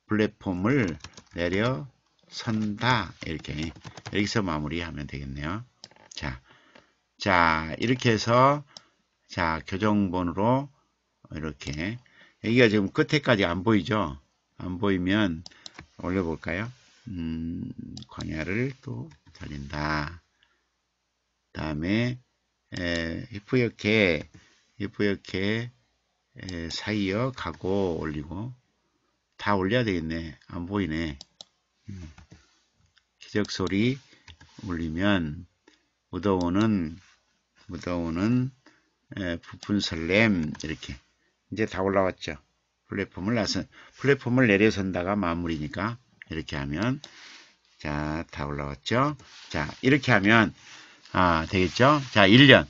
플랫폼을 내려선다. 이렇게 여기서 마무리하면 되겠네요. 자, 자 이렇게 해서 자 교정본으로 이렇게 여기가 지금 끝에까지 안 보이죠? 안 보이면 올려볼까요? 음, 광야를 또 달린다. 다음에 히프역해 히프역해 사이어 가고 올리고 다 올려야 되겠네. 안 보이네. 음. 기적 소리 울리면 무더오는 무더오는 부푼 설렘 이렇게 이제 다 올라왔죠. 플랫폼을 나선 플랫폼을 내려선다가 마무리니까 이렇게 하면 자 다 올라왔죠. 자 이렇게 하면 아 되겠죠. 자 1년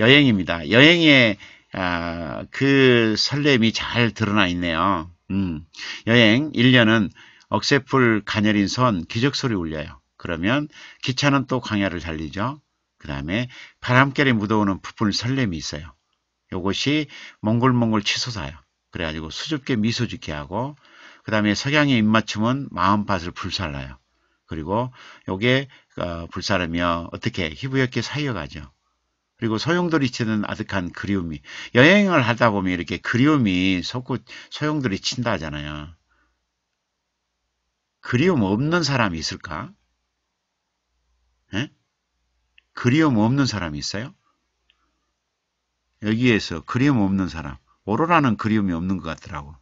여행입니다. 여행에 아, 그 설렘이 잘 드러나 있네요. 음, 여행 1년은 억새풀 가녀린 선 기적소리 울려요. 그러면 기차는 또 광야를 달리죠. 그 다음에 바람결에 묻어오는 부풀 설렘이 있어요. 요것이 몽글몽글 치솟아요. 그래가지고 수줍게 미소 짓게 하고 그 다음에 석양의 입맞춤은 마음밭을 불살라요. 그리고 요게 어, 불사르며 어떻게 희부역게 사이어가죠. 그리고 소용돌이치는 아득한 그리움이 여행을 하다 보면 이렇게 그리움이 속고 소용돌이친다 하잖아요. 그리움 없는 사람이 있을까? 에? 예? 그리움 없는 사람이 있어요? 여기에서 그리움 없는 사람 오로라는 그리움이 없는 것 같더라고.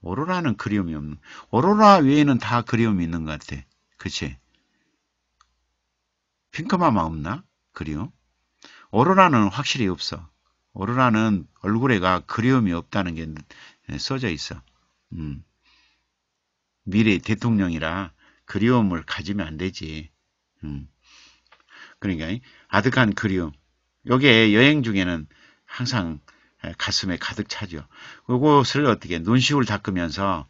오로라는 그리움이 없는 오로라 외에는 다 그리움이 있는 것 같아. 그치? 핑크마마 없나? 그리움? 오로라는 확실히 없어. 오로라는 얼굴에가 그리움이 없다는 게 써져 있어. 음. 미래 대통령이라 그리움을 가지면 안 되지. 음. 그러니까 아득한 그리움. 요게 여행 중에는 항상 가슴에 가득 차죠. 그것을 어떻게 눈시울 닦으면서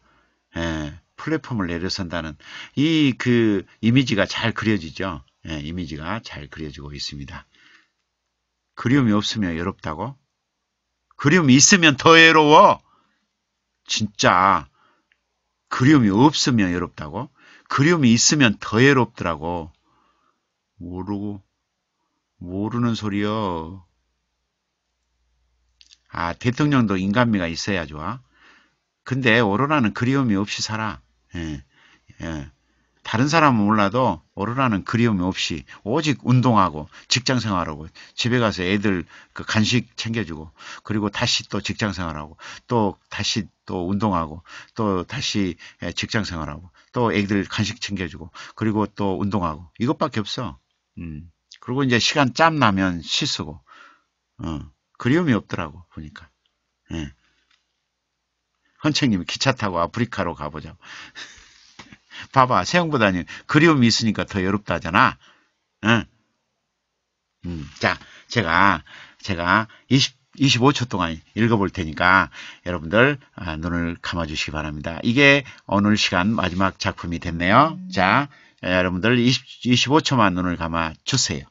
에, 예, 플랫폼을 내려선다는 이 그 이미지가 잘 그려지죠. 예, 이미지가 잘 그려지고 있습니다. 그리움이 없으면 외롭다고? 그리움이 있으면 더 외로워. 진짜 그리움이 없으면 외롭다고? 그리움이 있으면 더 외롭더라고. 모르고 모르는 소리요. 아 대통령도 인간미가 있어야 좋아. 근데 오로라는 그리움이 없이 살아. 예, 예. 다른 사람은 몰라도 어른하는 그리움 없이 오직 운동하고 직장 생활하고 집에 가서 애들 그 간식 챙겨주고 그리고 다시 또 직장 생활하고 또 다시 또 운동하고 또 다시 직장 생활하고 또 애들 간식 챙겨주고 그리고 또 운동하고 이것밖에 없어. 음. 그리고 이제 시간 짬 나면 씻고 어. 그리움이 없더라고 보니까. 예. 헌책님이 기차 타고 아프리카로 가보자. 봐봐. 세형보다는 그리움이 있으니까 더 여롭다 하잖아. 응. 음, 자, 제가, 제가 20, 25초 동안 읽어볼 테니까 여러분들 아, 눈을 감아주시기 바랍니다. 이게 오늘 시간 마지막 작품이 됐네요. 자, 여러분들 20, 25초만 눈을 감아주세요.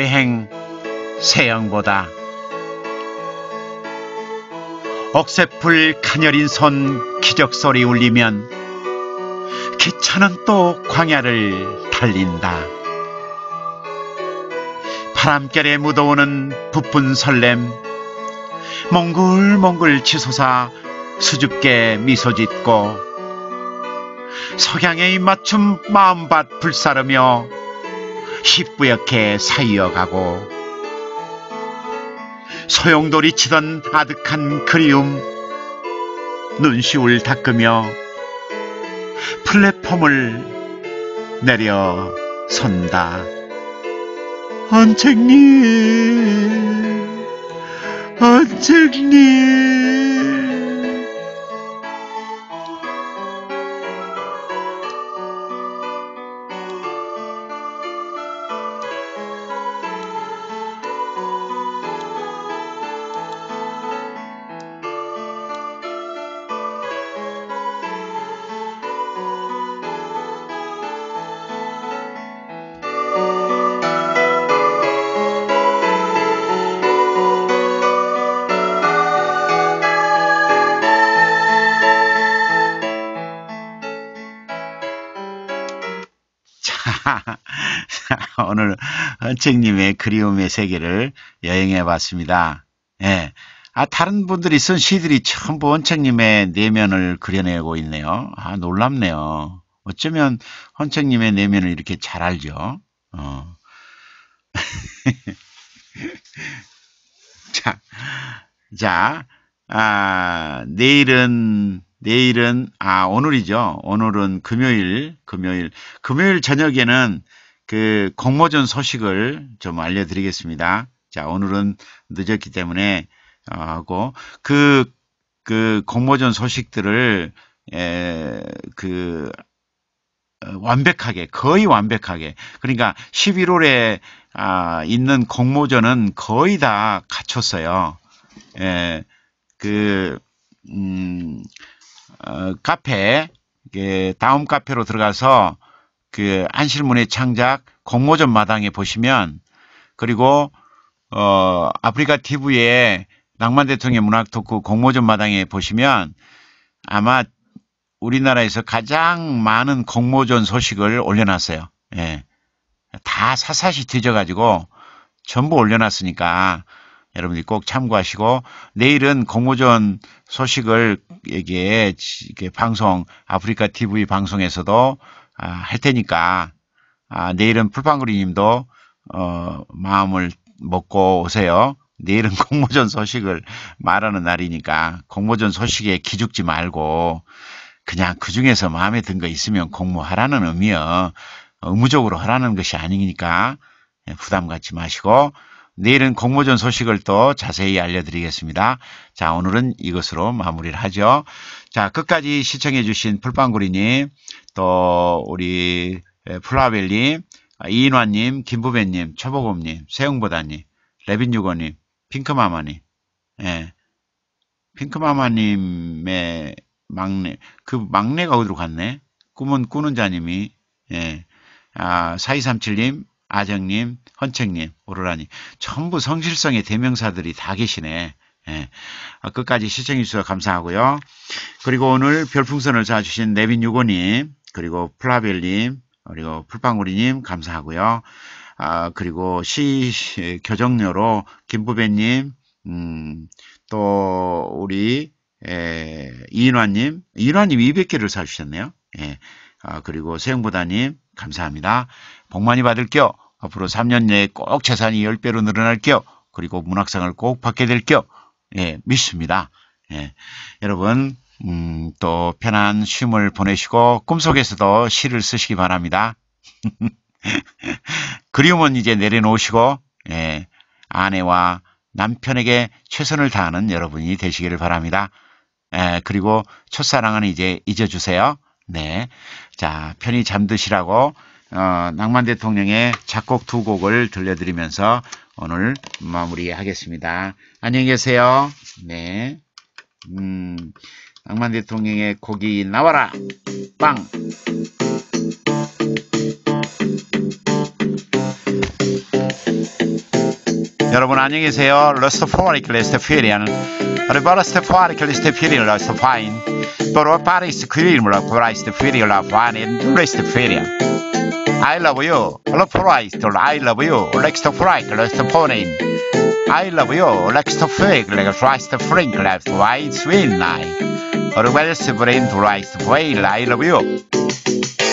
여행 세영보다 억새풀 가녀린 손 기적소리 울리면 기차는 또 광야를 달린다. 바람결에 묻어오는 부푼 설렘 몽글몽글 치솟아 수줍게 미소 짓고 석양의 맞춤 마음밭 불사르며 시뿌옇게 사이어가고 소용돌이 치던 아득한 그리움 눈시울 닦으며 플랫폼을 내려선다. 안책님, 안책님. 일찍님의 그리움의 세계를 여행해 봤습니다. 예. 아, 다른 분들이 쓴 시들이 전부 헌책님의 내면을 그려내고 있네요. 아, 놀랍네요. 어쩌면 헌책님의 내면을 이렇게 잘 알죠. 어. 자, 자, 아, 내일은, 내일은, 아, 오늘이죠. 오늘은 금요일, 금요일. 금요일 저녁에는 그 공모전 소식을 좀 알려드리겠습니다. 자, 오늘은 늦었기 때문에 어, 하고 그, 그 공모전 소식들을 에, 그 어, 완벽하게 거의 완벽하게 그러니까 11월에 아, 있는 공모전은 거의 다 갖췄어요. 에, 그 음, 어, 카페 그 다음 카페로 들어가서 그 안실문의 창작 공모전 마당에 보시면 그리고 어 아프리카 TV의 낭만 대통령 문학 토크 공모전 마당에 보시면 아마 우리나라에서 가장 많은 공모전 소식을 올려놨어요. 예. 다 사사시 뒤져가지고 전부 올려놨으니까 여러분들이 꼭 참고하시고 내일은 공모전 소식을 얘기에 방송 아프리카 TV 방송에서도 아, 할 테니까 아, 내일은 풀빵그리님도 어, 마음을 먹고 오세요. 내일은 공모전 소식을 말하는 날이니까 공모전 소식에 기죽지 말고 그냥 그 중에서 마음에 든 거 있으면 공모하라는 의미여 의무적으로 하라는 것이 아니니까 예, 부담 갖지 마시고 내일은 공모전 소식을 또 자세히 알려드리겠습니다. 자 오늘은 이것으로 마무리를 하죠. 자 끝까지 시청해주신 풀빵구리님 또 우리 예, 플라벨님, 아, 이인환님, 김부배님, 최보검님, 세영보다님, 레빈유거님, 핑크마마님, 예. 핑크마마님의 막내, 그 막내가 어디로 갔네? 꿈은 꾸는 자님이, 예. 아, 4237님, 아정님, 헌책님, 오로라님. 전부 성실성의 대명사들이 다 계시네. 예. 아, 끝까지 시청해주셔서 감사하고요. 그리고 오늘 별풍선을 쏴주신 네빈 유고님, 그리고 플라벨님, 그리고 풀빵구리님 감사하고요. 아, 그리고 시 교정료로 김부배님, 음, 또 우리 에, 예, 이인환님, 이인환님 200개를 사주셨네요. 예, 아, 그리고 세영보다님 감사합니다. 복 많이 받을게요. 앞으로 3년 내에 꼭 재산이 10배로 늘어날게요. 그리고 문학상을 꼭 받게 될게요. 예, 믿습니다. 예, 여러분 음, 또 편한 쉼을 보내시고 꿈속에서도 시를 쓰시기 바랍니다. 그리움은 이제 내려놓으시고 예, 아내와 남편에게 최선을 다하는 여러분이 되시기를 바랍니다. 예, 그리고 첫사랑은 이제 잊어주세요. 네, 자 편히 잠드시라고 어, 낭만 대통령의 작곡 두 곡을 들려드리면서 오늘 마무리하겠습니다. 안녕히 계세요. 네, 음. 악만 대통령의 곡이 나와라 빵 여러분 안녕히 계세요. 러스트포아리클 레스트피리안 Revolastefoaric listefirin la stofine, pero paris quirim la pristefirin la fanin listefirin. I love you, lofroist, I love you, lextofric, lextoponin. I love you, lextofig, lextofrink, left white, swin night. Always bring rice. Way, I love you.